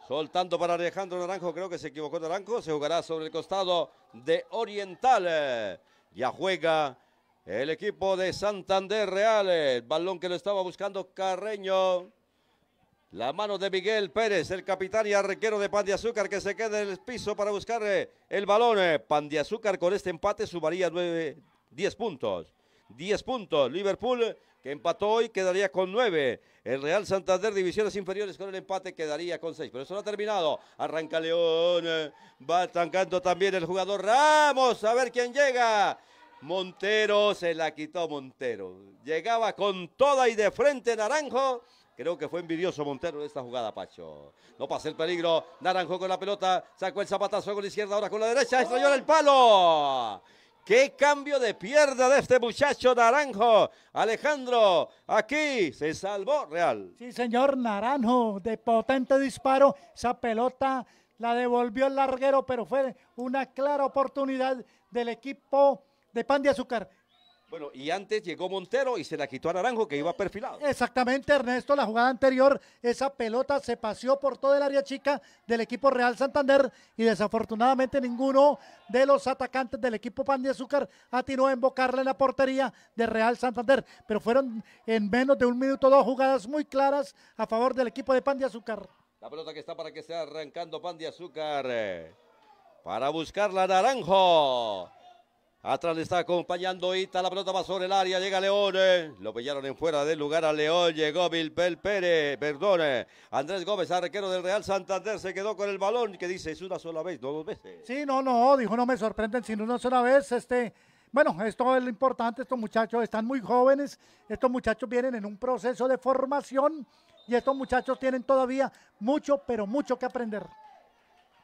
Soltando para Alejandro Naranjo, creo que se equivocó Naranjo. Se jugará sobre el costado de Oriental. Ya juega el equipo de Santander Real, balón que lo estaba buscando Carreño. La mano de Miguel Pérez, el capitán y arrequero de Pan de Azúcar que se queda en el piso para buscar eh, el balón. Eh. Pan de Azúcar con este empate sumaría 10 puntos. 10 puntos. Liverpool que empató hoy quedaría con 9. El Real Santander Divisiones Inferiores con el empate quedaría con 6. Pero eso no ha terminado. Arranca León. Eh. Va estancando también el jugador Ramos. A ver quién llega. Montero se la quitó Montero. Llegaba con toda y de frente Naranjo. Creo que fue envidioso Montero de esta jugada, Pacho. No pasó el peligro. Naranjo con la pelota. Sacó el zapatazo con la izquierda, ahora con la derecha. Estrelló el palo. ¡Qué cambio de pierna de este muchacho Naranjo! Alejandro, aquí se salvó Real. Sí, señor Naranjo, de potente disparo. Esa pelota la devolvió el larguero, pero fue una clara oportunidad del equipo de pan de azúcar. Bueno, y antes llegó Montero y se la quitó a Naranjo que iba perfilado. Exactamente, Ernesto, la jugada anterior, esa pelota se paseó por todo el área chica del equipo Real Santander y desafortunadamente ninguno de los atacantes del equipo Pan de Azúcar atinó a embocarla en la portería de Real Santander, pero fueron en menos de un minuto dos jugadas muy claras a favor del equipo de Pan de Azúcar. La pelota que está para que sea arrancando Pan de Azúcar eh, para buscarla Naranjo. Atrás le está acompañando Ita, la pelota va sobre el área, llega León, eh. lo pillaron en fuera del lugar a León, llegó Vilbel Pérez, perdone, eh. Andrés Gómez, arquero del Real Santander, se quedó con el balón, que dice, es una sola vez, dos veces. Sí, no, no, dijo, no me sorprenden, sino una sola vez, este, bueno, esto es lo importante, estos muchachos están muy jóvenes, estos muchachos vienen en un proceso de formación y estos muchachos tienen todavía mucho, pero mucho que aprender.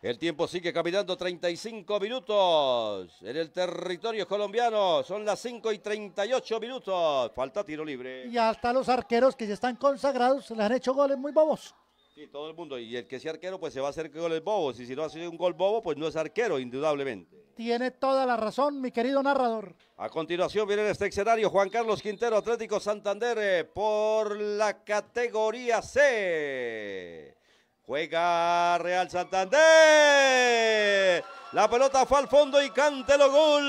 El tiempo sigue caminando 35 minutos en el territorio colombiano. Son las 5 y 38 minutos. Falta tiro libre. Y hasta los arqueros que ya están consagrados le han hecho goles muy bobos. Sí, todo el mundo. Y el que sea arquero, pues se va a hacer goles bobos. Y si no ha sido un gol bobo, pues no es arquero, indudablemente. Tiene toda la razón, mi querido narrador. A continuación viene este escenario Juan Carlos Quintero, Atlético Santander, eh, por la categoría C. Juega Real Santander. La pelota fue al fondo y cántelo gol.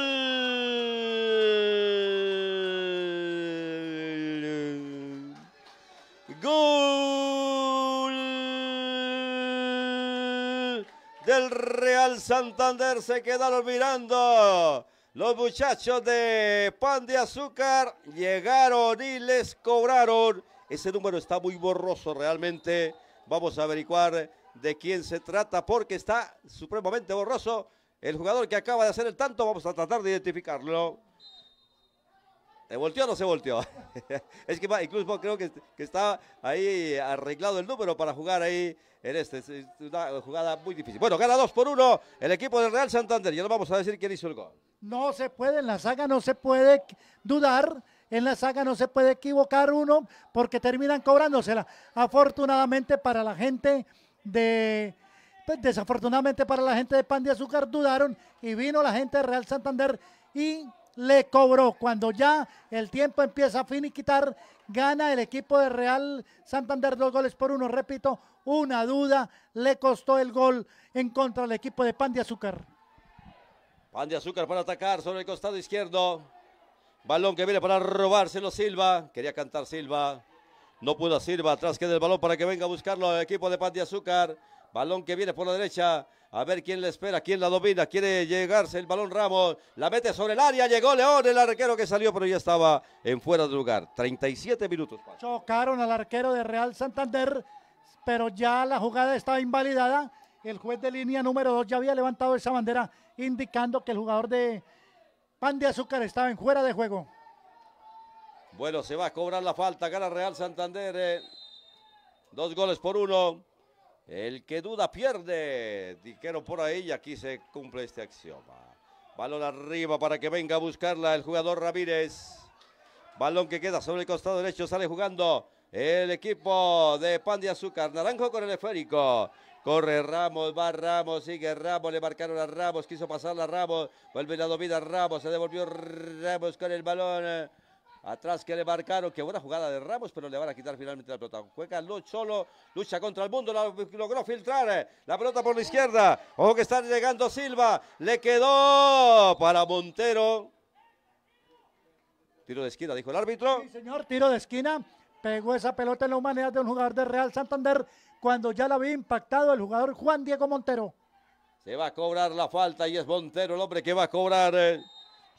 Gol del Real Santander. Se quedaron mirando. Los muchachos de Pan de Azúcar llegaron y les cobraron. Ese número está muy borroso realmente. Vamos a averiguar de quién se trata porque está supremamente borroso el jugador que acaba de hacer el tanto. Vamos a tratar de identificarlo. ¿Se volteó o no se volteó? es que incluso creo que, está ahí arreglado el número para jugar ahí en este. una jugada muy difícil. Bueno, gana 2 por 1 el equipo del Real Santander. Ya no vamos a decir quién hizo el gol. No se puede, en la saga no se puede dudar en la saga no se puede equivocar uno porque terminan cobrándosela. Afortunadamente para la gente de... Pues, desafortunadamente para la gente de Pan de Azúcar dudaron y vino la gente de Real Santander y le cobró. Cuando ya el tiempo empieza a finiquitar, gana el equipo de Real Santander dos goles por uno. Repito, una duda le costó el gol en contra del equipo de Pan de Azúcar. Pan de Azúcar para atacar sobre el costado izquierdo. Balón que viene para robárselo Silva. Quería cantar Silva. No pudo Silva. Atrás queda el balón para que venga a buscarlo el equipo de Pan de Azúcar. Balón que viene por la derecha. A ver quién le espera, quién la domina. Quiere llegarse el balón Ramos. La mete sobre el área. Llegó León, el arquero que salió, pero ya estaba en fuera de lugar. 37 minutos. Chocaron al arquero de Real Santander, pero ya la jugada estaba invalidada. El juez de línea número 2 ya había levantado esa bandera indicando que el jugador de Pan de azúcar estaba en fuera de juego. Bueno, se va a cobrar la falta. Gana Real Santander. Eh. Dos goles por uno. El que duda pierde. Dijeron por ahí y aquí se cumple este axioma. Balón arriba para que venga a buscarla el jugador Ramírez. Balón que queda sobre el costado derecho. Sale jugando el equipo de Pan de Azúcar. Naranjo con el esférico. Corre Ramos, va Ramos, sigue Ramos, le marcaron a Ramos, quiso pasarla a Ramos, vuelve la a Ramos, se devolvió Ramos con el balón. Atrás que le marcaron, qué buena jugada de Ramos, pero le van a quitar finalmente la pelota. Juega solo, lucha contra el mundo, logró filtrar eh, la pelota por la izquierda. Ojo que está llegando Silva, le quedó para Montero. Tiro de esquina, dijo el árbitro. Sí, señor, tiro de esquina. Pegó esa pelota en la humanidad de un jugador de Real Santander cuando ya la había impactado el jugador Juan Diego Montero. Se va a cobrar la falta y es Montero el hombre que va a cobrar. Eh,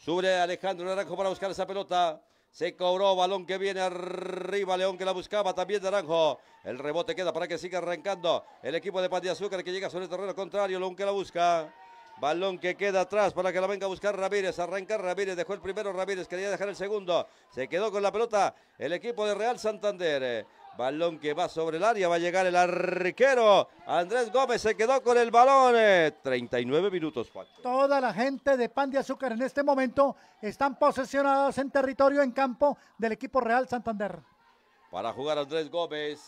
Subre Sube Alejandro Naranjo para buscar esa pelota. Se cobró, balón que viene arriba, León que la buscaba, también Naranjo. El rebote queda para que siga arrancando el equipo de Pan de Azúcar que llega sobre el terreno contrario, León que la busca. Balón que queda atrás para que la venga a buscar Ramírez. Arranca Ramírez, dejó el primero Ramírez, quería dejar el segundo. Se quedó con la pelota el equipo de Real Santander. Balón que va sobre el área, va a llegar el arquero. Andrés Gómez se quedó con el balón. 39 eh, minutos, Toda la gente de Pan de Azúcar en este momento están posesionadas en territorio, en campo del equipo Real Santander. Para jugar Andrés Gómez.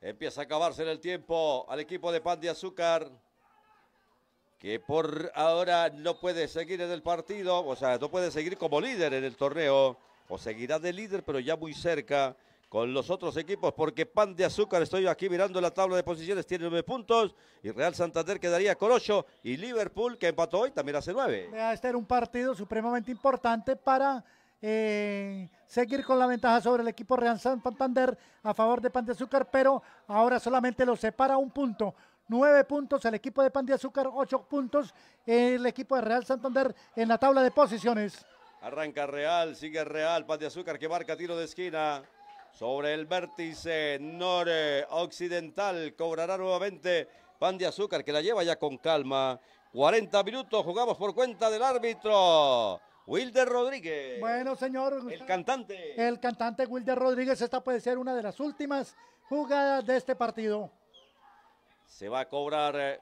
Empieza a acabarse en el tiempo al equipo de Pan de Azúcar. Que por ahora no puede seguir en el partido, o sea, no puede seguir como líder en el torneo. O seguirá de líder, pero ya muy cerca con los otros equipos, porque Pan de Azúcar, estoy aquí mirando la tabla de posiciones, tiene nueve puntos, y Real Santander quedaría con ocho, y Liverpool, que empató hoy, también hace nueve. Este era un partido supremamente importante para eh, seguir con la ventaja sobre el equipo Real Santander a favor de Pan de Azúcar, pero ahora solamente lo separa un punto. Nueve puntos el equipo de Pan de Azúcar, ocho puntos el equipo de Real Santander en la tabla de posiciones. Arranca Real, sigue Real, Pan de Azúcar que marca tiro de esquina sobre el vértice Occidental Cobrará nuevamente Pan de Azúcar, que la lleva ya con calma. 40 minutos, jugamos por cuenta del árbitro. Wilder Rodríguez. Bueno, señor. El cantante. El cantante Wilder Rodríguez. Esta puede ser una de las últimas jugadas de este partido. Se va a cobrar eh,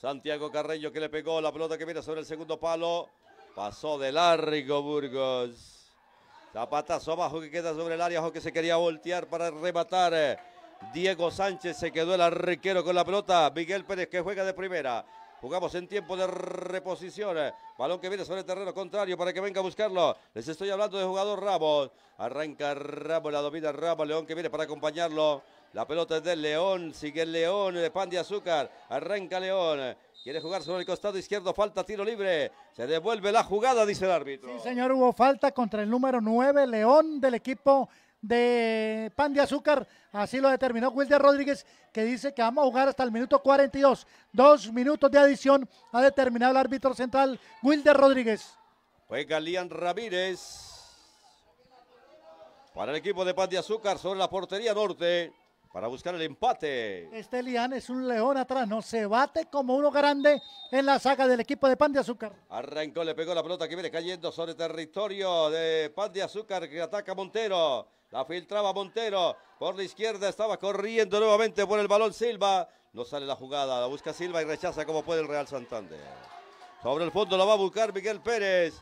Santiago Carreño que le pegó la pelota que viene sobre el segundo palo. Pasó de largo Burgos. Zapatazo abajo que queda sobre el área, ojo que se quería voltear para rematar. Eh, Diego Sánchez se quedó el arquero con la pelota. Miguel Pérez que juega de primera. Jugamos en tiempo de reposición. Eh, balón que viene sobre el terreno contrario para que venga a buscarlo. Les estoy hablando de jugador Ramos. Arranca Ramos, la domina Ramos. León que viene para acompañarlo. La pelota es del León, sigue el León, de pan de azúcar, arranca León. Quiere jugar sobre el costado izquierdo, falta tiro libre. Se devuelve la jugada, dice el árbitro. Sí, señor, hubo falta contra el número 9, León, del equipo de pan de azúcar. Así lo determinó Wilder Rodríguez, que dice que vamos a jugar hasta el minuto 42. Dos minutos de adición ha determinado el árbitro central, Wilder Rodríguez. Juega Lian Ramírez. Para el equipo de Pan de Azúcar sobre la portería norte para buscar el empate. Este Lian es un león atrás, no se bate como uno grande en la saga del equipo de Pan de Azúcar. Arrancó, le pegó la pelota que viene cayendo sobre territorio de Pan de Azúcar que ataca Montero. La filtraba Montero. Por la izquierda estaba corriendo nuevamente por el balón Silva. No sale la jugada, la busca Silva y rechaza como puede el Real Santander. Sobre el fondo la va a buscar Miguel Pérez.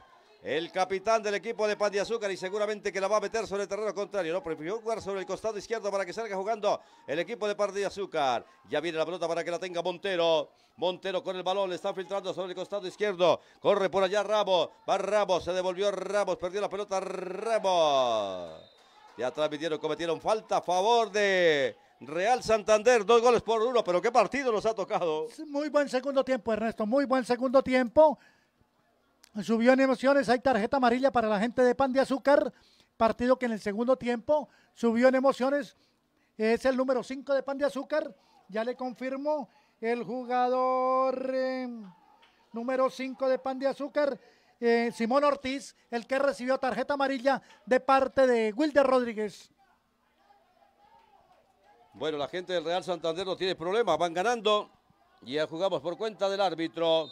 El capitán del equipo de Pan de Azúcar y seguramente que la va a meter sobre el terreno contrario. No, prefirió jugar sobre el costado izquierdo para que salga jugando el equipo de Pan de Azúcar. Ya viene la pelota para que la tenga Montero. Montero con el balón, le está filtrando sobre el costado izquierdo. Corre por allá Ramos. Va Ramos, se devolvió Ramos, perdió la pelota Ramos. Ya transmitieron, cometieron falta a favor de Real Santander, dos goles por uno, pero qué partido nos ha tocado. Muy buen segundo tiempo, Ernesto, muy buen segundo tiempo. Subió en emociones, hay tarjeta amarilla para la gente de Pan de Azúcar, partido que en el segundo tiempo subió en emociones, es el número 5 de Pan de Azúcar, ya le confirmó el jugador eh, número 5 de Pan de Azúcar, eh, Simón Ortiz, el que recibió tarjeta amarilla de parte de Wilder Rodríguez. Bueno, la gente del Real Santander no tiene problema, van ganando. Ya jugamos por cuenta del árbitro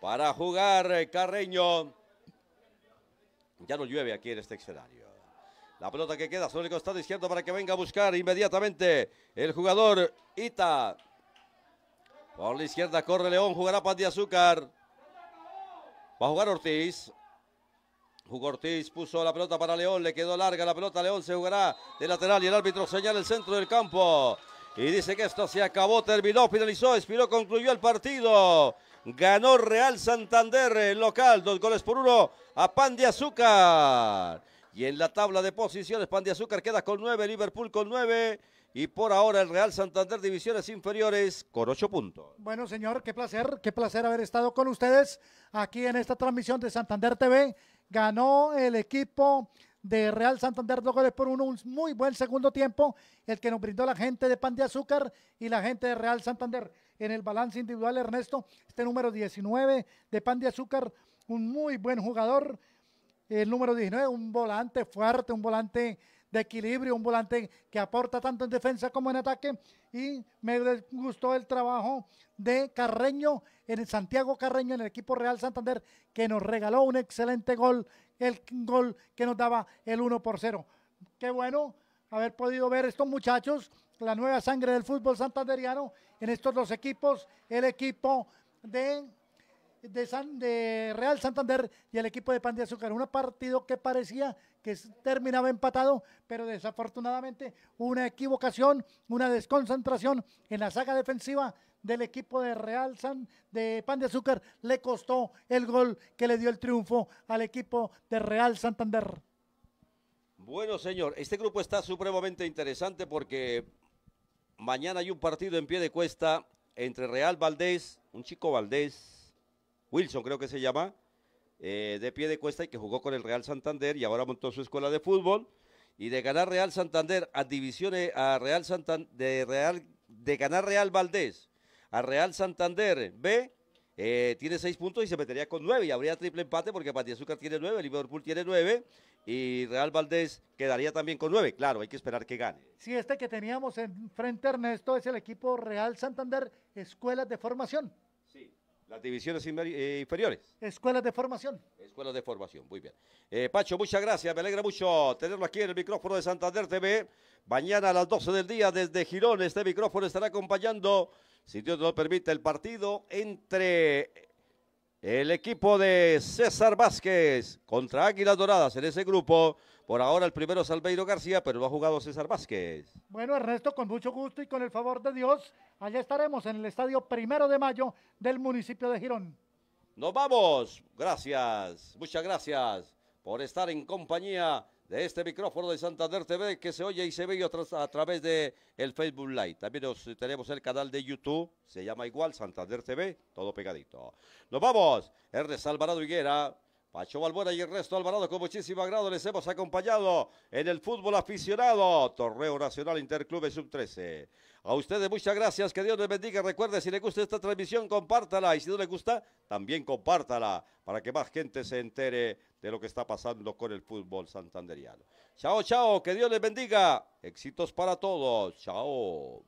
para jugar eh, Carreño. Ya no llueve aquí en este escenario. La pelota que queda sobre el costado izquierdo para que venga a buscar inmediatamente el jugador Ita. Por la izquierda corre León, jugará Pan de Azúcar. Va a jugar Ortiz. Jugó Ortiz, puso la pelota para León, le quedó larga la pelota, León se jugará de lateral y el árbitro señala el centro del campo. Y dice que esto se acabó, terminó, finalizó, expiró, concluyó el partido. Ganó Real Santander el local, dos goles por uno a Pan de Azúcar. Y en la tabla de posiciones, Pan de Azúcar queda con nueve, Liverpool con nueve. Y por ahora el Real Santander Divisiones Inferiores con ocho puntos. Bueno, señor, qué placer, qué placer haber estado con ustedes aquí en esta transmisión de Santander TV. Ganó el equipo de Real Santander, dos goles por uno, un muy buen segundo tiempo, el que nos brindó la gente de Pan de Azúcar y la gente de Real Santander. En el balance individual, Ernesto, este número 19 de Pan de Azúcar, un muy buen jugador. El número 19, un volante fuerte, un volante de equilibrio, un volante que aporta tanto en defensa como en ataque. Y me gustó el trabajo de Carreño, en el Santiago Carreño, en el equipo Real Santander, que nos regaló un excelente gol el gol que nos daba el 1 por 0. Qué bueno haber podido ver estos muchachos, la nueva sangre del fútbol santanderiano en estos dos equipos, el equipo de, de, de Real Santander y el equipo de Pan de Azúcar. Un partido que parecía que terminaba empatado, pero desafortunadamente una equivocación, una desconcentración en la saga defensiva del equipo de Real San de Pan de Azúcar le costó el gol que le dio el triunfo al equipo de Real Santander. Bueno, señor, este grupo está supremamente interesante porque mañana hay un partido en pie de cuesta entre Real Valdés, un chico Valdés, Wilson creo que se llama, eh, de pie de cuesta y que jugó con el Real Santander y ahora montó su escuela de fútbol. Y de ganar Real Santander a divisiones a Real Santander, de Real, de ganar Real Valdés a Real Santander. B eh, tiene seis puntos y se metería con nueve y habría triple empate porque Azúcar tiene nueve, Liverpool tiene nueve y Real Valdés quedaría también con nueve. Claro, hay que esperar que gane. Sí, este que teníamos enfrente, Ernesto es el equipo Real Santander, escuelas de formación. Sí, las divisiones eh, inferiores. Escuelas de formación. Escuelas de formación, muy bien. Eh, Pacho, muchas gracias, me alegra mucho tenerlo aquí en el micrófono de Santander TV. Mañana a las 12 del día desde Girón, este micrófono estará acompañando si Dios lo permite, el partido entre el equipo de César Vázquez contra Águilas Doradas en ese grupo. Por ahora el primero es Albeiro García, pero lo ha jugado César Vázquez. Bueno, Ernesto, con mucho gusto y con el favor de Dios, allá estaremos en el estadio primero de mayo del municipio de Girón. Nos vamos. Gracias. Muchas gracias por estar en compañía de este micrófono de Santander TV que se oye y se ve a, través de el Facebook Live. También eh, tenemos el canal de YouTube, se llama igual Santander TV, todo pegadito. Nos vamos, Ernest Alvarado Higuera Pacho Balbuena y el resto Alvarado con muchísimo agrado les hemos acompañado en el fútbol aficionado. Torneo Nacional Interclube Sub-13. A ustedes muchas gracias, que Dios les bendiga. Recuerde, si les gusta esta transmisión, compártala. Y si no les gusta, también compártala para que más gente se entere de lo que está pasando con el fútbol santanderiano. Chao, chao, que Dios les bendiga. Éxitos para todos. Chao.